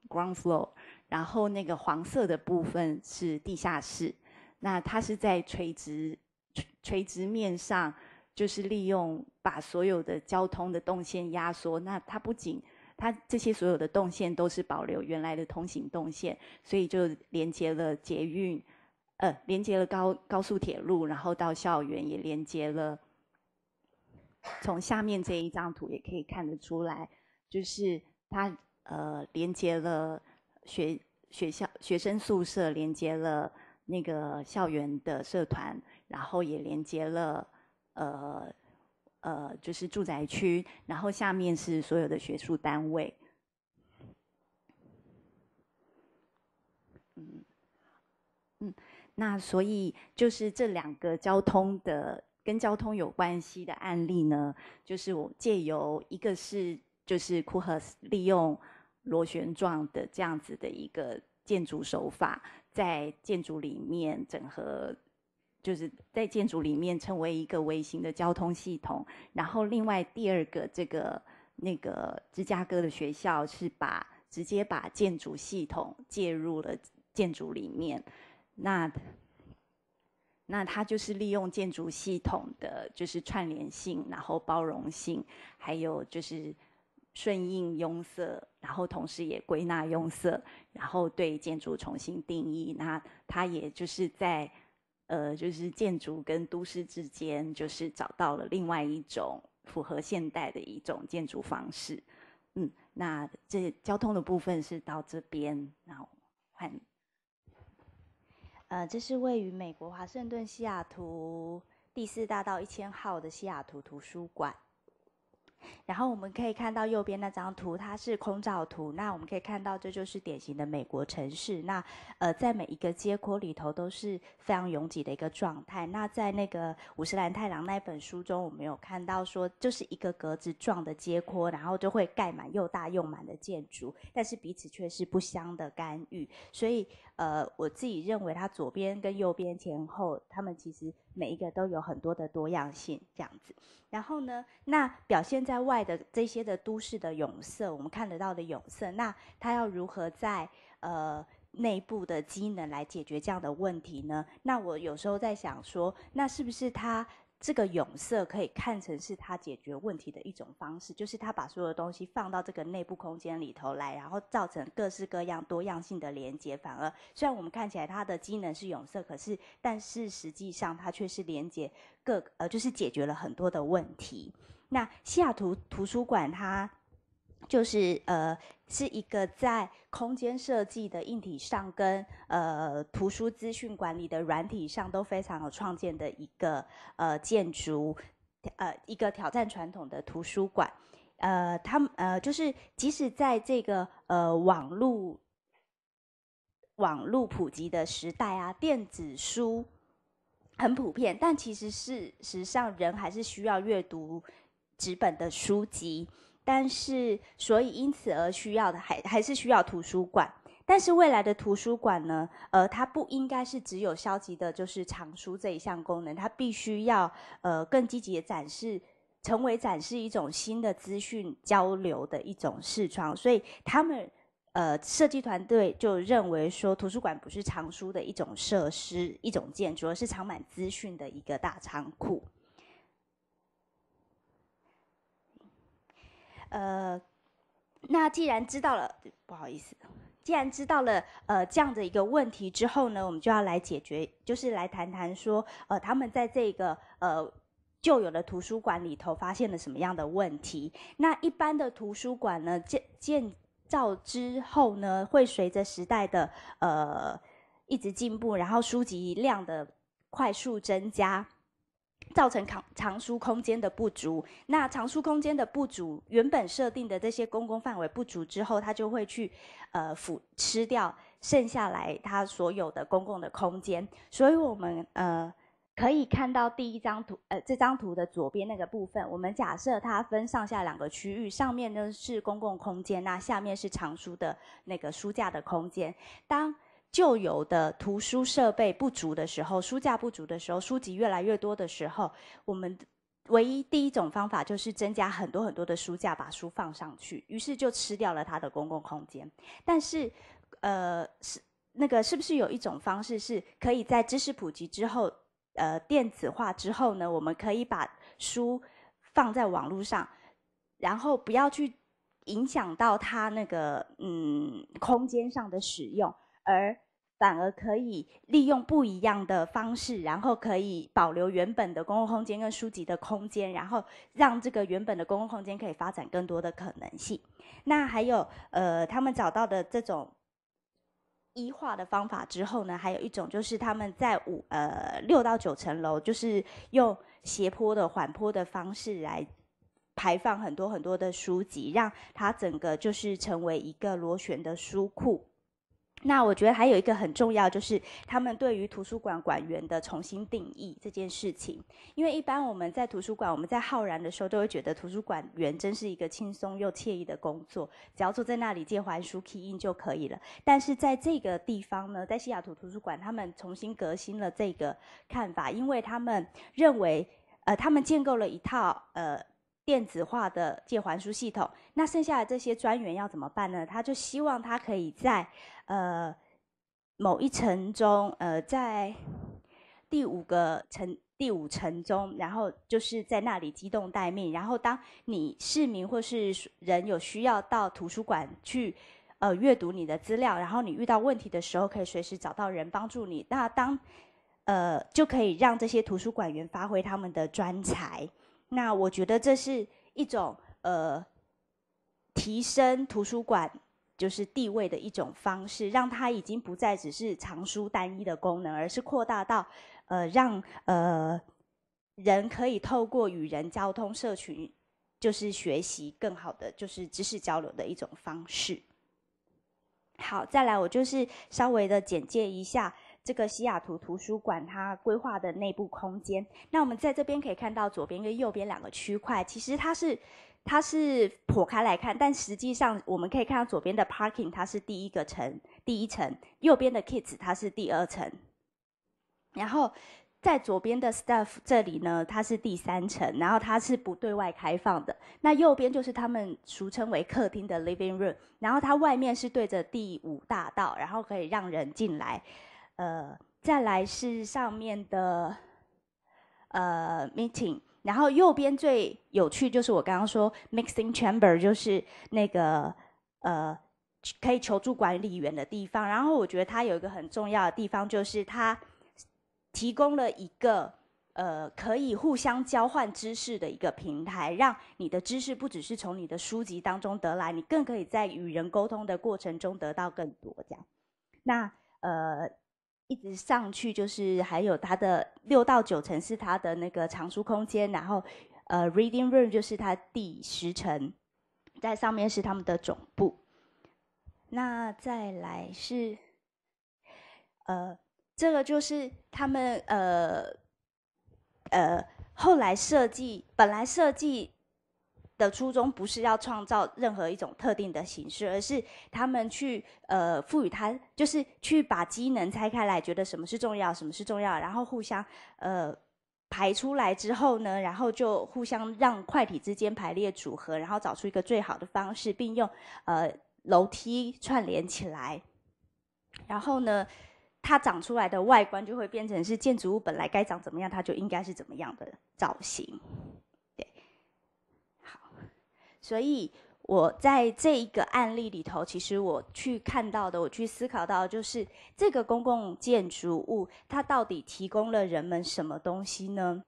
（ground floor）。然后那个黄色的部分是地下室，那它是在垂直垂直面上，就是利用把所有的交通的动线压缩。那它不仅它这些所有的动线都是保留原来的通行动线，所以就连接了捷运，呃，连接了高高速铁路，然后到校园也连接了。从下面这一张图也可以看得出来，就是它呃连接了。学学校学生宿舍连接了那个校园的社团，然后也连接了呃呃，就是住宅区，然后下面是所有的学术单位。嗯嗯，那所以就是这两个交通的跟交通有关系的案例呢，就是我借由一个是就是库赫利用。螺旋状的这样子的一个建筑手法，在建筑里面整合，就是在建筑里面成为一个微型的交通系统。然后，另外第二个这个那个芝加哥的学校是把直接把建筑系统介入了建筑里面。那那它就是利用建筑系统的就是串联性，然后包容性，还有就是。顺应庸色，然后同时也归纳庸色，然后对建筑重新定义。那它也就是在，呃，就是建筑跟都市之间，就是找到了另外一种符合现代的一种建筑方式。嗯，那这交通的部分是到这边，然后换。呃，这是位于美国华盛顿西雅图第四大道一千号的西雅图图书馆。然后我们可以看到右边那张图，它是空照图。那我们可以看到，这就是典型的美国城市。那呃，在每一个街廓里头都是非常拥挤的一个状态。那在那个五十岚太郎那本书中，我们有看到说，就是一个格子状的街廓，然后就会盖满又大又满的建筑，但是彼此却是不相的干预。所以呃，我自己认为，它左边跟右边前后，他们其实。每一个都有很多的多样性，这样子。然后呢，那表现在外的这些的都市的泳色，我们看得到的泳色，那它要如何在呃内部的机能来解决这样的问题呢？那我有时候在想说，那是不是它这个泳色可以看成是他解决问题的一种方式，就是他把所有的东西放到这个内部空间里头来，然后造成各式各样多样性的连接。反而，虽然我们看起来它的机能是泳色，可是但是实际上它却是连接各呃，就是解决了很多的问题。那西雅图图书馆它就是呃。是一个在空间设计的硬体上跟呃图书资讯管理的软体上都非常有创建的一个呃建筑，呃一个挑战传统的图书馆，呃他们呃就是即使在这个呃网络网络普及的时代啊，电子书很普遍，但其实事实上人还是需要阅读纸本的书籍。但是，所以因此而需要的还还是需要图书馆。但是未来的图书馆呢？呃，它不应该是只有消极的，就是藏书这一项功能，它必须要呃更积极的展示，成为展示一种新的资讯交流的一种视窗。所以他们呃设计团队就认为说，图书馆不是藏书的一种设施、一种建筑，而是藏满资讯的一个大仓库。呃，那既然知道了，不好意思，既然知道了呃这样的一个问题之后呢，我们就要来解决，就是来谈谈说，呃，他们在这个呃旧有的图书馆里头发现了什么样的问题？那一般的图书馆呢建建造之后呢，会随着时代的呃一直进步，然后书籍量的快速增加。造成藏藏书空间的不足，那藏书空间的不足，原本设定的这些公共范围不足之后，它就会去，呃，腐吃掉剩下来它所有的公共的空间。所以，我们呃可以看到第一张图，呃，这张图的左边那个部分，我们假设它分上下两个区域，上面呢是公共空间，那下面是藏书的那个书架的空间。当旧有的图书设备不足的时候，书架不足的时候，书籍越来越多的时候，我们唯一第一种方法就是增加很多很多的书架，把书放上去，于是就吃掉了它的公共空间。但是，呃，是那个是不是有一种方式是可以在知识普及之后，呃，电子化之后呢？我们可以把书放在网络上，然后不要去影响到它那个嗯空间上的使用。而反而可以利用不一样的方式，然后可以保留原本的公共空间跟书籍的空间，然后让这个原本的公共空间可以发展更多的可能性。那还有呃，他们找到的这种一化的方法之后呢，还有一种就是他们在五呃六到九层楼，就是用斜坡的缓坡的方式来排放很多很多的书籍，让它整个就是成为一个螺旋的书库。那我觉得还有一个很重要，就是他们对于图书馆馆员的重新定义这件事情。因为一般我们在图书馆，我们在浩然的时候，都会觉得图书馆员真是一个轻松又惬意的工作，只要坐在那里借还书、key in 就可以了。但是在这个地方呢，在西雅图图书馆，他们重新革新了这个看法，因为他们认为，呃，他们建构了一套，呃。电子化的借还书系统，那剩下的这些专员要怎么办呢？他就希望他可以在呃某一层中，呃在第五个层第五层中，然后就是在那里机动待命，然后当你市民或是人有需要到图书馆去呃阅读你的资料，然后你遇到问题的时候，可以随时找到人帮助你。那当呃就可以让这些图书馆员发挥他们的专才。那我觉得这是一种呃提升图书馆就是地位的一种方式，让它已经不再只是藏书单一的功能，而是扩大到呃让呃人可以透过与人交通社群，就是学习更好的就是知识交流的一种方式。好，再来我就是稍微的简介一下。这个西雅图图书馆，它规划的内部空间。那我们在这边可以看到，左边跟右边两个区块，其实它是它是剖开来看，但实际上我们可以看到，左边的 parking 它是第一个层，第一层；右边的 kids 它是第二层。然后在左边的 staff 这里呢，它是第三层，然后它是不对外开放的。那右边就是他们俗称为客厅的 living room，然后它外面是对着第五大道，然后可以让人进来。呃，再来是上面的呃 meeting，然后右边最有趣就是我刚刚说 mixing chamber，就是那个呃可以求助管理员的地方。然后我觉得它有一个很重要的地方，就是它提供了一个呃可以互相交换知识的一个平台，让你的知识不只是从你的书籍当中得来，你更可以在与人沟通的过程中得到更多。这样，那呃。一直上去就是，还有它的六到九层是它的那个藏书空间，然后呃，reading room 就是它第十层，在上面是他们的总部。那再来是，呃，这个就是他们呃呃后来设计，本来设计。的初衷不是要创造任何一种特定的形式，而是他们去呃赋予它，就是去把机能拆开来，觉得什么是重要，什么是重要，然后互相呃排出来之后呢，然后就互相让块体之间排列组合，然后找出一个最好的方式，并用呃楼梯串联起来，然后呢，它长出来的外观就会变成是建筑物本来该长怎么样，它就应该是怎么样的造型。所以，我在这一个案例里头，其实我去看到的，我去思考到，就是这个公共建筑物，它到底提供了人们什么东西呢？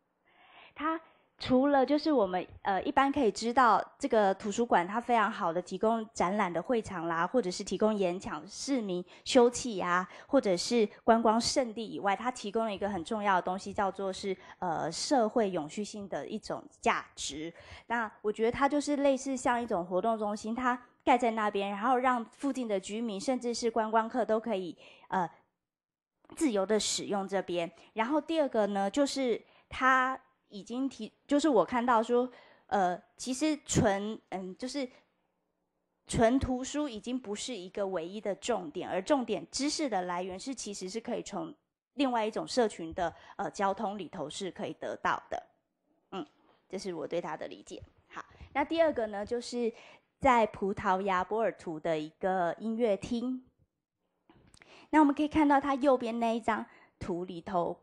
它。除了就是我们呃，一般可以知道这个图书馆它非常好的提供展览的会场啦，或者是提供演讲、市民休憩呀，或者是观光胜地以外，它提供了一个很重要的东西，叫做是呃社会永续性的一种价值。那我觉得它就是类似像一种活动中心，它盖在那边，然后让附近的居民甚至是观光客都可以呃自由的使用这边。然后第二个呢，就是它。已经提，就是我看到说，呃，其实纯嗯，就是纯图书已经不是一个唯一的重点，而重点知识的来源是其实是可以从另外一种社群的呃交通里头是可以得到的，嗯，这是我对他的理解。好，那第二个呢，就是在葡萄牙波尔图的一个音乐厅，那我们可以看到它右边那一张图里头。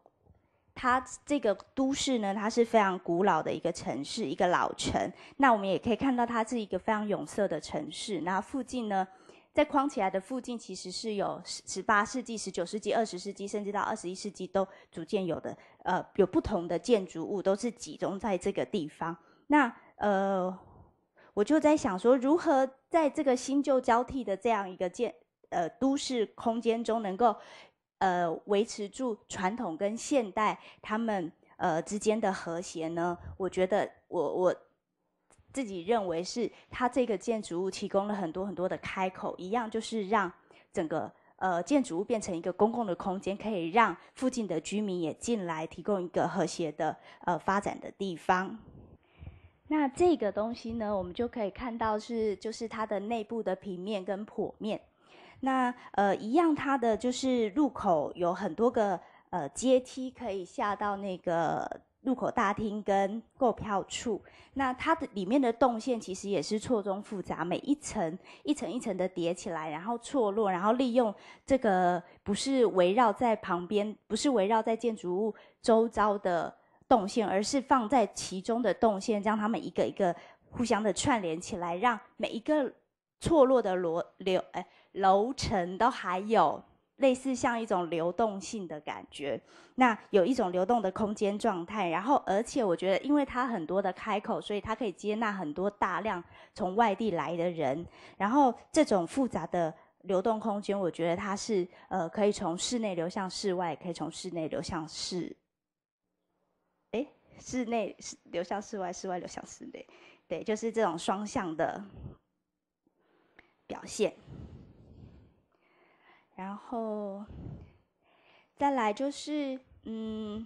它这个都市呢，它是非常古老的一个城市，一个老城。那我们也可以看到，它是一个非常有色的城市。那附近呢，在框起来的附近，其实是有十八世纪、十九世纪、二十世纪，甚至到二十一世纪，都逐渐有的，呃，有不同的建筑物，都是集中在这个地方。那呃，我就在想说，如何在这个新旧交替的这样一个建呃都市空间中，能够。呃，维持住传统跟现代他们呃之间的和谐呢？我觉得我我自己认为是它这个建筑物提供了很多很多的开口，一样就是让整个呃建筑物变成一个公共的空间，可以让附近的居民也进来，提供一个和谐的呃发展的地方。那这个东西呢，我们就可以看到是就是它的内部的平面跟剖面。那呃，一样，它的就是入口有很多个呃阶梯可以下到那个入口大厅跟购票处。那它的里面的动线其实也是错综复杂，每一层一层一层的叠起来，然后错落，然后利用这个不是围绕在旁边，不是围绕在建筑物周遭的动线，而是放在其中的动线，将它们一个一个互相的串联起来，让每一个错落的罗流哎。楼层都还有类似像一种流动性的感觉，那有一种流动的空间状态。然后，而且我觉得，因为它很多的开口，所以它可以接纳很多大量从外地来的人。然后，这种复杂的流动空间，我觉得它是呃，可以从室内流向室外，可以从室内流向室，室内是流向室外，室外流向室内，对，就是这种双向的表现。然后，再来就是，嗯，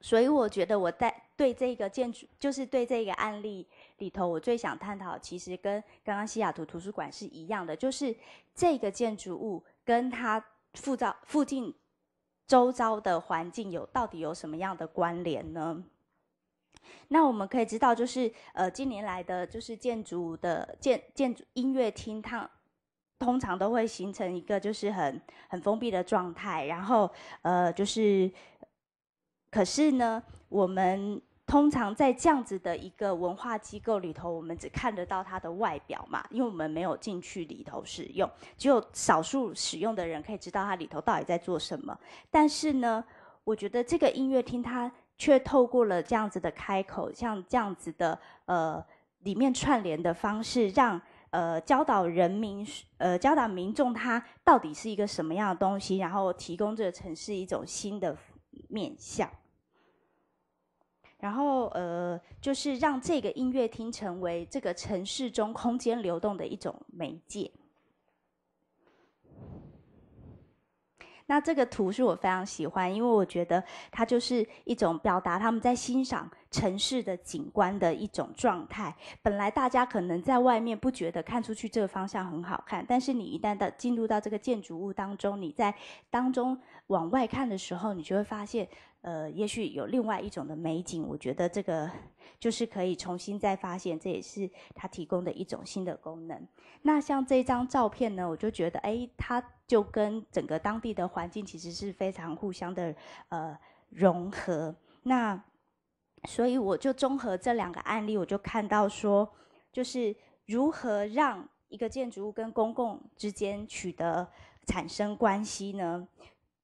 所以我觉得我在对这个建筑，就是对这个案例里头，我最想探讨，其实跟刚刚西雅图图书馆是一样的，就是这个建筑物跟它附造附近周遭的环境有到底有什么样的关联呢？那我们可以知道，就是呃，近年来的，就是建筑的建建筑音乐厅它。通常都会形成一个就是很很封闭的状态，然后呃就是，可是呢，我们通常在这样子的一个文化机构里头，我们只看得到它的外表嘛，因为我们没有进去里头使用，只有少数使用的人可以知道它里头到底在做什么。但是呢，我觉得这个音乐厅它却透过了这样子的开口，像这样子的呃里面串联的方式让。呃，教导人民，呃，教导民众，它到底是一个什么样的东西？然后提供这个城市一种新的面向，然后呃，就是让这个音乐厅成为这个城市中空间流动的一种媒介。那这个图是我非常喜欢，因为我觉得它就是一种表达他们在欣赏城市的景观的一种状态。本来大家可能在外面不觉得看出去这个方向很好看，但是你一旦到进入到这个建筑物当中，你在当中往外看的时候，你就会发现。呃，也许有另外一种的美景，我觉得这个就是可以重新再发现，这也是它提供的一种新的功能。那像这张照片呢，我就觉得，哎，它就跟整个当地的环境其实是非常互相的呃融合。那所以我就综合这两个案例，我就看到说，就是如何让一个建筑物跟公共之间取得产生关系呢？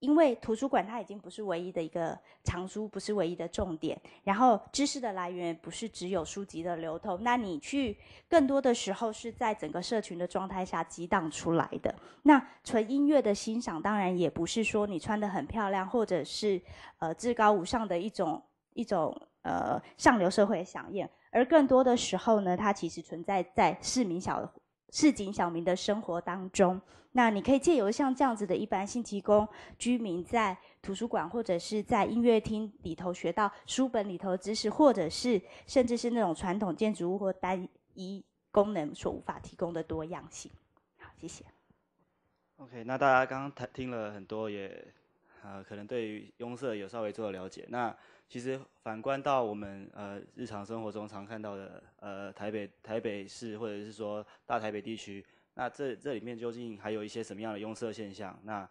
因为图书馆它已经不是唯一的一个藏书，不是唯一的重点。然后知识的来源不是只有书籍的流通，那你去更多的时候是在整个社群的状态下激荡出来的。那纯音乐的欣赏当然也不是说你穿的很漂亮，或者是呃至高无上的一种一种呃上流社会的享宴，而更多的时候呢，它其实存在在市民小。市井小民的生活当中，那你可以借由像这样子的一般性提供居民在图书馆或者是在音乐厅里头学到书本里头知识，或者是甚至是那种传统建筑物或单一功能所无法提供的多样性。好，谢谢。OK，那大家刚刚听了很多，也可能对于拥社有稍微做了解。那其实反观到我们呃日常生活中常看到的呃台北台北市或者是说大台北地区，那这这里面究竟还有一些什么样的拥塞现象？那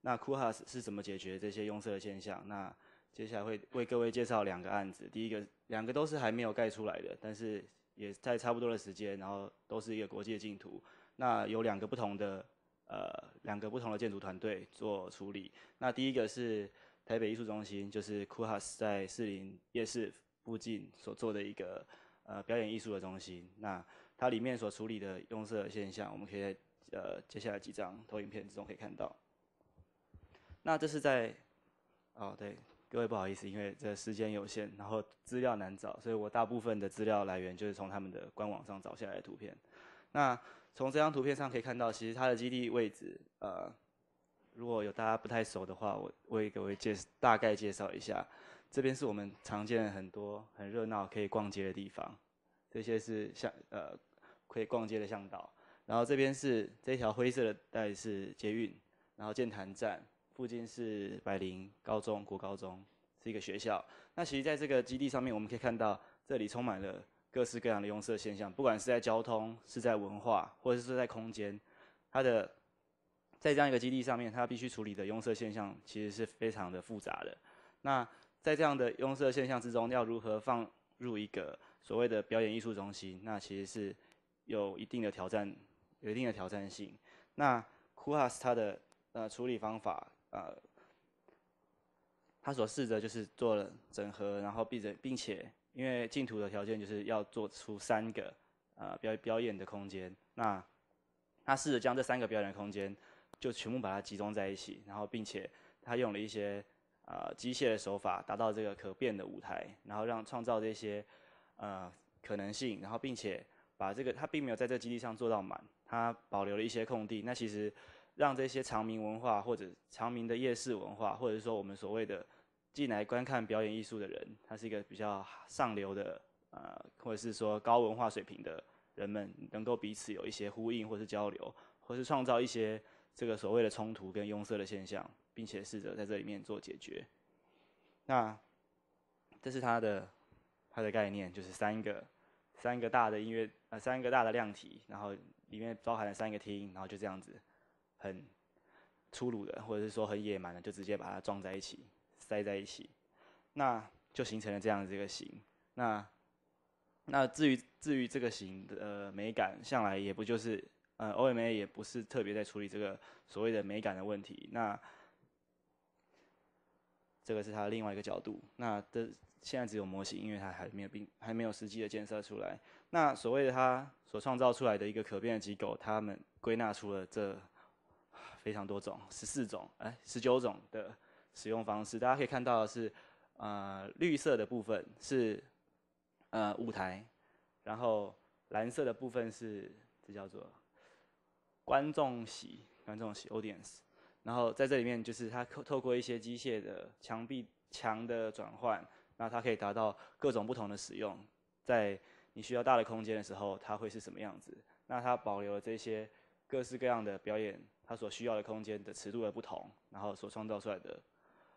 那 k 哈 h 是是怎么解决这些拥塞的现象？那接下来会为各位介绍两个案子，第一个两个都是还没有盖出来的，但是也在差不多的时间，然后都是一个国际的净土。那有两个不同的呃两个不同的建筑团队做处理。那第一个是。台北艺术中心就是 k 哈 h s 在士林夜市附近所做的一个呃表演艺术的中心。那它里面所处理的用色现象，我们可以在呃接下来几张投影片之中可以看到。那这是在哦对，各位不好意思，因为这时间有限，然后资料难找，所以我大部分的资料来源就是从他们的官网上找下来的图片。那从这张图片上可以看到，其实它的基地位置呃。如果有大家不太熟的话，我我也我介大概介绍一下。这边是我们常见的很多很热闹可以逛街的地方，这些是向呃可以逛街的向导。然后这边是这条灰色的带是捷运，然后建潭站附近是百灵高中国高中是一个学校。那其实在这个基地上面，我们可以看到这里充满了各式各样的用色现象，不管是在交通、是在文化，或者是说在空间，它的。在这样一个基地上面，它必须处理的拥塞现象其实是非常的复杂的。那在这样的拥塞现象之中，要如何放入一个所谓的表演艺术中心，那其实是有一定的挑战，有一定的挑战性。那 Kuhas 他的呃处理方法，呃，他所试着就是做了整合，然后并且并且因为净土的条件就是要做出三个呃表表演的空间，那他试着将这三个表演空间。就全部把它集中在一起，然后并且他用了一些呃机械的手法，达到这个可变的舞台，然后让创造这些呃可能性，然后并且把这个他并没有在这基地上做到满，他保留了一些空地。那其实让这些长明文化或者长明的夜市文化，或者说我们所谓的进来观看表演艺术的人，他是一个比较上流的呃或者是说高文化水平的人们，能够彼此有一些呼应或是交流，或是创造一些。这个所谓的冲突跟拥塞的现象，并且试着在这里面做解决。那这是它的它的概念，就是三个三个大的音乐呃三个大的量体，然后里面包含了三个厅，然后就这样子很粗鲁的，或者是说很野蛮的，就直接把它撞在一起，塞在一起，那就形成了这样子一个形。那那至于至于这个形的美感，向来也不就是。呃，O M A 也不是特别在处理这个所谓的美感的问题。那这个是它另外一个角度。那的现在只有模型，因为它还没有并还没有实际的建设出来。那所谓的它所创造出来的一个可变的机构，他们归纳出了这非常多种，十四种，哎，十九种的使用方式。大家可以看到是，呃，绿色的部分是呃舞台，然后蓝色的部分是这叫做。观众席，观众席 （audience）。然后在这里面，就是它透透过一些机械的墙壁墙的转换，那它可以达到各种不同的使用。在你需要大的空间的时候，它会是什么样子？那它保留了这些各式各样的表演，它所需要的空间的尺度的不同，然后所创造出来的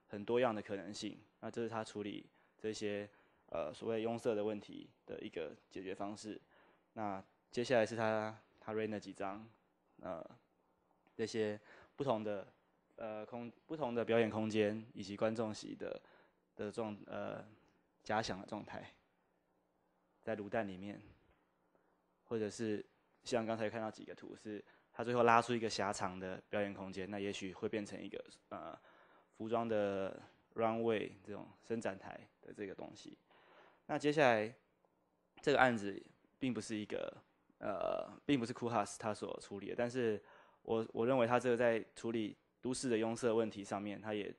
很多样的可能性。那这是它处理这些呃所谓拥塞的问题的一个解决方式。那接下来是它它 r i n 的几张。呃，那些不同的呃空不同的表演空间以及观众席的的状呃假想的状态，在卤蛋里面，或者是像刚才看到几个图，是他最后拉出一个狭长的表演空间，那也许会变成一个呃服装的 runway 这种伸展台的这个东西。那接下来这个案子并不是一个。呃，并不是库哈斯他所处理的，但是我我认为他这个在处理都市的拥塞问题上面，他也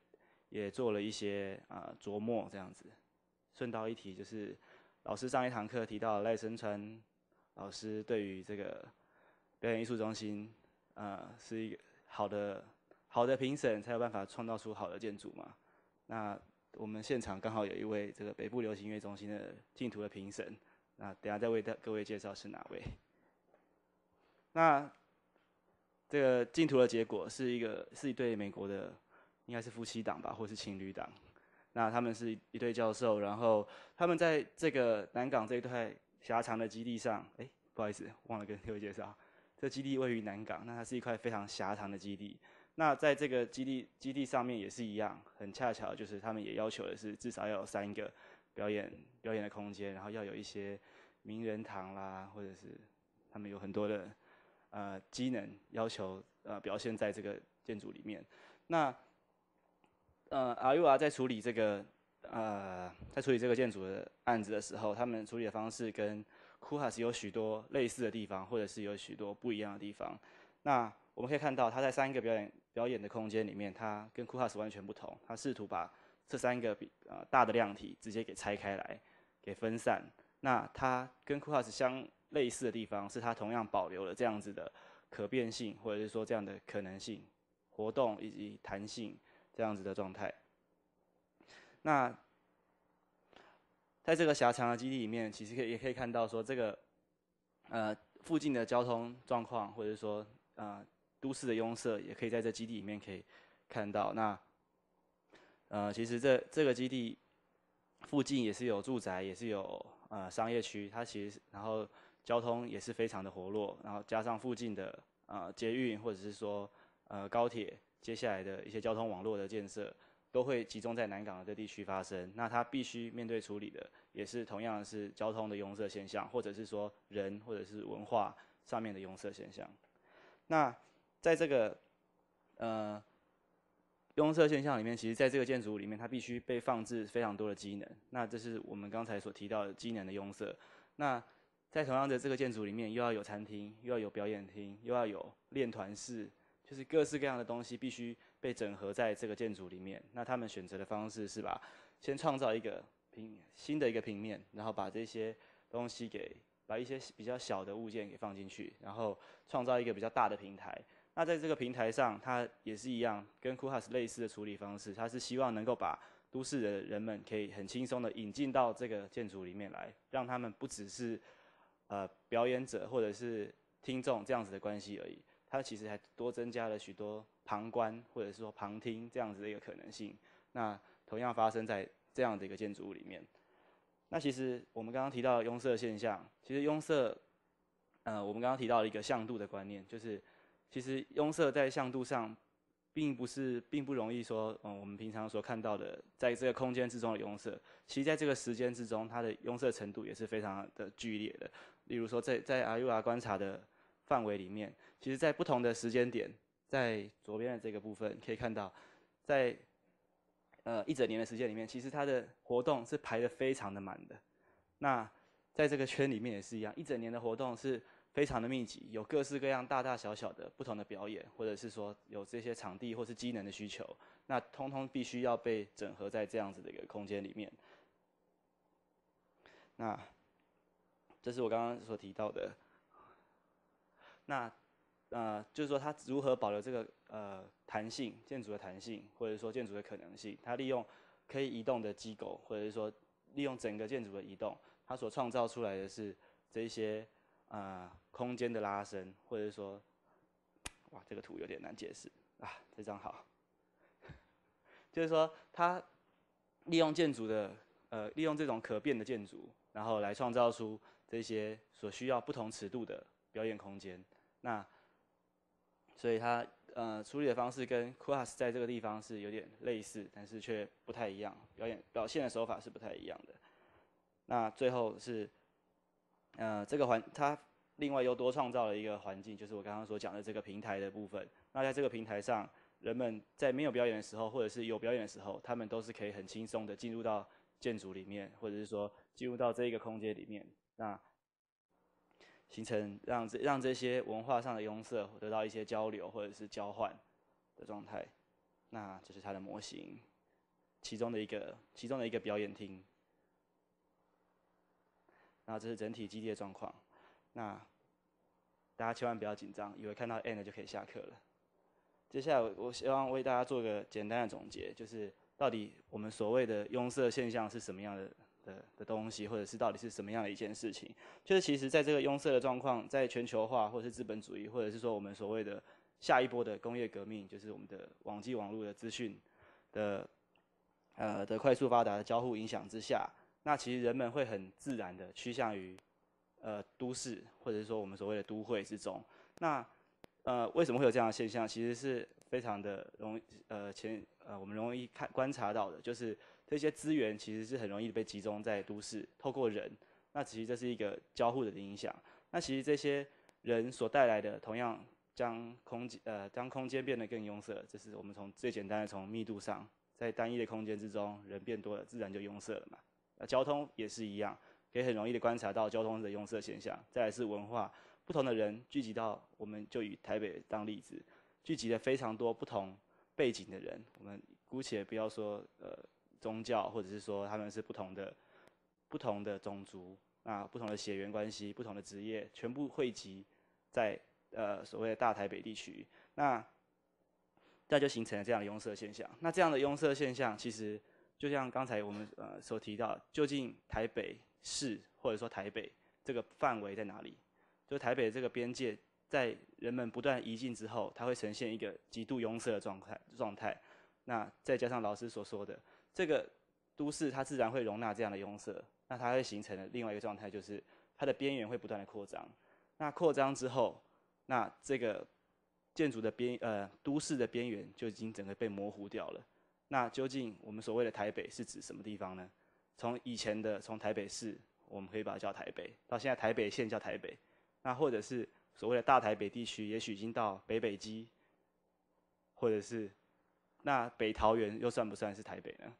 也做了一些啊琢磨这样子。顺道一提，就是老师上一堂课提到赖声川老师对于这个表演艺术中心啊，是一个好的好的评审才有办法创造出好的建筑嘛。那我们现场刚好有一位这个北部流行音乐中心的净土的评审，那等下再为大各位介绍是哪位。那这个镜图的结果是一个是一对美国的，应该是夫妻档吧，或是情侣档。那他们是一对教授，然后他们在这个南港这一块狭长的基地上，哎，不好意思，忘了跟各位介绍，这基地位于南港，那它是一块非常狭长的基地。那在这个基地基地上面也是一样，很恰巧就是他们也要求的是至少要有三个表演表演的空间，然后要有一些名人堂啦，或者是他们有很多的。呃，机能要求呃表现在这个建筑里面。那呃，阿尤尔在处理这个呃，在处理这个建筑的案子的时候，他们处理的方式跟库哈斯有许多类似的地方，或者是有许多不一样的地方。那我们可以看到，他在三个表演表演的空间里面，它跟库哈斯完全不同。他试图把这三个比呃大的量体直接给拆开来，给分散。那它跟库哈斯相类似的地方是它同样保留了这样子的可变性，或者是说这样的可能性、活动以及弹性这样子的状态。那在这个狭长的基地里面，其实可也可以看到说这个，呃，附近的交通状况，或者说呃都市的拥塞，也可以在这基地里面可以看到。那呃，其实这这个基地附近也是有住宅，也是有呃商业区，它其实然后。交通也是非常的活络，然后加上附近的呃捷运或者是说呃高铁，接下来的一些交通网络的建设都会集中在南港的这地区发生。那它必须面对处理的也是同样是交通的拥塞现象，或者是说人或者是文化上面的拥塞现象。那在这个呃拥塞现象里面，其实在这个建筑里面，它必须被放置非常多的机能。那这是我们刚才所提到的机能的拥塞。那在同样的这个建筑里面，又要有餐厅，又要有表演厅，又要有练团室，就是各式各样的东西必须被整合在这个建筑里面。那他们选择的方式是把先创造一个平新的一个平面，然后把这些东西给把一些比较小的物件给放进去，然后创造一个比较大的平台。那在这个平台上，它也是一样，跟 k u h a s 类似的处理方式，它是希望能够把都市的人们可以很轻松的引进到这个建筑里面来，让他们不只是呃，表演者或者是听众这样子的关系而已，它其实还多增加了许多旁观或者是说旁听这样子的一个可能性。那同样发生在这样的一个建筑物里面。那其实我们刚刚提到拥塞现象，其实拥塞，呃，我们刚刚提到了一个向度的观念，就是其实拥塞在向度上，并不是并不容易说，嗯，我们平常所看到的在这个空间之中的拥塞，其实在这个时间之中，它的拥塞程度也是非常的剧烈的。例如说，在在阿 U 啊观察的范围里面，其实在不同的时间点，在左边的这个部分可以看到，在呃一整年的时间里面，其实它的活动是排的非常的满的。那在这个圈里面也是一样，一整年的活动是非常的密集，有各式各样大大小小的不同的表演，或者是说有这些场地或是机能的需求，那通通必须要被整合在这样子的一个空间里面。那。这是我刚刚所提到的，那呃，就是说它如何保留这个呃弹性建筑的弹性，或者说建筑的可能性？它利用可以移动的机构，或者说利用整个建筑的移动，它所创造出来的是这些呃空间的拉伸，或者说哇，这个图有点难解释啊。这张好，[LAUGHS] 就是说它利用建筑的呃，利用这种可变的建筑，然后来创造出。这些所需要不同尺度的表演空间，那所以它呃处理的方式跟 Kuas 在这个地方是有点类似，但是却不太一样。表演表现的手法是不太一样的。那最后是呃这个环，它另外又多创造了一个环境，就是我刚刚所讲的这个平台的部分。那在这个平台上，人们在没有表演的时候，或者是有表演的时候，他们都是可以很轻松的进入到建筑里面，或者是说进入到这一个空间里面。那形成让这让这些文化上的拥塞得到一些交流或者是交换的状态，那这是它的模型，其中的一个其中的一个表演厅，那这是整体基地的状况，那大家千万不要紧张，以为看到 end 就可以下课了。接下来我我希望为大家做个简单的总结，就是到底我们所谓的拥塞现象是什么样的？的的东西，或者是到底是什么样的一件事情，就是其实在这个庸塞的状况，在全球化，或者是资本主义，或者是说我们所谓的下一波的工业革命，就是我们的网际网络的资讯的呃的快速发达的交互影响之下，那其实人们会很自然的趋向于呃都市，或者是说我们所谓的都会之中。那呃为什么会有这样的现象，其实是非常的容易呃前呃我们容易看观察到的，就是。这些资源其实是很容易被集中在都市，透过人，那其实这是一个交互的影响。那其实这些人所带来的，同样将空间呃，将空间变得更拥塞。这是我们从最简单的从密度上，在单一的空间之中，人变多了，自然就拥塞了嘛。那交通也是一样，可以很容易的观察到交通的拥塞现象。再来是文化，不同的人聚集到，我们就以台北当例子，聚集了非常多不同背景的人，我们姑且不要说呃。宗教，或者是说他们是不同的、不同的种族，啊，不同的血缘关系、不同的职业，全部汇集在呃所谓的大台北地区，那那就形成了这样的拥塞现象。那这样的拥塞现象，其实就像刚才我们呃所提到，究竟台北市或者说台北这个范围在哪里？就台北这个边界，在人们不断移进之后，它会呈现一个极度拥塞的状态。状态，那再加上老师所说的。这个都市它自然会容纳这样的拥塞，那它会形成的另外一个状态就是，它的边缘会不断的扩张。那扩张之后，那这个建筑的边呃都市的边缘就已经整个被模糊掉了。那究竟我们所谓的台北是指什么地方呢？从以前的从台北市，我们可以把它叫台北，到现在台北县叫台北，那或者是所谓的大台北地区，也许已经到北北基，或者是那北桃园又算不算是台北呢？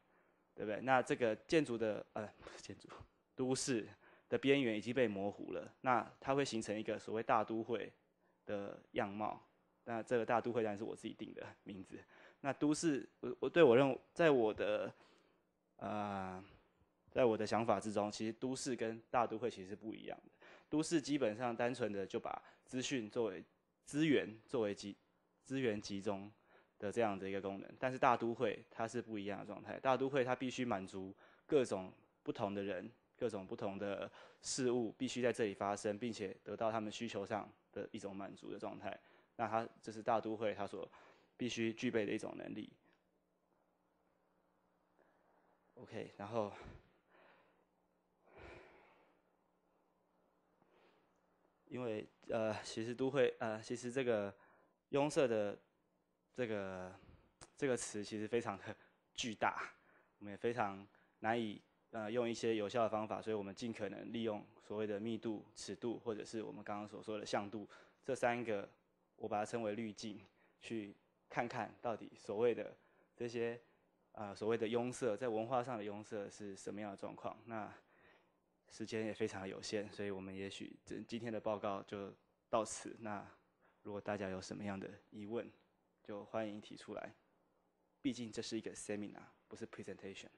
对不对？那这个建筑的呃，不是建筑，都市的边缘已经被模糊了。那它会形成一个所谓大都会的样貌。那这个大都会当然是我自己定的名字。那都市，我我对我认为，在我的呃，在我的想法之中，其实都市跟大都会其实是不一样的。都市基本上单纯的就把资讯作为资源作为集资源集中。的这样的一个功能，但是大都会它是不一样的状态。大都会它必须满足各种不同的人、各种不同的事物必须在这里发生，并且得到他们需求上的一种满足的状态。那它这是大都会它所必须具备的一种能力。OK，然后因为呃，其实都会呃，其实这个拥塞的。这个这个词其实非常的 [LAUGHS] 巨大，我们也非常难以呃用一些有效的方法，所以我们尽可能利用所谓的密度、尺度或者是我们刚刚所说的像度这三个，我把它称为滤镜，去看看到底所谓的这些啊所谓的拥塞在文化上的拥塞是什么样的状况。那时间也非常有限，所以我们也许今天的报告就到此。那如果大家有什么样的疑问？就欢迎提出来，毕竟这是一个 seminar，不是 presentation。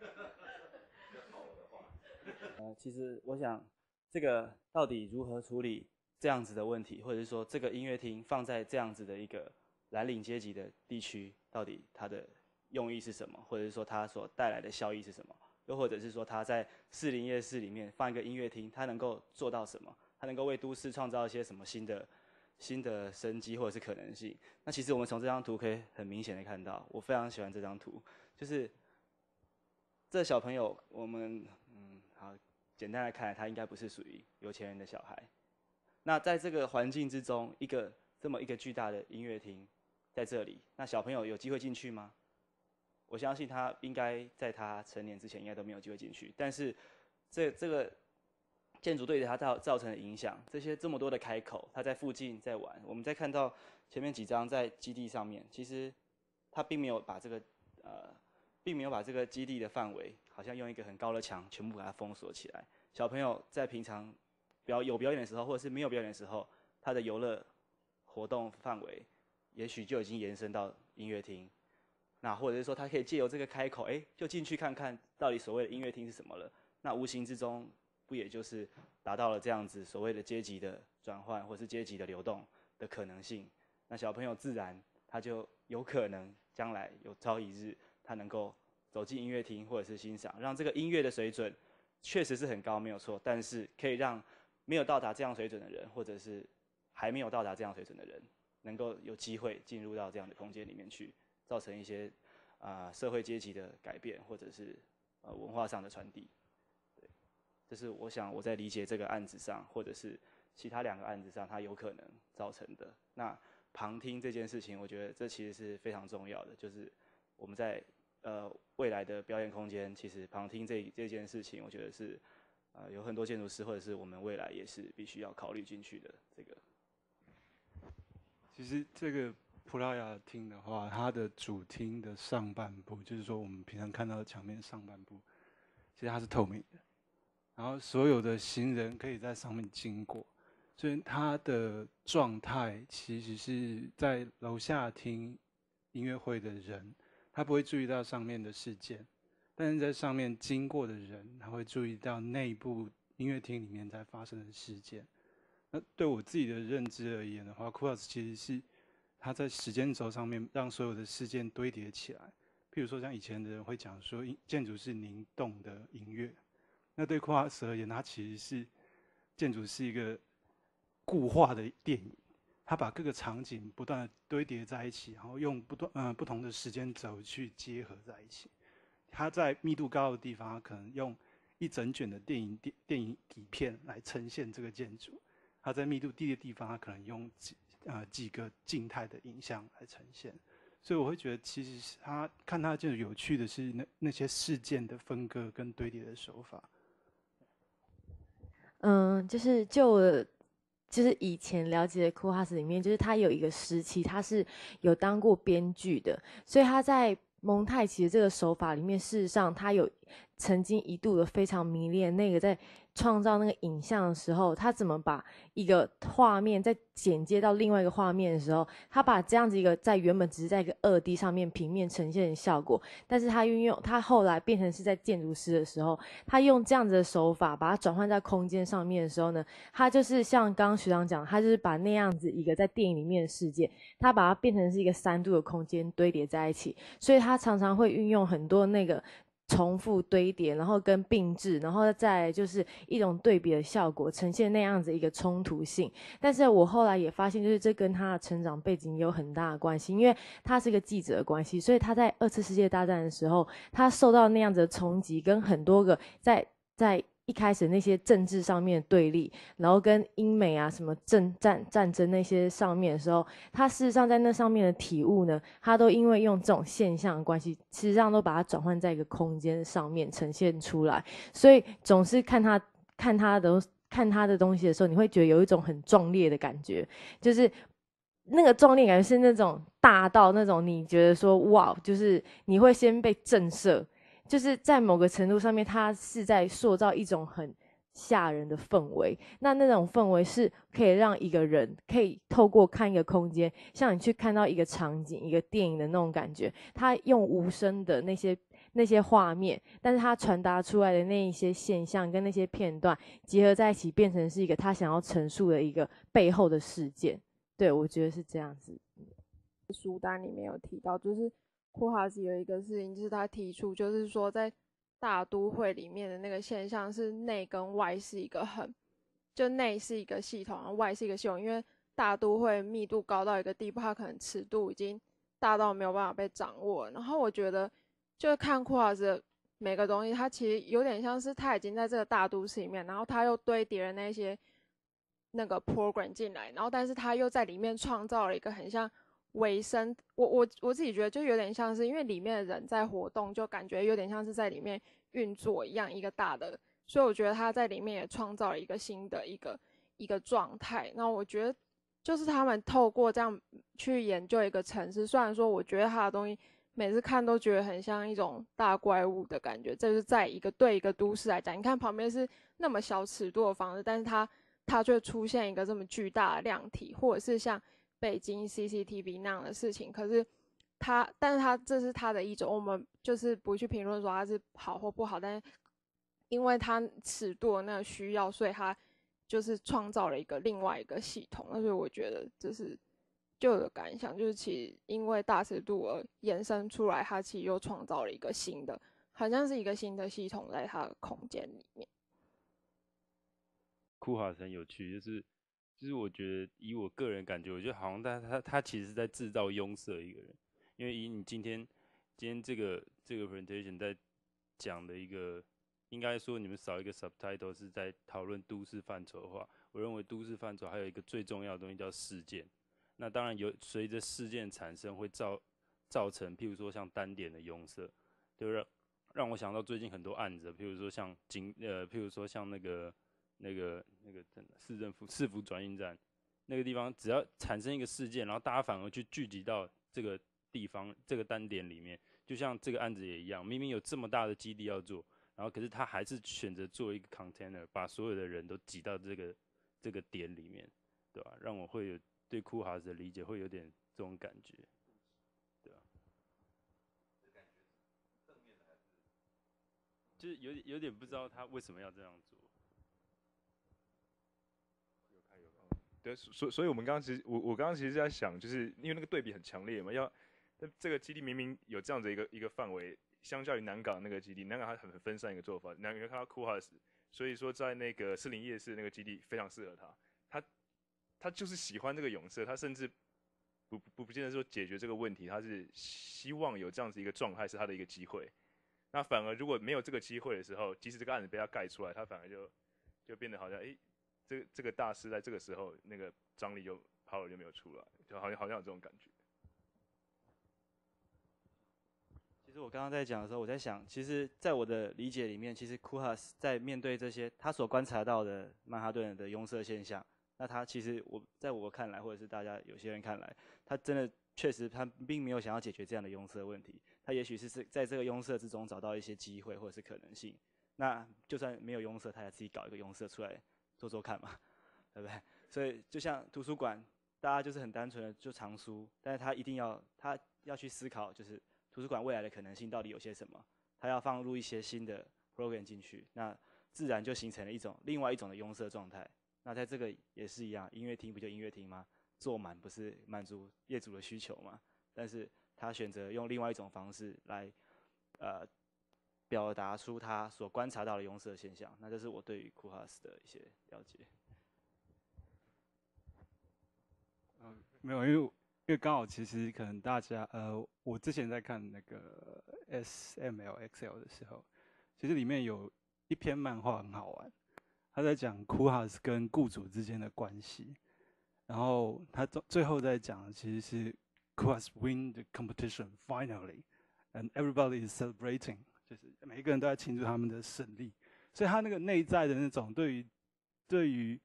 [LAUGHS] 其实我想，这个到底如何处理这样子的问题，或者是说这个音乐厅放在这样子的一个蓝领阶级的地区，到底它的用意是什么，或者是说它所带来的效益是什么？又或者是说它在士林夜市里面放一个音乐厅，它能够做到什么？它能够为都市创造一些什么新的？新的生机或者是可能性。那其实我们从这张图可以很明显的看到，我非常喜欢这张图，就是这小朋友，我们嗯，好，简单的看，他应该不是属于有钱人的小孩。那在这个环境之中，一个这么一个巨大的音乐厅在这里，那小朋友有机会进去吗？我相信他应该在他成年之前，应该都没有机会进去。但是这这个。建筑对它造造成的影响，这些这么多的开口，它在附近在玩。我们再看到前面几张在基地上面，其实它并没有把这个呃，并没有把这个基地的范围，好像用一个很高的墙全部把它封锁起来。小朋友在平常表有表演的时候，或者是没有表演的时候，他的游乐活动范围，也许就已经延伸到音乐厅，那或者是说，他可以借由这个开口，哎，就进去看看到底所谓的音乐厅是什么了。那无形之中。不也就是达到了这样子所谓的阶级的转换，或是阶级的流动的可能性？那小朋友自然他就有可能将来有朝一日，他能够走进音乐厅，或者是欣赏，让这个音乐的水准确实是很高，没有错。但是可以让没有到达这样水准的人，或者是还没有到达这样水准的人，能够有机会进入到这样的空间里面去，造成一些啊社会阶级的改变，或者是呃文化上的传递。就是我想我在理解这个案子上，或者是其他两个案子上，它有可能造成的。那旁听这件事情，我觉得这其实是非常重要的。就是我们在呃未来的表演空间，其实旁听这这件事情，我觉得是呃有很多建筑师或者是我们未来也是必须要考虑进去的。这个其实这个普拉雅厅的话，它的主厅的上半部，就是说我们平常看到的墙面上半部，其实它是透明的。然后所有的行人可以在上面经过，所以他的状态其实是在楼下听音乐会的人，他不会注意到上面的事件，但是在上面经过的人，他会注意到内部音乐厅里面在发生的事件。那对我自己的认知而言的话，库尔斯其实是他在时间轴上面让所有的事件堆叠起来，譬如说像以前的人会讲说，建筑是凝动的音乐。那对瓦画而言，它其实是建筑是一个固化的电影，它把各个场景不断的堆叠在一起，然后用不断嗯不同的时间轴去结合在一起。它在密度高的地方，可能用一整卷的电影电电影底片来呈现这个建筑；它在密度低的地方，它可能用几呃几个静态的影像来呈现。所以我会觉得，其实是它看它就有趣的是那那些事件的分割跟堆叠的手法。嗯，就是就就是以前了解的库哈斯里面，就是他有一个时期，他是有当过编剧的，所以他在蒙太奇的这个手法里面，事实上他有曾经一度的非常迷恋那个在。创造那个影像的时候，他怎么把一个画面在剪接到另外一个画面的时候，他把这样子一个在原本只是在一个二 D 上面平面呈现的效果，但是他运用他后来变成是在建筑师的时候，他用这样子的手法把它转换在空间上面的时候呢，他就是像刚刚学长讲，他就是把那样子一个在电影里面的世界，他把它变成是一个三度的空间堆叠在一起，所以他常常会运用很多那个。重复堆叠，然后跟并置，然后再就是一种对比的效果，呈现那样子一个冲突性。但是我后来也发现，就是这跟他的成长背景有很大的关系，因为他是一个记者的关系，所以他在二次世界大战的时候，他受到那样子的冲击，跟很多个在在。一开始那些政治上面的对立，然后跟英美啊什么政战战争那些上面的时候，他事实上在那上面的体悟呢，他都因为用这种现象的关系，事实上都把它转换在一个空间上面呈现出来，所以总是看他看他的看他的东西的时候，你会觉得有一种很壮烈的感觉，就是那个壮烈感觉是那种大到那种你觉得说哇，就是你会先被震慑。就是在某个程度上面，他是在塑造一种很吓人的氛围。那那种氛围是可以让一个人可以透过看一个空间，像你去看到一个场景、一个电影的那种感觉。他用无声的那些那些画面，但是他传达出来的那一些现象跟那些片段结合在一起，变成是一个他想要陈述的一个背后的事件。对，我觉得是这样子。书单里面有提到，就是。库哈斯有一个事情，就是他提出，就是说在大都会里面的那个现象是内跟外是一个很，就内是一个系统，然后外是一个系统，因为大都会密度高到一个地步，它可能尺度已经大到没有办法被掌握。然后我觉得，就看库哈斯每个东西，它其实有点像是他已经在这个大都市里面，然后他又堆叠了那些那个 program 进来，然后但是他又在里面创造了一个很像。维生，我我我自己觉得就有点像是，因为里面的人在活动，就感觉有点像是在里面运作一样，一个大的，所以我觉得他在里面也创造了一个新的一个一个状态。那我觉得就是他们透过这样去研究一个城市，虽然说我觉得他的东西每次看都觉得很像一种大怪物的感觉。这是在一个对一个都市来讲，你看旁边是那么小尺度的房子，但是它它却出现一个这么巨大的量体，或者是像。北京 CCTV 那样的事情，可是他，但是他这是他的一种，我们就是不去评论说他是好或不好，但是因为他尺度那需要，所以他就是创造了一个另外一个系统，所以我觉得这是就有感想，就是其实因为大尺度而延伸出来，它其实又创造了一个新的，好像是一个新的系统在它的空间里面。酷哈是很有趣，就是。就是我觉得，以我个人感觉，我觉得好像他他他其实是在制造拥塞一个人，因为以你今天今天这个这个 presentation 在讲的一个，应该说你们少一个 subtitle 是在讨论都市范畴的话，我认为都市范畴还有一个最重要的东西叫事件。那当然有，随着事件产生会造造成，譬如说像单点的拥塞，就让让我想到最近很多案子，譬如说像警呃，譬如说像那个那个。那个镇市政府市府转运站，那个地方只要产生一个事件，然后大家反而去聚集到这个地方这个单点里面，就像这个案子也一样，明明有这么大的基地要做，然后可是他还是选择做一个 container，把所有的人都挤到这个这个点里面，对吧？让我会有对库哈斯的理解会有点这种感觉，对吧？这感觉正面的还是，就是有点有点不知道他为什么要这样做。对，所所以，我们刚刚其实，我我刚刚其实是在想，就是因为那个对比很强烈嘛，要，那这个基地明明有这样子一个一个范围，相较于南港那个基地，南港还很分散一个做法，南你看到哭哈斯。所以说在那个士林夜市那个基地非常适合他，他他就是喜欢这个泳色，他甚至不不不，见得说解决这个问题，他是希望有这样子一个状态是他的一个机会，那反而如果没有这个机会的时候，即使这个案子被他盖出来，他反而就就变得好像诶。这这个大师在这个时候，那个张力就 power 就没有出来，就好像好像有这种感觉。其实我刚刚在讲的时候，我在想，其实，在我的理解里面，其实库哈斯在面对这些他所观察到的曼哈顿的拥塞现象，那他其实我在我看来，或者是大家有些人看来，他真的确实他并没有想要解决这样的拥塞问题，他也许是在这个拥塞之中找到一些机会或者是可能性。那就算没有拥塞，他也自己搞一个拥塞出来。做做看嘛，[LAUGHS] 对不对？所以就像图书馆，大家就是很单纯的就藏书，但是他一定要他要去思考，就是图书馆未来的可能性到底有些什么，他要放入一些新的 program 进去，那自然就形成了一种另外一种的拥塞状态。那在这个也是一样，音乐厅不就音乐厅吗？坐满不是满足业主的需求吗？但是他选择用另外一种方式来，呃。表达出他所观察到的庸色的现象。那这是我对于库哈斯的一些了解。嗯，没有，因为因为刚好其实可能大家呃，我之前在看那个 SMLXL 的时候，其实里面有一篇漫画很好玩，他在讲库哈斯跟雇主之间的关系。然后他最最后在讲的其实是库哈斯 win the competition finally，and everybody is celebrating。每一个人都在庆祝他们的胜利，所以他那个内在的那种对于对于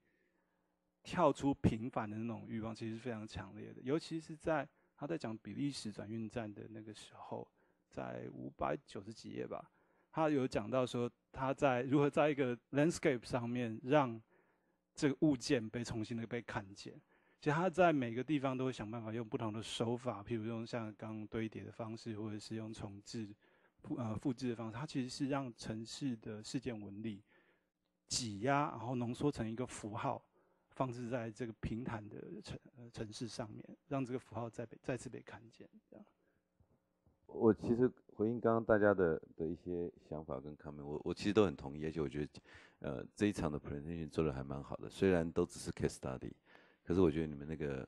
跳出平凡的那种欲望，其实是非常强烈的。尤其是在他在讲比利时转运站的那个时候，在五百九十几页吧，他有讲到说他在如何在一个 landscape 上面让这个物件被重新的被看见。其实他在每个地方都会想办法用不同的手法，譬如用像刚刚堆叠的方式，或者是用重置。复呃复制的方式，它其实是让城市的事件纹理挤压，然后浓缩成一个符号，放置在这个平坦的城城市上面，让这个符号再被再次被看见。这样。我其实回应刚刚大家的的一些想法跟看法，我我其实都很同意，而且我觉得，呃，这一场的 presentation 做的还蛮好的，虽然都只是 case study，可是我觉得你们那个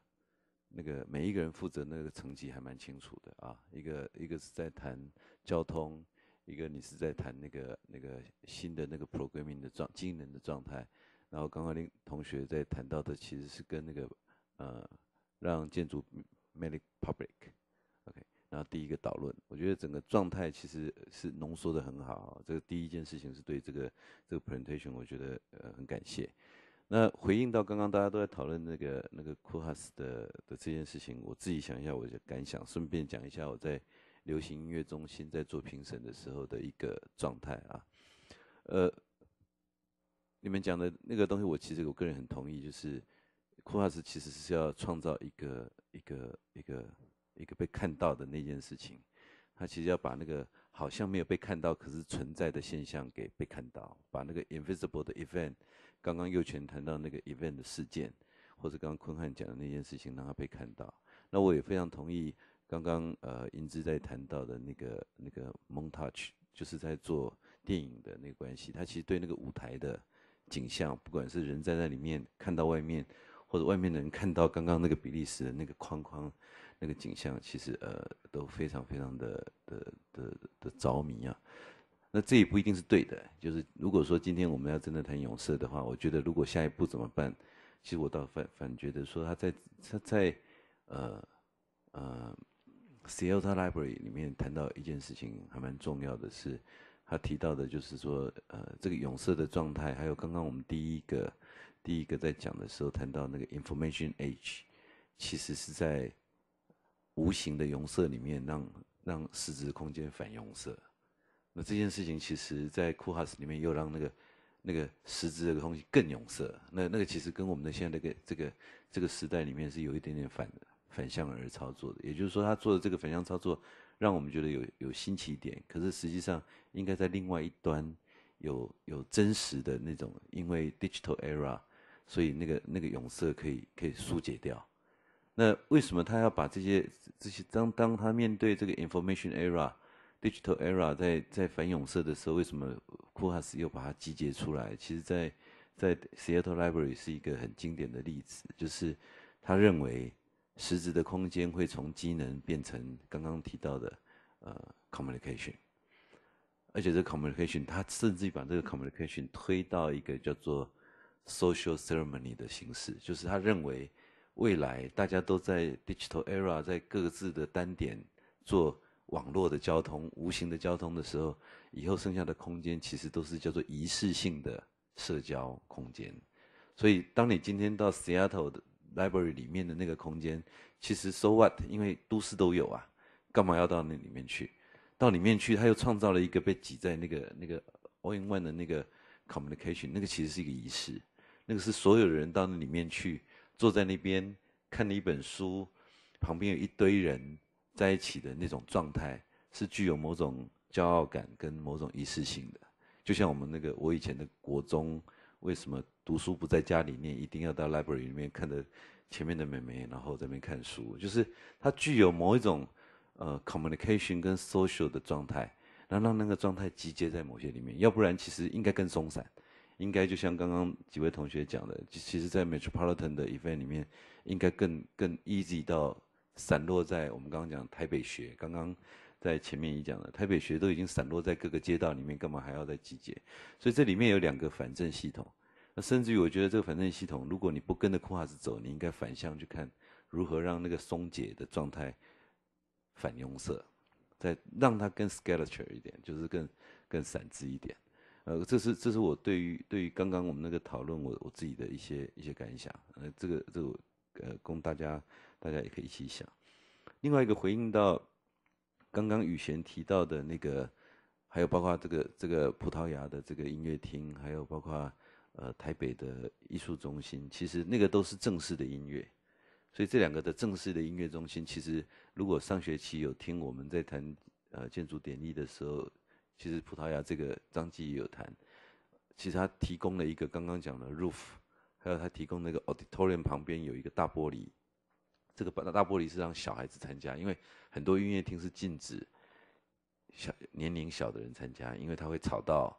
那个每一个人负责那个层级还蛮清楚的啊，一个一个是在谈。交通，一个你是在谈那个那个新的那个 programming 的状惊人的状态，然后刚刚林同学在谈到的其实是跟那个呃让建筑 make public，OK，然后第一个导论，我觉得整个状态其实是浓缩的很好，这个第一件事情是对这个这个 presentation 我觉得呃很感谢。那回应到刚刚大家都在讨论那个那个 o l h o u s 的的这件事情，我自己想一下我的感想，顺便讲一下我在。流行音乐中心在做评审的时候的一个状态啊，呃，你们讲的那个东西，我其实我个人很同意，就是库哈斯其实是要创造一个一个一个一个被看到的那件事情，他其实要把那个好像没有被看到可是存在的现象给被看到，把那个 invisible 的 event，刚刚右泉谈到那个 event 的事件，或者刚刚坤汉讲的那件事情让他被看到，那我也非常同意。刚刚呃，英姿在谈到的那个那个蒙太奇，就是在做电影的那个关系。他其实对那个舞台的景象，不管是人在那里面看到外面，或者外面的人看到刚刚那个比利时的那个框框那个景象，其实呃都非常非常的的的的着迷啊。那这也不一定是对的。就是如果说今天我们要真的谈勇士的话，我觉得如果下一步怎么办，其实我倒反反觉得说他在他在呃呃。h e a l t a Library》里面谈到一件事情还蛮重要的，是他提到的就是说，呃，这个永色的状态，还有刚刚我们第一个第一个在讲的时候谈到那个 Information Age，其实是在无形的永色里面让让实质空间反永色。那这件事情其实在库哈斯里面又让那个那个实质这个东西更永色。那那个其实跟我们的现在这个这个这个时代里面是有一点点反的。反向而操作的，也就是说，他做的这个反向操作，让我们觉得有有新奇点。可是实际上，应该在另外一端有有真实的那种，因为 digital era，所以那个那个永色可以可以疏解掉。那为什么他要把这些这些当当他面对这个 information era，digital era 在在反永色的时候，为什么库哈斯又把它集结出来？其实，在在 Seattle Library 是一个很经典的例子，就是他认为。实质的空间会从机能变成刚刚提到的，呃，communication，而且这 communication，他甚至于把这个 communication 推到一个叫做 social ceremony 的形式，就是他认为未来大家都在 digital era，在各自的单点做网络的交通、无形的交通的时候，以后剩下的空间其实都是叫做仪式性的社交空间。所以，当你今天到 Seattle 的。library 里面的那个空间，其实 so what，因为都市都有啊，干嘛要到那里面去？到里面去，他又创造了一个被挤在那个那个 all i n one 的那个 communication，那个其实是一个仪式，那个是所有的人到那里面去，坐在那边看了一本书，旁边有一堆人在一起的那种状态，是具有某种骄傲感跟某种仪式性的。就像我们那个我以前的国中，为什么？读书不在家里面，一定要到 library 里面看着前面的妹妹，然后在那边看书。就是它具有某一种呃 communication 跟 social 的状态，然后让那个状态集结在某些里面，要不然其实应该更松散。应该就像刚刚几位同学讲的，其实，在 metropolitan 的 event 里面，应该更更 easy 到散落在我们刚刚讲台北学。刚刚在前面已讲了，台北学都已经散落在各个街道里面，干嘛还要再集结？所以这里面有两个反正系统。甚至于，我觉得这个反正系统，如果你不跟着库哈斯走，你应该反向去看如何让那个松解的状态反用色，再让它更 skelature 一点，就是更更散置一点。呃，这是这是我对于对于刚刚我们那个讨论，我我自己的一些一些感想。呃，这个这个呃，供大家大家也可以一起想。另外一个回应到刚刚雨贤提到的那个，还有包括这个这个葡萄牙的这个音乐厅，还有包括。呃，台北的艺术中心，其实那个都是正式的音乐，所以这两个的正式的音乐中心，其实如果上学期有听我们在谈呃建筑典礼的时候，其实葡萄牙这个张继也有谈，其实他提供了一个刚刚讲的 roof，还有他提供那个 auditorium 旁边有一个大玻璃，这个大玻璃是让小孩子参加，因为很多音乐厅是禁止小年龄小的人参加，因为他会吵到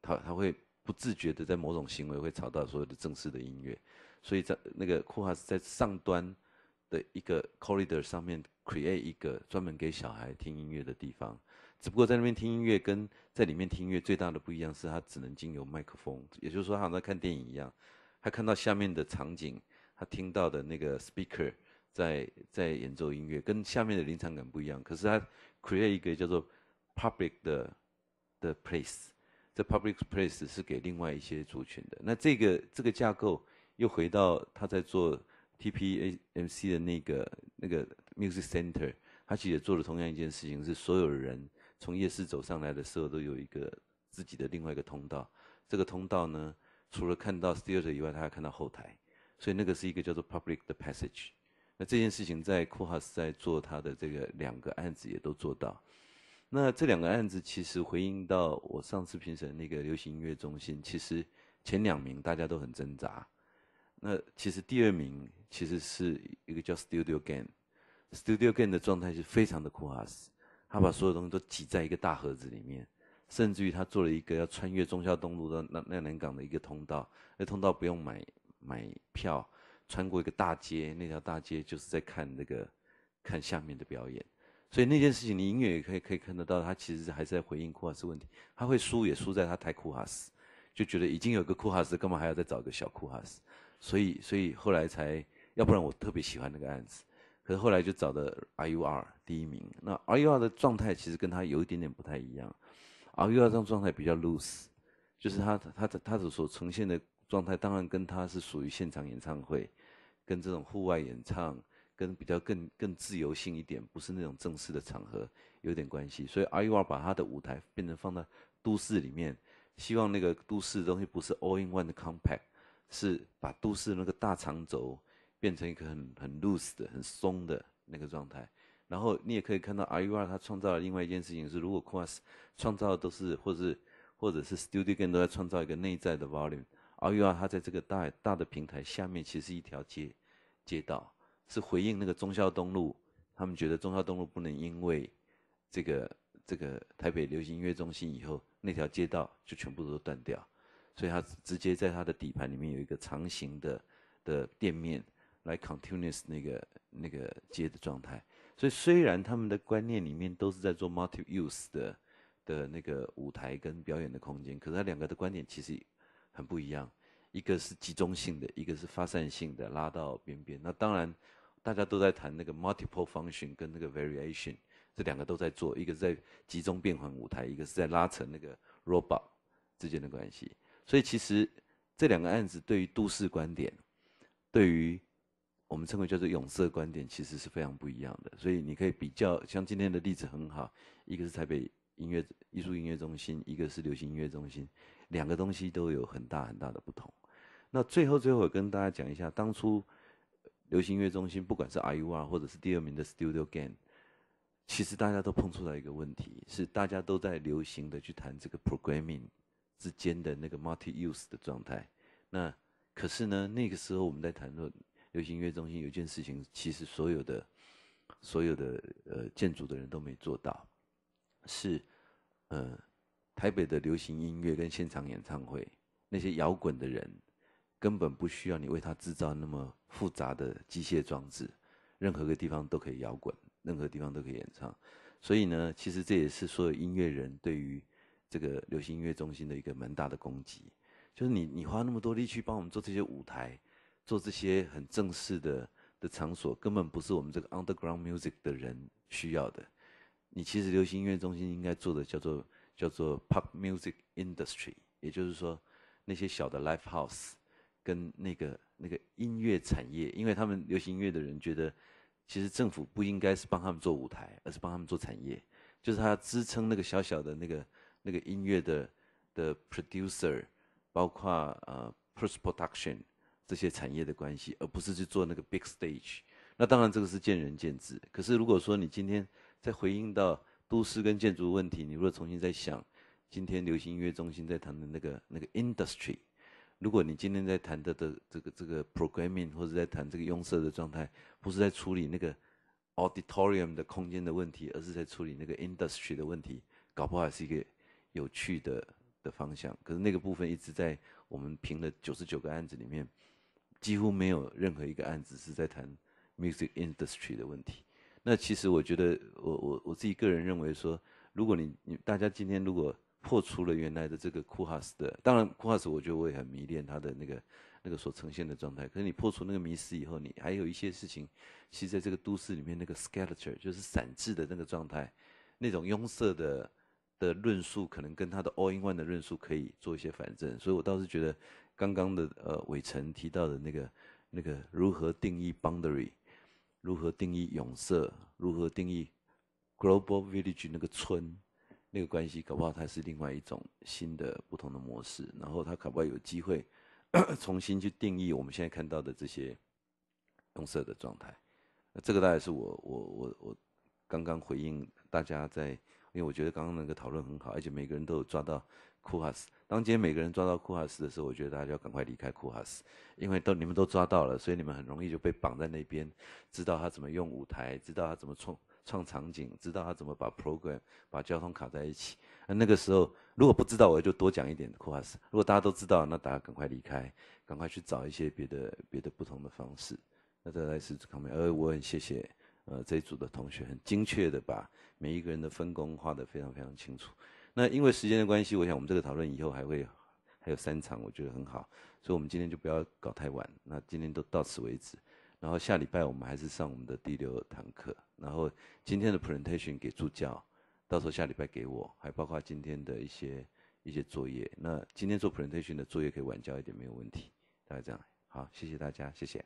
他他会。不自觉的在某种行为会吵到所有的正式的音乐，所以在那个库哈斯在上端的一个 corridor 上面 create 一个专门给小孩听音乐的地方。只不过在那边听音乐跟在里面听音乐最大的不一样是，他只能经由麦克风，也就是说好像在看电影一样，他看到下面的场景，他听到的那个 speaker 在在演奏音乐，跟下面的临场感不一样。可是他 create 一个叫做 public 的的 place。这 public space 是给另外一些族群的。那这个这个架构又回到他在做 T P A M C 的那个那个 music center，他其实也做了同样一件事情，是所有人从夜市走上来的时候都有一个自己的另外一个通道。这个通道呢，除了看到 s t a t e r 以外，他还看到后台。所以那个是一个叫做 public 的 passage。那这件事情在库哈斯在做他的这个两个案子也都做到。那这两个案子其实回应到我上次评审那个流行音乐中心，其实前两名大家都很挣扎。那其实第二名其实是一个叫 Studio g a n s t u d i o g a n 的状态是非常的酷哈斯，他把所有东西都挤在一个大盒子里面，甚至于他做了一个要穿越中下东路的那那南港的一个通道，那通道不用买买票，穿过一个大街，那条大街就是在看那个看下面的表演。所以那件事情，你隐约也可以可以看得到，他其实还是在回应库哈斯问题。他会输也输在他太库哈斯，就觉得已经有个库哈斯，干嘛还要再找个小库哈斯？所以所以后来才，要不然我特别喜欢那个案子。可是后来就找的 R U R 第一名，那 R U R 的状态其实跟他有一点点不太一样。R U R 这种状态比较 loose，就是他他的他所呈现的状态，当然跟他是属于现场演唱会，跟这种户外演唱。跟比较更更自由性一点，不是那种正式的场合，有点关系。所以 R U R 把他的舞台变成放在都市里面，希望那个都市的东西不是 all in one 的 compact，是把都市那个大长轴变成一个很很 loose 的、很松的那个状态。然后你也可以看到 R U R 他创造了另外一件事情是，如果 cross 创造的都是或是或者是 studio n 都在创造一个内在的 volume，R U R 它在这个大大的平台下面其实一条街街道。是回应那个忠孝东路，他们觉得忠孝东路不能因为这个这个台北流行音乐中心以后那条街道就全部都断掉，所以他直接在他的底盘里面有一个长形的的店面来 continuous 那个那个街的状态。所以虽然他们的观念里面都是在做 multi use 的的那个舞台跟表演的空间，可是他两个的观点其实很不一样，一个是集中性的，一个是发散性的，拉到边边。那当然。大家都在谈那个 multiple function 跟那个 variation，这两个都在做，一个在集中变换舞台，一个是在拉扯那个 robot 之间的关系。所以其实这两个案子对于都市观点，对于我们称为叫做永续的观点，其实是非常不一样的。所以你可以比较，像今天的例子很好，一个是台北音乐艺术音乐中心，一个是流行音乐中心，两个东西都有很大很大的不同。那最后最后我跟大家讲一下，当初。流行音乐中心，不管是 I U R 或者是第二名的 Studio g a n 其实大家都碰出来一个问题，是大家都在流行的去谈这个 programming 之间的那个 multi use 的状态。那可是呢，那个时候我们在谈论流行音乐中心有一件事情，其实所有的所有的呃建筑的人都没做到，是呃台北的流行音乐跟现场演唱会那些摇滚的人。根本不需要你为他制造那么复杂的机械装置，任何个地方都可以摇滚，任何地方都可以演唱。所以呢，其实这也是所有音乐人对于这个流行音乐中心的一个蛮大的攻击，就是你你花那么多力去帮我们做这些舞台，做这些很正式的的场所，根本不是我们这个 underground music 的人需要的。你其实流行音乐中心应该做的叫做叫做 p o p music industry，也就是说那些小的 live house。跟那个那个音乐产业，因为他们流行音乐的人觉得，其实政府不应该是帮他们做舞台，而是帮他们做产业，就是他支撑那个小小的那个那个音乐的的 producer，包括呃 post production 这些产业的关系，而不是去做那个 big stage。那当然这个是见仁见智。可是如果说你今天在回应到都市跟建筑问题，你如果重新再想，今天流行音乐中心在谈的那个那个 industry。如果你今天在谈的的这个这个 programming，或者在谈这个用色的状态，不是在处理那个 auditorium 的空间的问题，而是在处理那个 industry 的问题，搞不好是一个有趣的的方向。可是那个部分一直在我们评了九十九个案子里面，几乎没有任何一个案子是在谈 music industry 的问题。那其实我觉得，我我我自己个人认为说，如果你你大家今天如果破除了原来的这个库哈斯的，当然库哈斯我觉得我也很迷恋他的那个那个所呈现的状态。可是你破除那个迷失以后，你还有一些事情，其实在这个都市里面那个 s c a t t e r e 就是散置的那个状态，那种庸塞的的论述，可能跟他的 all in one 的论述可以做一些反证。所以我倒是觉得刚刚的呃伟成提到的那个那个如何定义 boundary，如何定义永射，如何定义 global village 那个村。那个关系，搞不好它是另外一种新的、不同的模式，然后它搞不好有机会 [CLEARS THROAT] 重新去定义我们现在看到的这些红色的状态。那这个大概是我我我我刚刚回应大家在，因为我觉得刚刚那个讨论很好，而且每个人都有抓到库哈斯。当今天每个人抓到库哈斯的时候，我觉得大家要赶快离开库哈斯，因为都你们都抓到了，所以你们很容易就被绑在那边，知道他怎么用舞台，知道他怎么创创场景，知道他怎么把 program 把交通卡在一起。那那个时候如果不知道，我就多讲一点 course。如果大家都知道，那大家赶快离开，赶快去找一些别的别的不同的方式。那再来是这方面，呃，我很谢谢呃这一组的同学，很精确的把每一个人的分工画得非常非常清楚。那因为时间的关系，我想我们这个讨论以后还会还有三场，我觉得很好，所以我们今天就不要搞太晚。那今天都到此为止。然后下礼拜我们还是上我们的第六堂课。然后今天的 presentation 给助教，到时候下礼拜给我，还包括今天的一些一些作业。那今天做 presentation 的作业可以晚交一点，没有问题。大概这样，好，谢谢大家，谢谢。